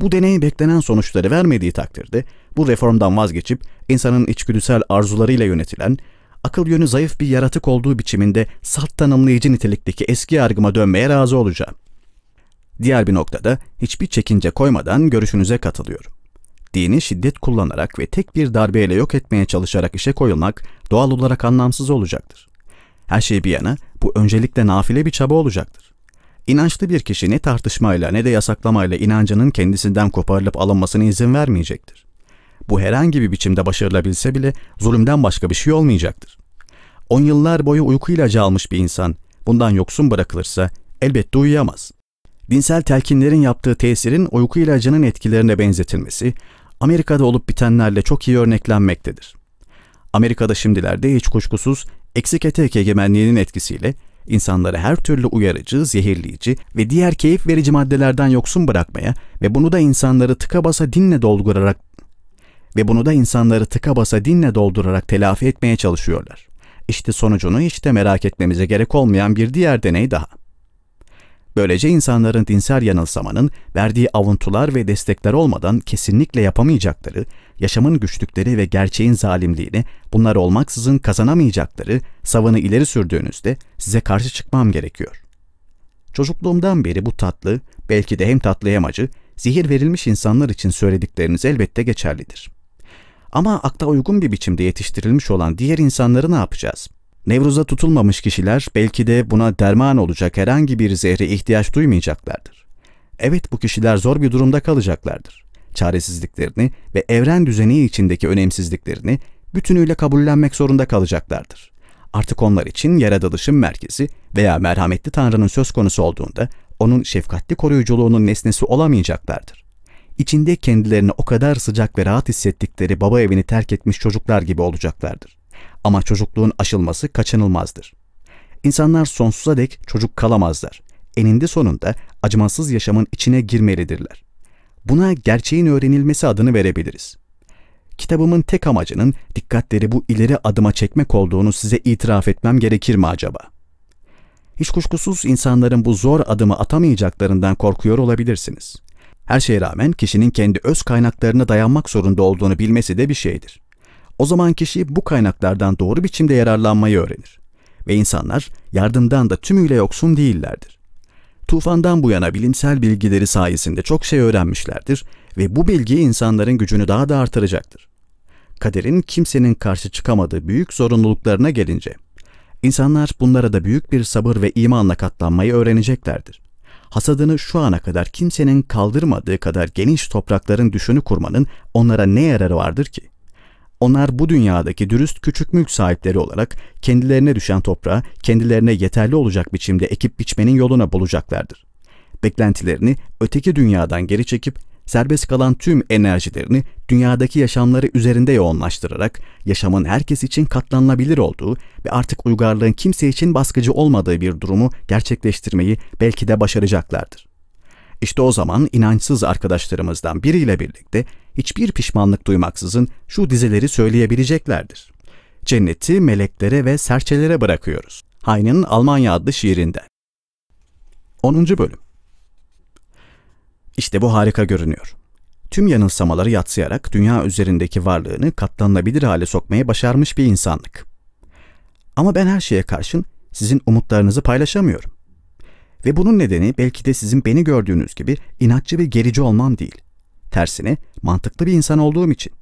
Bu deneyin beklenen sonuçları vermediği takdirde bu reformdan vazgeçip insanın içgüdüsel arzularıyla yönetilen, akıl yönü zayıf bir yaratık olduğu biçiminde salt tanımlayıcı nitelikteki eski yargıma dönmeye razı olacağım. Diğer bir noktada hiçbir çekince koymadan görüşünüze katılıyorum. Dini şiddet kullanarak ve tek bir darbeyle yok etmeye çalışarak işe koyulmak doğal olarak anlamsız olacaktır. Her şey bir yana bu öncelikle nafile bir çaba olacaktır. İnançlı bir kişi ne tartışmayla ne de yasaklamayla inancının kendisinden koparılıp alınmasına izin vermeyecektir. Bu herhangi bir biçimde başarılabilse bile zulümden başka bir şey olmayacaktır. On yıllar boyu uyku ilacı almış bir insan bundan yoksun bırakılırsa elbette uyuyamaz dinsel telkinlerin yaptığı tesirin uyku ilacının etkilerine benzetilmesi, Amerika'da olup bitenlerle çok iyi örneklenmektedir. Amerika'da şimdilerde hiç kuşkusuz eksik etek egemenliğinin etkisiyle insanları her türlü uyarıcı, zehirleyici ve diğer keyif verici maddelerden yoksun bırakmaya ve bunu da insanları tıka basa dinle doldurarak ve bunu da insanları tıka basa dinle doldurarak telafi etmeye çalışıyorlar. İşte sonucunu hiç de merak etmemize gerek olmayan bir diğer deney daha. Böylece insanların dinsel yanılsamanın verdiği avuntular ve destekler olmadan kesinlikle yapamayacakları, yaşamın güçlükleri ve gerçeğin zalimliğini bunlar olmaksızın kazanamayacakları savını ileri sürdüğünüzde size karşı çıkmam gerekiyor. Çocukluğumdan beri bu tatlı, belki de hem tatlı hem acı, zihir verilmiş insanlar için söyledikleriniz elbette geçerlidir. Ama akla uygun bir biçimde yetiştirilmiş olan diğer insanları ne yapacağız? Nevruz'a tutulmamış kişiler belki de buna derman olacak herhangi bir zehre ihtiyaç duymayacaklardır. Evet bu kişiler zor bir durumda kalacaklardır. Çaresizliklerini ve evren düzeni içindeki önemsizliklerini bütünüyle kabullenmek zorunda kalacaklardır. Artık onlar için yaratılışın merkezi veya merhametli Tanrı'nın söz konusu olduğunda onun şefkatli koruyuculuğunun nesnesi olamayacaklardır. İçinde kendilerini o kadar sıcak ve rahat hissettikleri baba evini terk etmiş çocuklar gibi olacaklardır. Ama çocukluğun aşılması kaçınılmazdır. İnsanlar sonsuza dek çocuk kalamazlar. Eninde sonunda acımasız yaşamın içine girmelidirler. Buna gerçeğin öğrenilmesi adını verebiliriz. Kitabımın tek amacının dikkatleri bu ileri adıma çekmek olduğunu size itiraf etmem gerekir mi acaba? Hiç kuşkusuz insanların bu zor adımı atamayacaklarından korkuyor olabilirsiniz. Her şeye rağmen kişinin kendi öz kaynaklarına dayanmak zorunda olduğunu bilmesi de bir şeydir o zaman kişi bu kaynaklardan doğru biçimde yararlanmayı öğrenir. Ve insanlar yardımdan da tümüyle yoksun değillerdir. Tufandan bu yana bilimsel bilgileri sayesinde çok şey öğrenmişlerdir ve bu bilgi insanların gücünü daha da artıracaktır. Kaderin kimsenin karşı çıkamadığı büyük zorunluluklarına gelince, insanlar bunlara da büyük bir sabır ve imanla katlanmayı öğreneceklerdir hasadını şu ana kadar kimsenin kaldırmadığı kadar geniş toprakların düşünü kurmanın onlara ne yararı vardır ki? Onlar bu dünyadaki dürüst küçük mülk sahipleri olarak kendilerine düşen toprağı kendilerine yeterli olacak biçimde ekip biçmenin yoluna bulacaklardır. Beklentilerini öteki dünyadan geri çekip serbest kalan tüm enerjilerini dünyadaki yaşamları üzerinde yoğunlaştırarak yaşamın herkes için katlanılabilir olduğu ve artık uygarlığın kimse için baskıcı olmadığı bir durumu gerçekleştirmeyi belki de başaracaklardır. İşte o zaman inançsız arkadaşlarımızdan biriyle birlikte hiçbir pişmanlık duymaksızın şu dizeleri söyleyebileceklerdir. Cenneti meleklere ve serçelere bırakıyoruz. Hayn'in Almanya adlı şiirinden. 10. Bölüm İşte bu harika görünüyor. Tüm yanılsamaları yatsıyarak dünya üzerindeki varlığını katlanılabilir hale sokmaya başarmış bir insanlık. Ama ben her şeye karşın sizin umutlarınızı paylaşamıyorum. Ve bunun nedeni belki de sizin beni gördüğünüz gibi inatçı ve gerici olmam değil. Tersine mantıklı bir insan olduğum için.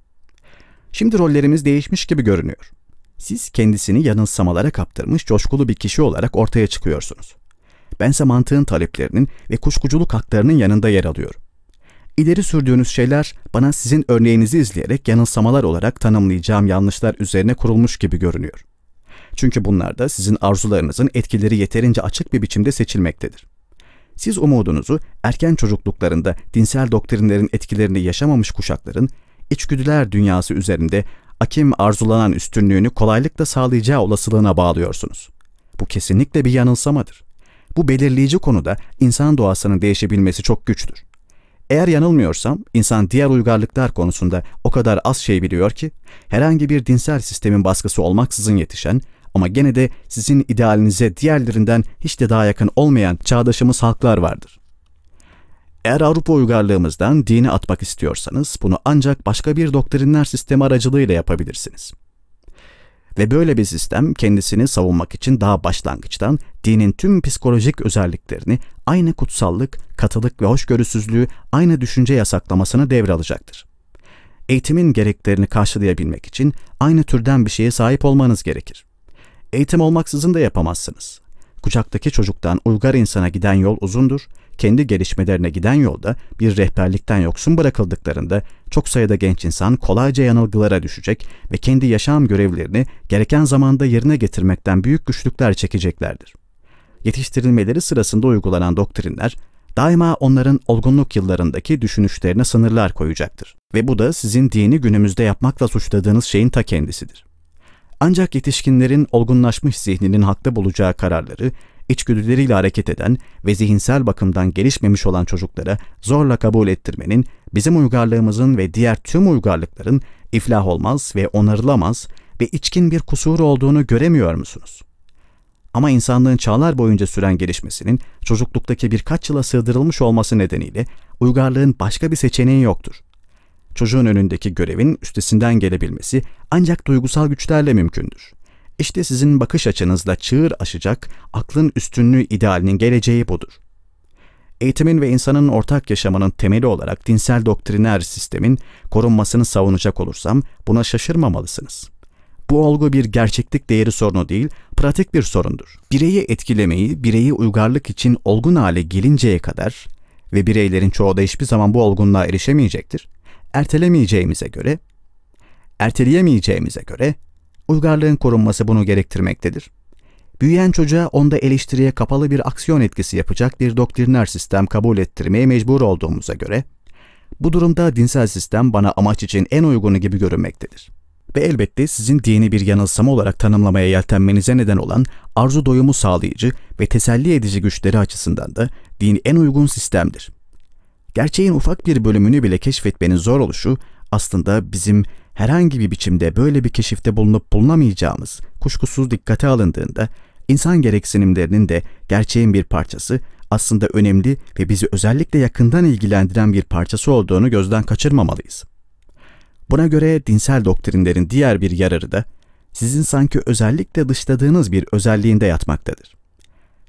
Şimdi rollerimiz değişmiş gibi görünüyor. Siz kendisini yanılsamalara kaptırmış coşkulu bir kişi olarak ortaya çıkıyorsunuz. Bense mantığın taleplerinin ve kuşkuculuk haklarının yanında yer alıyorum. İleri sürdüğünüz şeyler bana sizin örneğinizi izleyerek yanılsamalar olarak tanımlayacağım yanlışlar üzerine kurulmuş gibi görünüyor. Çünkü bunlarda sizin arzularınızın etkileri yeterince açık bir biçimde seçilmektedir. Siz umudunuzu erken çocukluklarında dinsel doktrinlerin etkilerini yaşamamış kuşakların içgüdüler dünyası üzerinde akim arzulanan üstünlüğünü kolaylıkla sağlayacağı olasılığına bağlıyorsunuz. Bu kesinlikle bir yanılsamadır. Bu belirleyici konuda insan doğasının değişebilmesi çok güçtür. Eğer yanılmıyorsam insan diğer uygarlıklar konusunda o kadar az şey biliyor ki herhangi bir dinsel sistemin baskısı olmaksızın yetişen ama gene de sizin idealinize diğerlerinden hiç de daha yakın olmayan çağdaşımız halklar vardır. Eğer Avrupa uygarlığımızdan dini atmak istiyorsanız bunu ancak başka bir doktrinler sistemi aracılığıyla yapabilirsiniz. Ve böyle bir sistem kendisini savunmak için daha başlangıçtan dinin tüm psikolojik özelliklerini aynı kutsallık, katılık ve hoşgörüsüzlüğü aynı düşünce yasaklamasını devralacaktır. Eğitimin gereklerini karşılayabilmek için aynı türden bir şeye sahip olmanız gerekir. Eğitim olmaksızın da yapamazsınız. Kucaktaki çocuktan uygar insana giden yol uzundur. Kendi gelişmelerine giden yolda bir rehberlikten yoksun bırakıldıklarında çok sayıda genç insan kolayca yanılgılara düşecek ve kendi yaşam görevlerini gereken zamanda yerine getirmekten büyük güçlükler çekeceklerdir. Yetiştirilmeleri sırasında uygulanan doktrinler daima onların olgunluk yıllarındaki düşünüşlerine sınırlar koyacaktır. Ve bu da sizin dini günümüzde yapmakla suçladığınız şeyin ta kendisidir. Ancak yetişkinlerin olgunlaşmış zihninin hakta bulacağı kararları, içgüdüleriyle hareket eden ve zihinsel bakımdan gelişmemiş olan çocuklara zorla kabul ettirmenin, bizim uygarlığımızın ve diğer tüm uygarlıkların iflah olmaz ve onarılamaz ve içkin bir kusur olduğunu göremiyor musunuz? Ama insanlığın çağlar boyunca süren gelişmesinin çocukluktaki birkaç yıla sığdırılmış olması nedeniyle uygarlığın başka bir seçeneği yoktur. Çocuğun önündeki görevin üstesinden gelebilmesi ancak duygusal güçlerle mümkündür. İşte sizin bakış açınızla çığır aşacak aklın üstünlüğü idealinin geleceği budur. Eğitimin ve insanın ortak yaşamanın temeli olarak dinsel doktriner sistemin korunmasını savunacak olursam buna şaşırmamalısınız. Bu olgu bir gerçeklik değeri sorunu değil, pratik bir sorundur. Bireyi etkilemeyi, bireyi uygarlık için olgun hale gelinceye kadar ve bireylerin çoğu da hiçbir zaman bu olgunluğa erişemeyecektir ertelemeyeceğimize göre, erteleyemeyeceğimize göre uygarlığın korunması bunu gerektirmektedir. Büyüyen çocuğa onda eleştiriye kapalı bir aksiyon etkisi yapacak bir doktriner sistem kabul ettirmeye mecbur olduğumuza göre, bu durumda dinsel sistem bana amaç için en uygunu gibi görünmektedir. Ve elbette sizin dini bir yanılsama olarak tanımlamaya yeltenmenize neden olan arzu doyumu sağlayıcı ve teselli edici güçleri açısından da din en uygun sistemdir gerçeğin ufak bir bölümünü bile keşfetmenin zor oluşu aslında bizim herhangi bir biçimde böyle bir keşifte bulunup bulunamayacağımız kuşkusuz dikkate alındığında insan gereksinimlerinin de gerçeğin bir parçası aslında önemli ve bizi özellikle yakından ilgilendiren bir parçası olduğunu gözden kaçırmamalıyız. Buna göre dinsel doktrinlerin diğer bir yararı da sizin sanki özellikle dışladığınız bir özelliğinde yatmaktadır.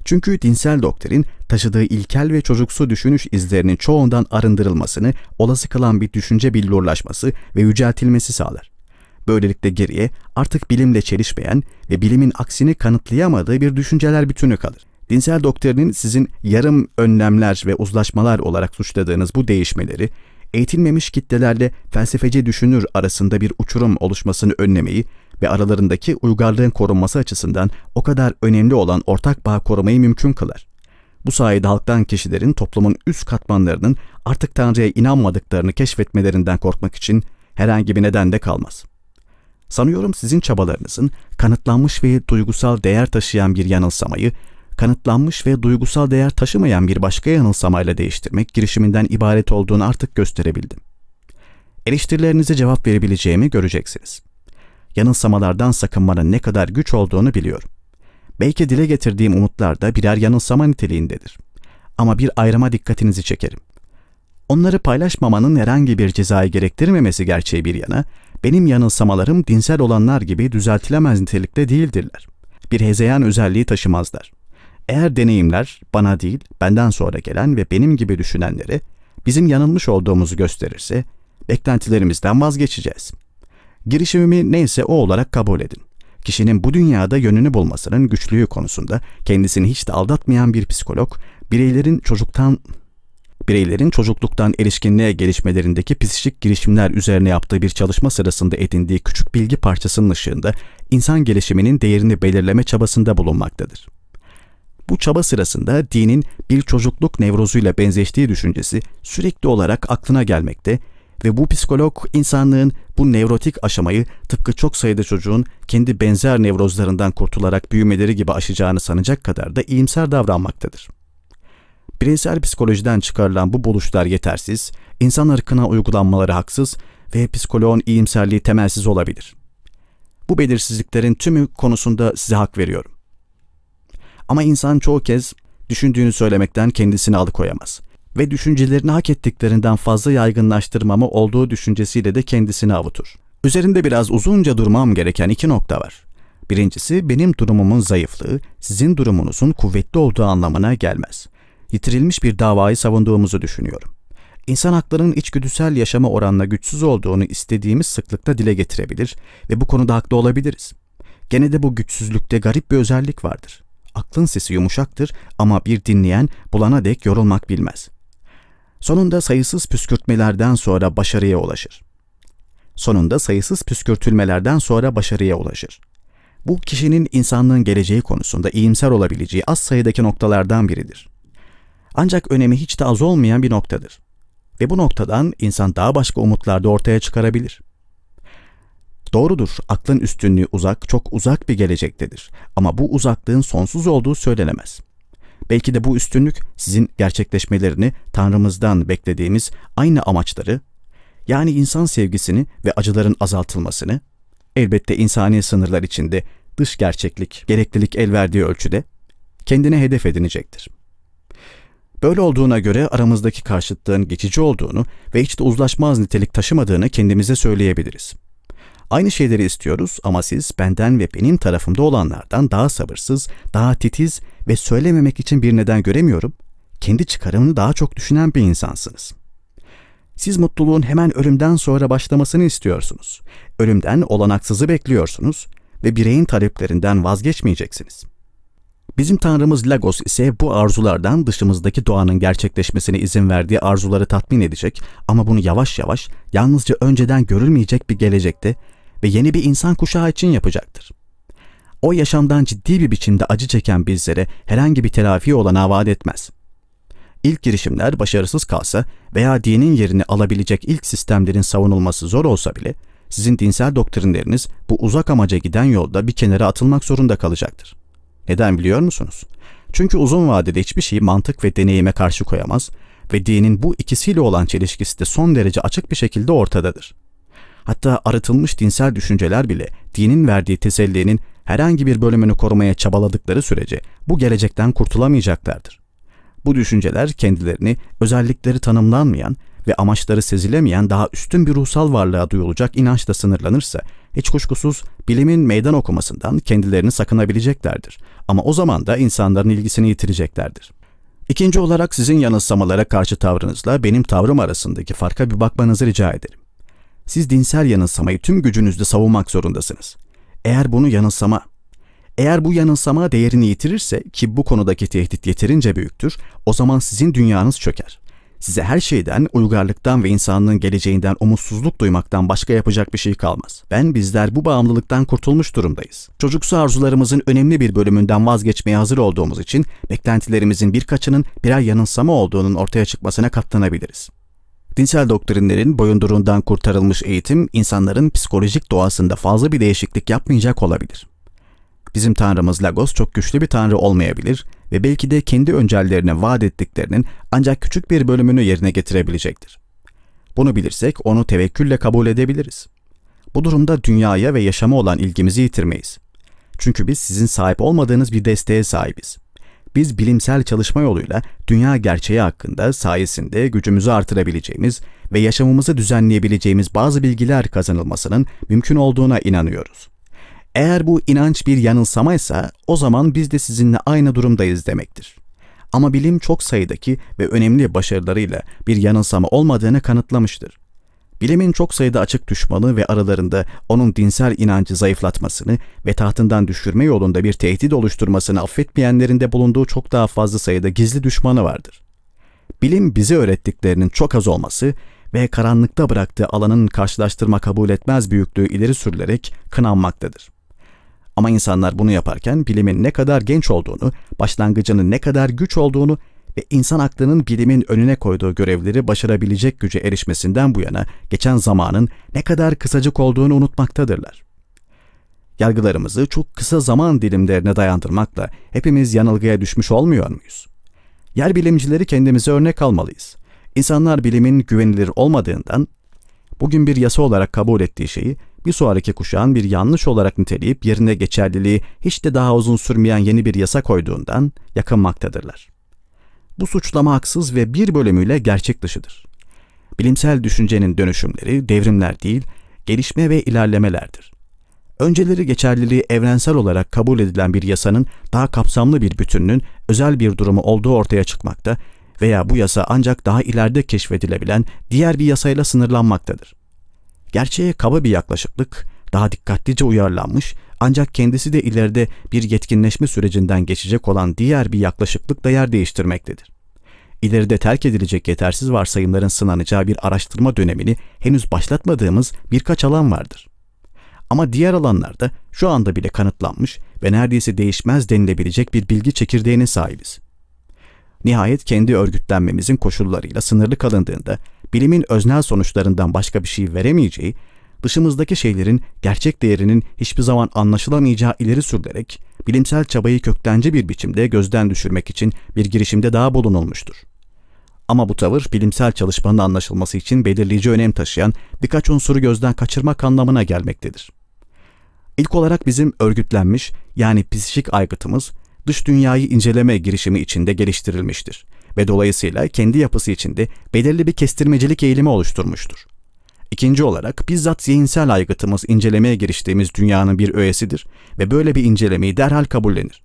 Çünkü dinsel doktrin taşıdığı ilkel ve çocuksu düşünüş izlerinin çoğundan arındırılmasını, olası kalan bir düşünce billurlaşması ve yüceltilmesi sağlar. Böylelikle geriye artık bilimle çelişmeyen ve bilimin aksini kanıtlayamadığı bir düşünceler bütünü kalır. Dinsel doktrinin sizin yarım önlemler ve uzlaşmalar olarak suçladığınız bu değişmeleri, eğitilmemiş kitlelerle felsefeci düşünür arasında bir uçurum oluşmasını önlemeyi ve aralarındaki uygarlığın korunması açısından o kadar önemli olan ortak bağ korumayı mümkün kılar. Bu sayede halktan kişilerin toplumun üst katmanlarının artık Tanrı'ya inanmadıklarını keşfetmelerinden korkmak için herhangi bir neden de kalmaz. Sanıyorum sizin çabalarınızın kanıtlanmış ve duygusal değer taşıyan bir yanılsamayı, kanıtlanmış ve duygusal değer taşımayan bir başka yanılsamayla değiştirmek girişiminden ibaret olduğunu artık gösterebildim. Eleştirilerinize cevap verebileceğimi göreceksiniz.'' yanılsamalardan sakınmanın ne kadar güç olduğunu biliyorum. Belki dile getirdiğim umutlar da birer yanılsama niteliğindedir. Ama bir ayrıma dikkatinizi çekerim. Onları paylaşmamanın herhangi bir cezayı gerektirmemesi gerçeği bir yana, benim yanılsamalarım dinsel olanlar gibi düzeltilemez nitelikte değildirler. Bir hezeyan özelliği taşımazlar. Eğer deneyimler bana değil, benden sonra gelen ve benim gibi düşünenlere bizim yanılmış olduğumuzu gösterirse, beklentilerimizden vazgeçeceğiz. Girişimimi neyse o olarak kabul edin. Kişinin bu dünyada yönünü bulmasının güçlüğü konusunda kendisini hiç de aldatmayan bir psikolog, bireylerin çocuktan bireylerin çocukluktan erişkinliğe gelişmelerindeki psikik girişimler üzerine yaptığı bir çalışma sırasında edindiği küçük bilgi parçasının ışığında insan gelişiminin değerini belirleme çabasında bulunmaktadır. Bu çaba sırasında dinin bir çocukluk nevrozuyla benzeştiği düşüncesi sürekli olarak aklına gelmekte ve bu psikolog insanlığın bu nevrotik aşamayı tıpkı çok sayıda çocuğun kendi benzer nevrozlarından kurtularak büyümeleri gibi aşacağını sanacak kadar da iyimser davranmaktadır. Bireysel psikolojiden çıkarılan bu buluşlar yetersiz, insan ırkına uygulanmaları haksız ve psikoloğun iyimserliği temelsiz olabilir. Bu belirsizliklerin tümü konusunda size hak veriyorum. Ama insan çoğu kez düşündüğünü söylemekten kendisini alıkoyamaz ve düşüncelerini hak ettiklerinden fazla yaygınlaştırmamı olduğu düşüncesiyle de kendisini avutur. Üzerinde biraz uzunca durmam gereken iki nokta var. Birincisi benim durumumun zayıflığı sizin durumunuzun kuvvetli olduğu anlamına gelmez. Yitirilmiş bir davayı savunduğumuzu düşünüyorum. İnsan haklarının içgüdüsel yaşama oranla güçsüz olduğunu istediğimiz sıklıkta dile getirebilir ve bu konuda haklı olabiliriz. Gene de bu güçsüzlükte garip bir özellik vardır. Aklın sesi yumuşaktır ama bir dinleyen bulana dek yorulmak bilmez. Sonunda sayısız püskürtmelerden sonra başarıya ulaşır. Sonunda sayısız püskürtülmelerden sonra başarıya ulaşır. Bu kişinin insanlığın geleceği konusunda iyimser olabileceği az sayıdaki noktalardan biridir. Ancak önemi hiç de az olmayan bir noktadır. Ve bu noktadan insan daha başka umutlar da ortaya çıkarabilir. Doğrudur, aklın üstünlüğü uzak, çok uzak bir gelecektedir. Ama bu uzaklığın sonsuz olduğu söylenemez.'' Belki de bu üstünlük sizin gerçekleşmelerini Tanrımızdan beklediğimiz aynı amaçları, yani insan sevgisini ve acıların azaltılmasını, elbette insani sınırlar içinde dış gerçeklik, gereklilik el verdiği ölçüde kendine hedef edinecektir. Böyle olduğuna göre aramızdaki karşıtlığın geçici olduğunu ve hiç de uzlaşmaz nitelik taşımadığını kendimize söyleyebiliriz. Aynı şeyleri istiyoruz ama siz benden ve benim tarafımda olanlardan daha sabırsız, daha titiz ve söylememek için bir neden göremiyorum, kendi çıkarımını daha çok düşünen bir insansınız. Siz mutluluğun hemen ölümden sonra başlamasını istiyorsunuz. Ölümden olanaksızı bekliyorsunuz ve bireyin taleplerinden vazgeçmeyeceksiniz. Bizim tanrımız Lagos ise bu arzulardan dışımızdaki doğanın gerçekleşmesine izin verdiği arzuları tatmin edecek ama bunu yavaş yavaş yalnızca önceden görülmeyecek bir gelecekte ve yeni bir insan kuşağı için yapacaktır o yaşamdan ciddi bir biçimde acı çeken bizlere herhangi bir telafi olana vaat etmez. İlk girişimler başarısız kalsa veya dinin yerini alabilecek ilk sistemlerin savunulması zor olsa bile sizin dinsel doktrinleriniz bu uzak amaca giden yolda bir kenara atılmak zorunda kalacaktır. Neden biliyor musunuz? Çünkü uzun vadede hiçbir şeyi mantık ve deneyime karşı koyamaz ve dinin bu ikisiyle olan çelişkisi de son derece açık bir şekilde ortadadır. Hatta arıtılmış dinsel düşünceler bile dinin verdiği tesellinin herhangi bir bölümünü korumaya çabaladıkları sürece bu gelecekten kurtulamayacaklardır. Bu düşünceler kendilerini özellikleri tanımlanmayan ve amaçları sezilemeyen daha üstün bir ruhsal varlığa duyulacak inançla sınırlanırsa hiç kuşkusuz bilimin meydan okumasından kendilerini sakınabileceklerdir. Ama o zaman da insanların ilgisini yitireceklerdir. İkinci olarak sizin yanılsamalara karşı tavrınızla benim tavrım arasındaki farka bir bakmanızı rica ederim. Siz dinsel yanılsamayı tüm gücünüzle savunmak zorundasınız. Eğer bunu yanılsama, eğer bu yanılsama değerini yitirirse ki bu konudaki tehdit yeterince büyüktür, o zaman sizin dünyanız çöker. Size her şeyden, uygarlıktan ve insanlığın geleceğinden umutsuzluk duymaktan başka yapacak bir şey kalmaz. Ben bizler bu bağımlılıktan kurtulmuş durumdayız. Çocuksu arzularımızın önemli bir bölümünden vazgeçmeye hazır olduğumuz için beklentilerimizin birkaçının birer yanılsama olduğunun ortaya çıkmasına katlanabiliriz. Dinsel doktrinlerin boyundurundan kurtarılmış eğitim insanların psikolojik doğasında fazla bir değişiklik yapmayacak olabilir. Bizim tanrımız Lagos çok güçlü bir tanrı olmayabilir ve belki de kendi öncellerine vaat ettiklerinin ancak küçük bir bölümünü yerine getirebilecektir. Bunu bilirsek onu tevekkülle kabul edebiliriz. Bu durumda dünyaya ve yaşama olan ilgimizi yitirmeyiz. Çünkü biz sizin sahip olmadığınız bir desteğe sahibiz biz bilimsel çalışma yoluyla dünya gerçeği hakkında sayesinde gücümüzü artırabileceğimiz ve yaşamımızı düzenleyebileceğimiz bazı bilgiler kazanılmasının mümkün olduğuna inanıyoruz. Eğer bu inanç bir yanılsamaysa o zaman biz de sizinle aynı durumdayız demektir. Ama bilim çok sayıdaki ve önemli başarılarıyla bir yanılsama olmadığını kanıtlamıştır. Bilimin çok sayıda açık düşmanı ve aralarında onun dinsel inancı zayıflatmasını ve tahtından düşürme yolunda bir tehdit oluşturmasını affetmeyenlerin de bulunduğu çok daha fazla sayıda gizli düşmanı vardır. Bilim bize öğrettiklerinin çok az olması ve karanlıkta bıraktığı alanın karşılaştırma kabul etmez büyüklüğü ileri sürülerek kınanmaktadır. Ama insanlar bunu yaparken bilimin ne kadar genç olduğunu, başlangıcının ne kadar güç olduğunu ve insan aklının bilimin önüne koyduğu görevleri başarabilecek güce erişmesinden bu yana geçen zamanın ne kadar kısacık olduğunu unutmaktadırlar. Yargılarımızı çok kısa zaman dilimlerine dayandırmakla hepimiz yanılgıya düşmüş olmuyor muyuz? Yer bilimcileri kendimize örnek almalıyız. İnsanlar bilimin güvenilir olmadığından bugün bir yasa olarak kabul ettiği şeyi bir sonraki kuşağın bir yanlış olarak niteleyip yerine geçerliliği hiç de daha uzun sürmeyen yeni bir yasa koyduğundan yakınmaktadırlar. Bu suçlama haksız ve bir bölümüyle gerçek dışıdır. Bilimsel düşüncenin dönüşümleri devrimler değil, gelişme ve ilerlemelerdir. Önceleri geçerliliği evrensel olarak kabul edilen bir yasanın daha kapsamlı bir bütününün özel bir durumu olduğu ortaya çıkmakta veya bu yasa ancak daha ileride keşfedilebilen diğer bir yasayla sınırlanmaktadır. Gerçeğe kaba bir yaklaşıklık, daha dikkatlice uyarlanmış ancak kendisi de ileride bir yetkinleşme sürecinden geçecek olan diğer bir yaklaşıklıkla yer değiştirmektedir. İleride terk edilecek yetersiz varsayımların sınanacağı bir araştırma dönemini henüz başlatmadığımız birkaç alan vardır. Ama diğer alanlarda şu anda bile kanıtlanmış ve neredeyse değişmez denilebilecek bir bilgi çekirdeğine sahibiz. Nihayet kendi örgütlenmemizin koşullarıyla sınırlı kalındığında bilimin öznel sonuçlarından başka bir şey veremeyeceği dışımızdaki şeylerin gerçek değerinin hiçbir zaman anlaşılamayacağı ileri sürülerek bilimsel çabayı köktenci bir biçimde gözden düşürmek için bir girişimde daha bulunulmuştur. Ama bu tavır bilimsel çalışmanın anlaşılması için belirleyici önem taşıyan birkaç unsuru gözden kaçırmak anlamına gelmektedir. İlk olarak bizim örgütlenmiş yani psişik aygıtımız dış dünyayı inceleme girişimi içinde geliştirilmiştir ve dolayısıyla kendi yapısı içinde belirli bir kestirmecilik eğilimi oluşturmuştur. İkinci olarak bizzat zihinsel aygıtımız incelemeye giriştiğimiz dünyanın bir öğesidir ve böyle bir incelemeyi derhal kabullenir.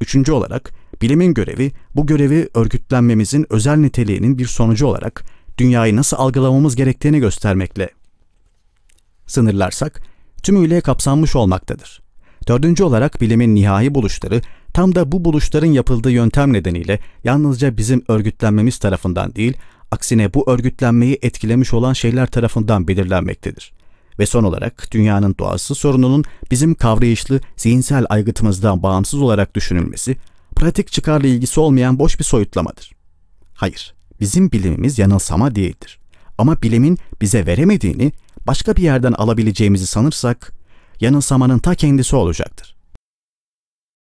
Üçüncü olarak bilimin görevi bu görevi örgütlenmemizin özel niteliğinin bir sonucu olarak dünyayı nasıl algılamamız gerektiğini göstermekle sınırlarsak tümüyle kapsanmış olmaktadır. Dördüncü olarak bilimin nihai buluşları tam da bu buluşların yapıldığı yöntem nedeniyle yalnızca bizim örgütlenmemiz tarafından değil aksine bu örgütlenmeyi etkilemiş olan şeyler tarafından belirlenmektedir. Ve son olarak dünyanın doğası sorununun bizim kavrayışlı zihinsel aygıtımızdan bağımsız olarak düşünülmesi, pratik çıkarla ilgisi olmayan boş bir soyutlamadır. Hayır, bizim bilimimiz yanılsama değildir. Ama bilimin bize veremediğini başka bir yerden alabileceğimizi sanırsak, yanılsamanın ta kendisi olacaktır.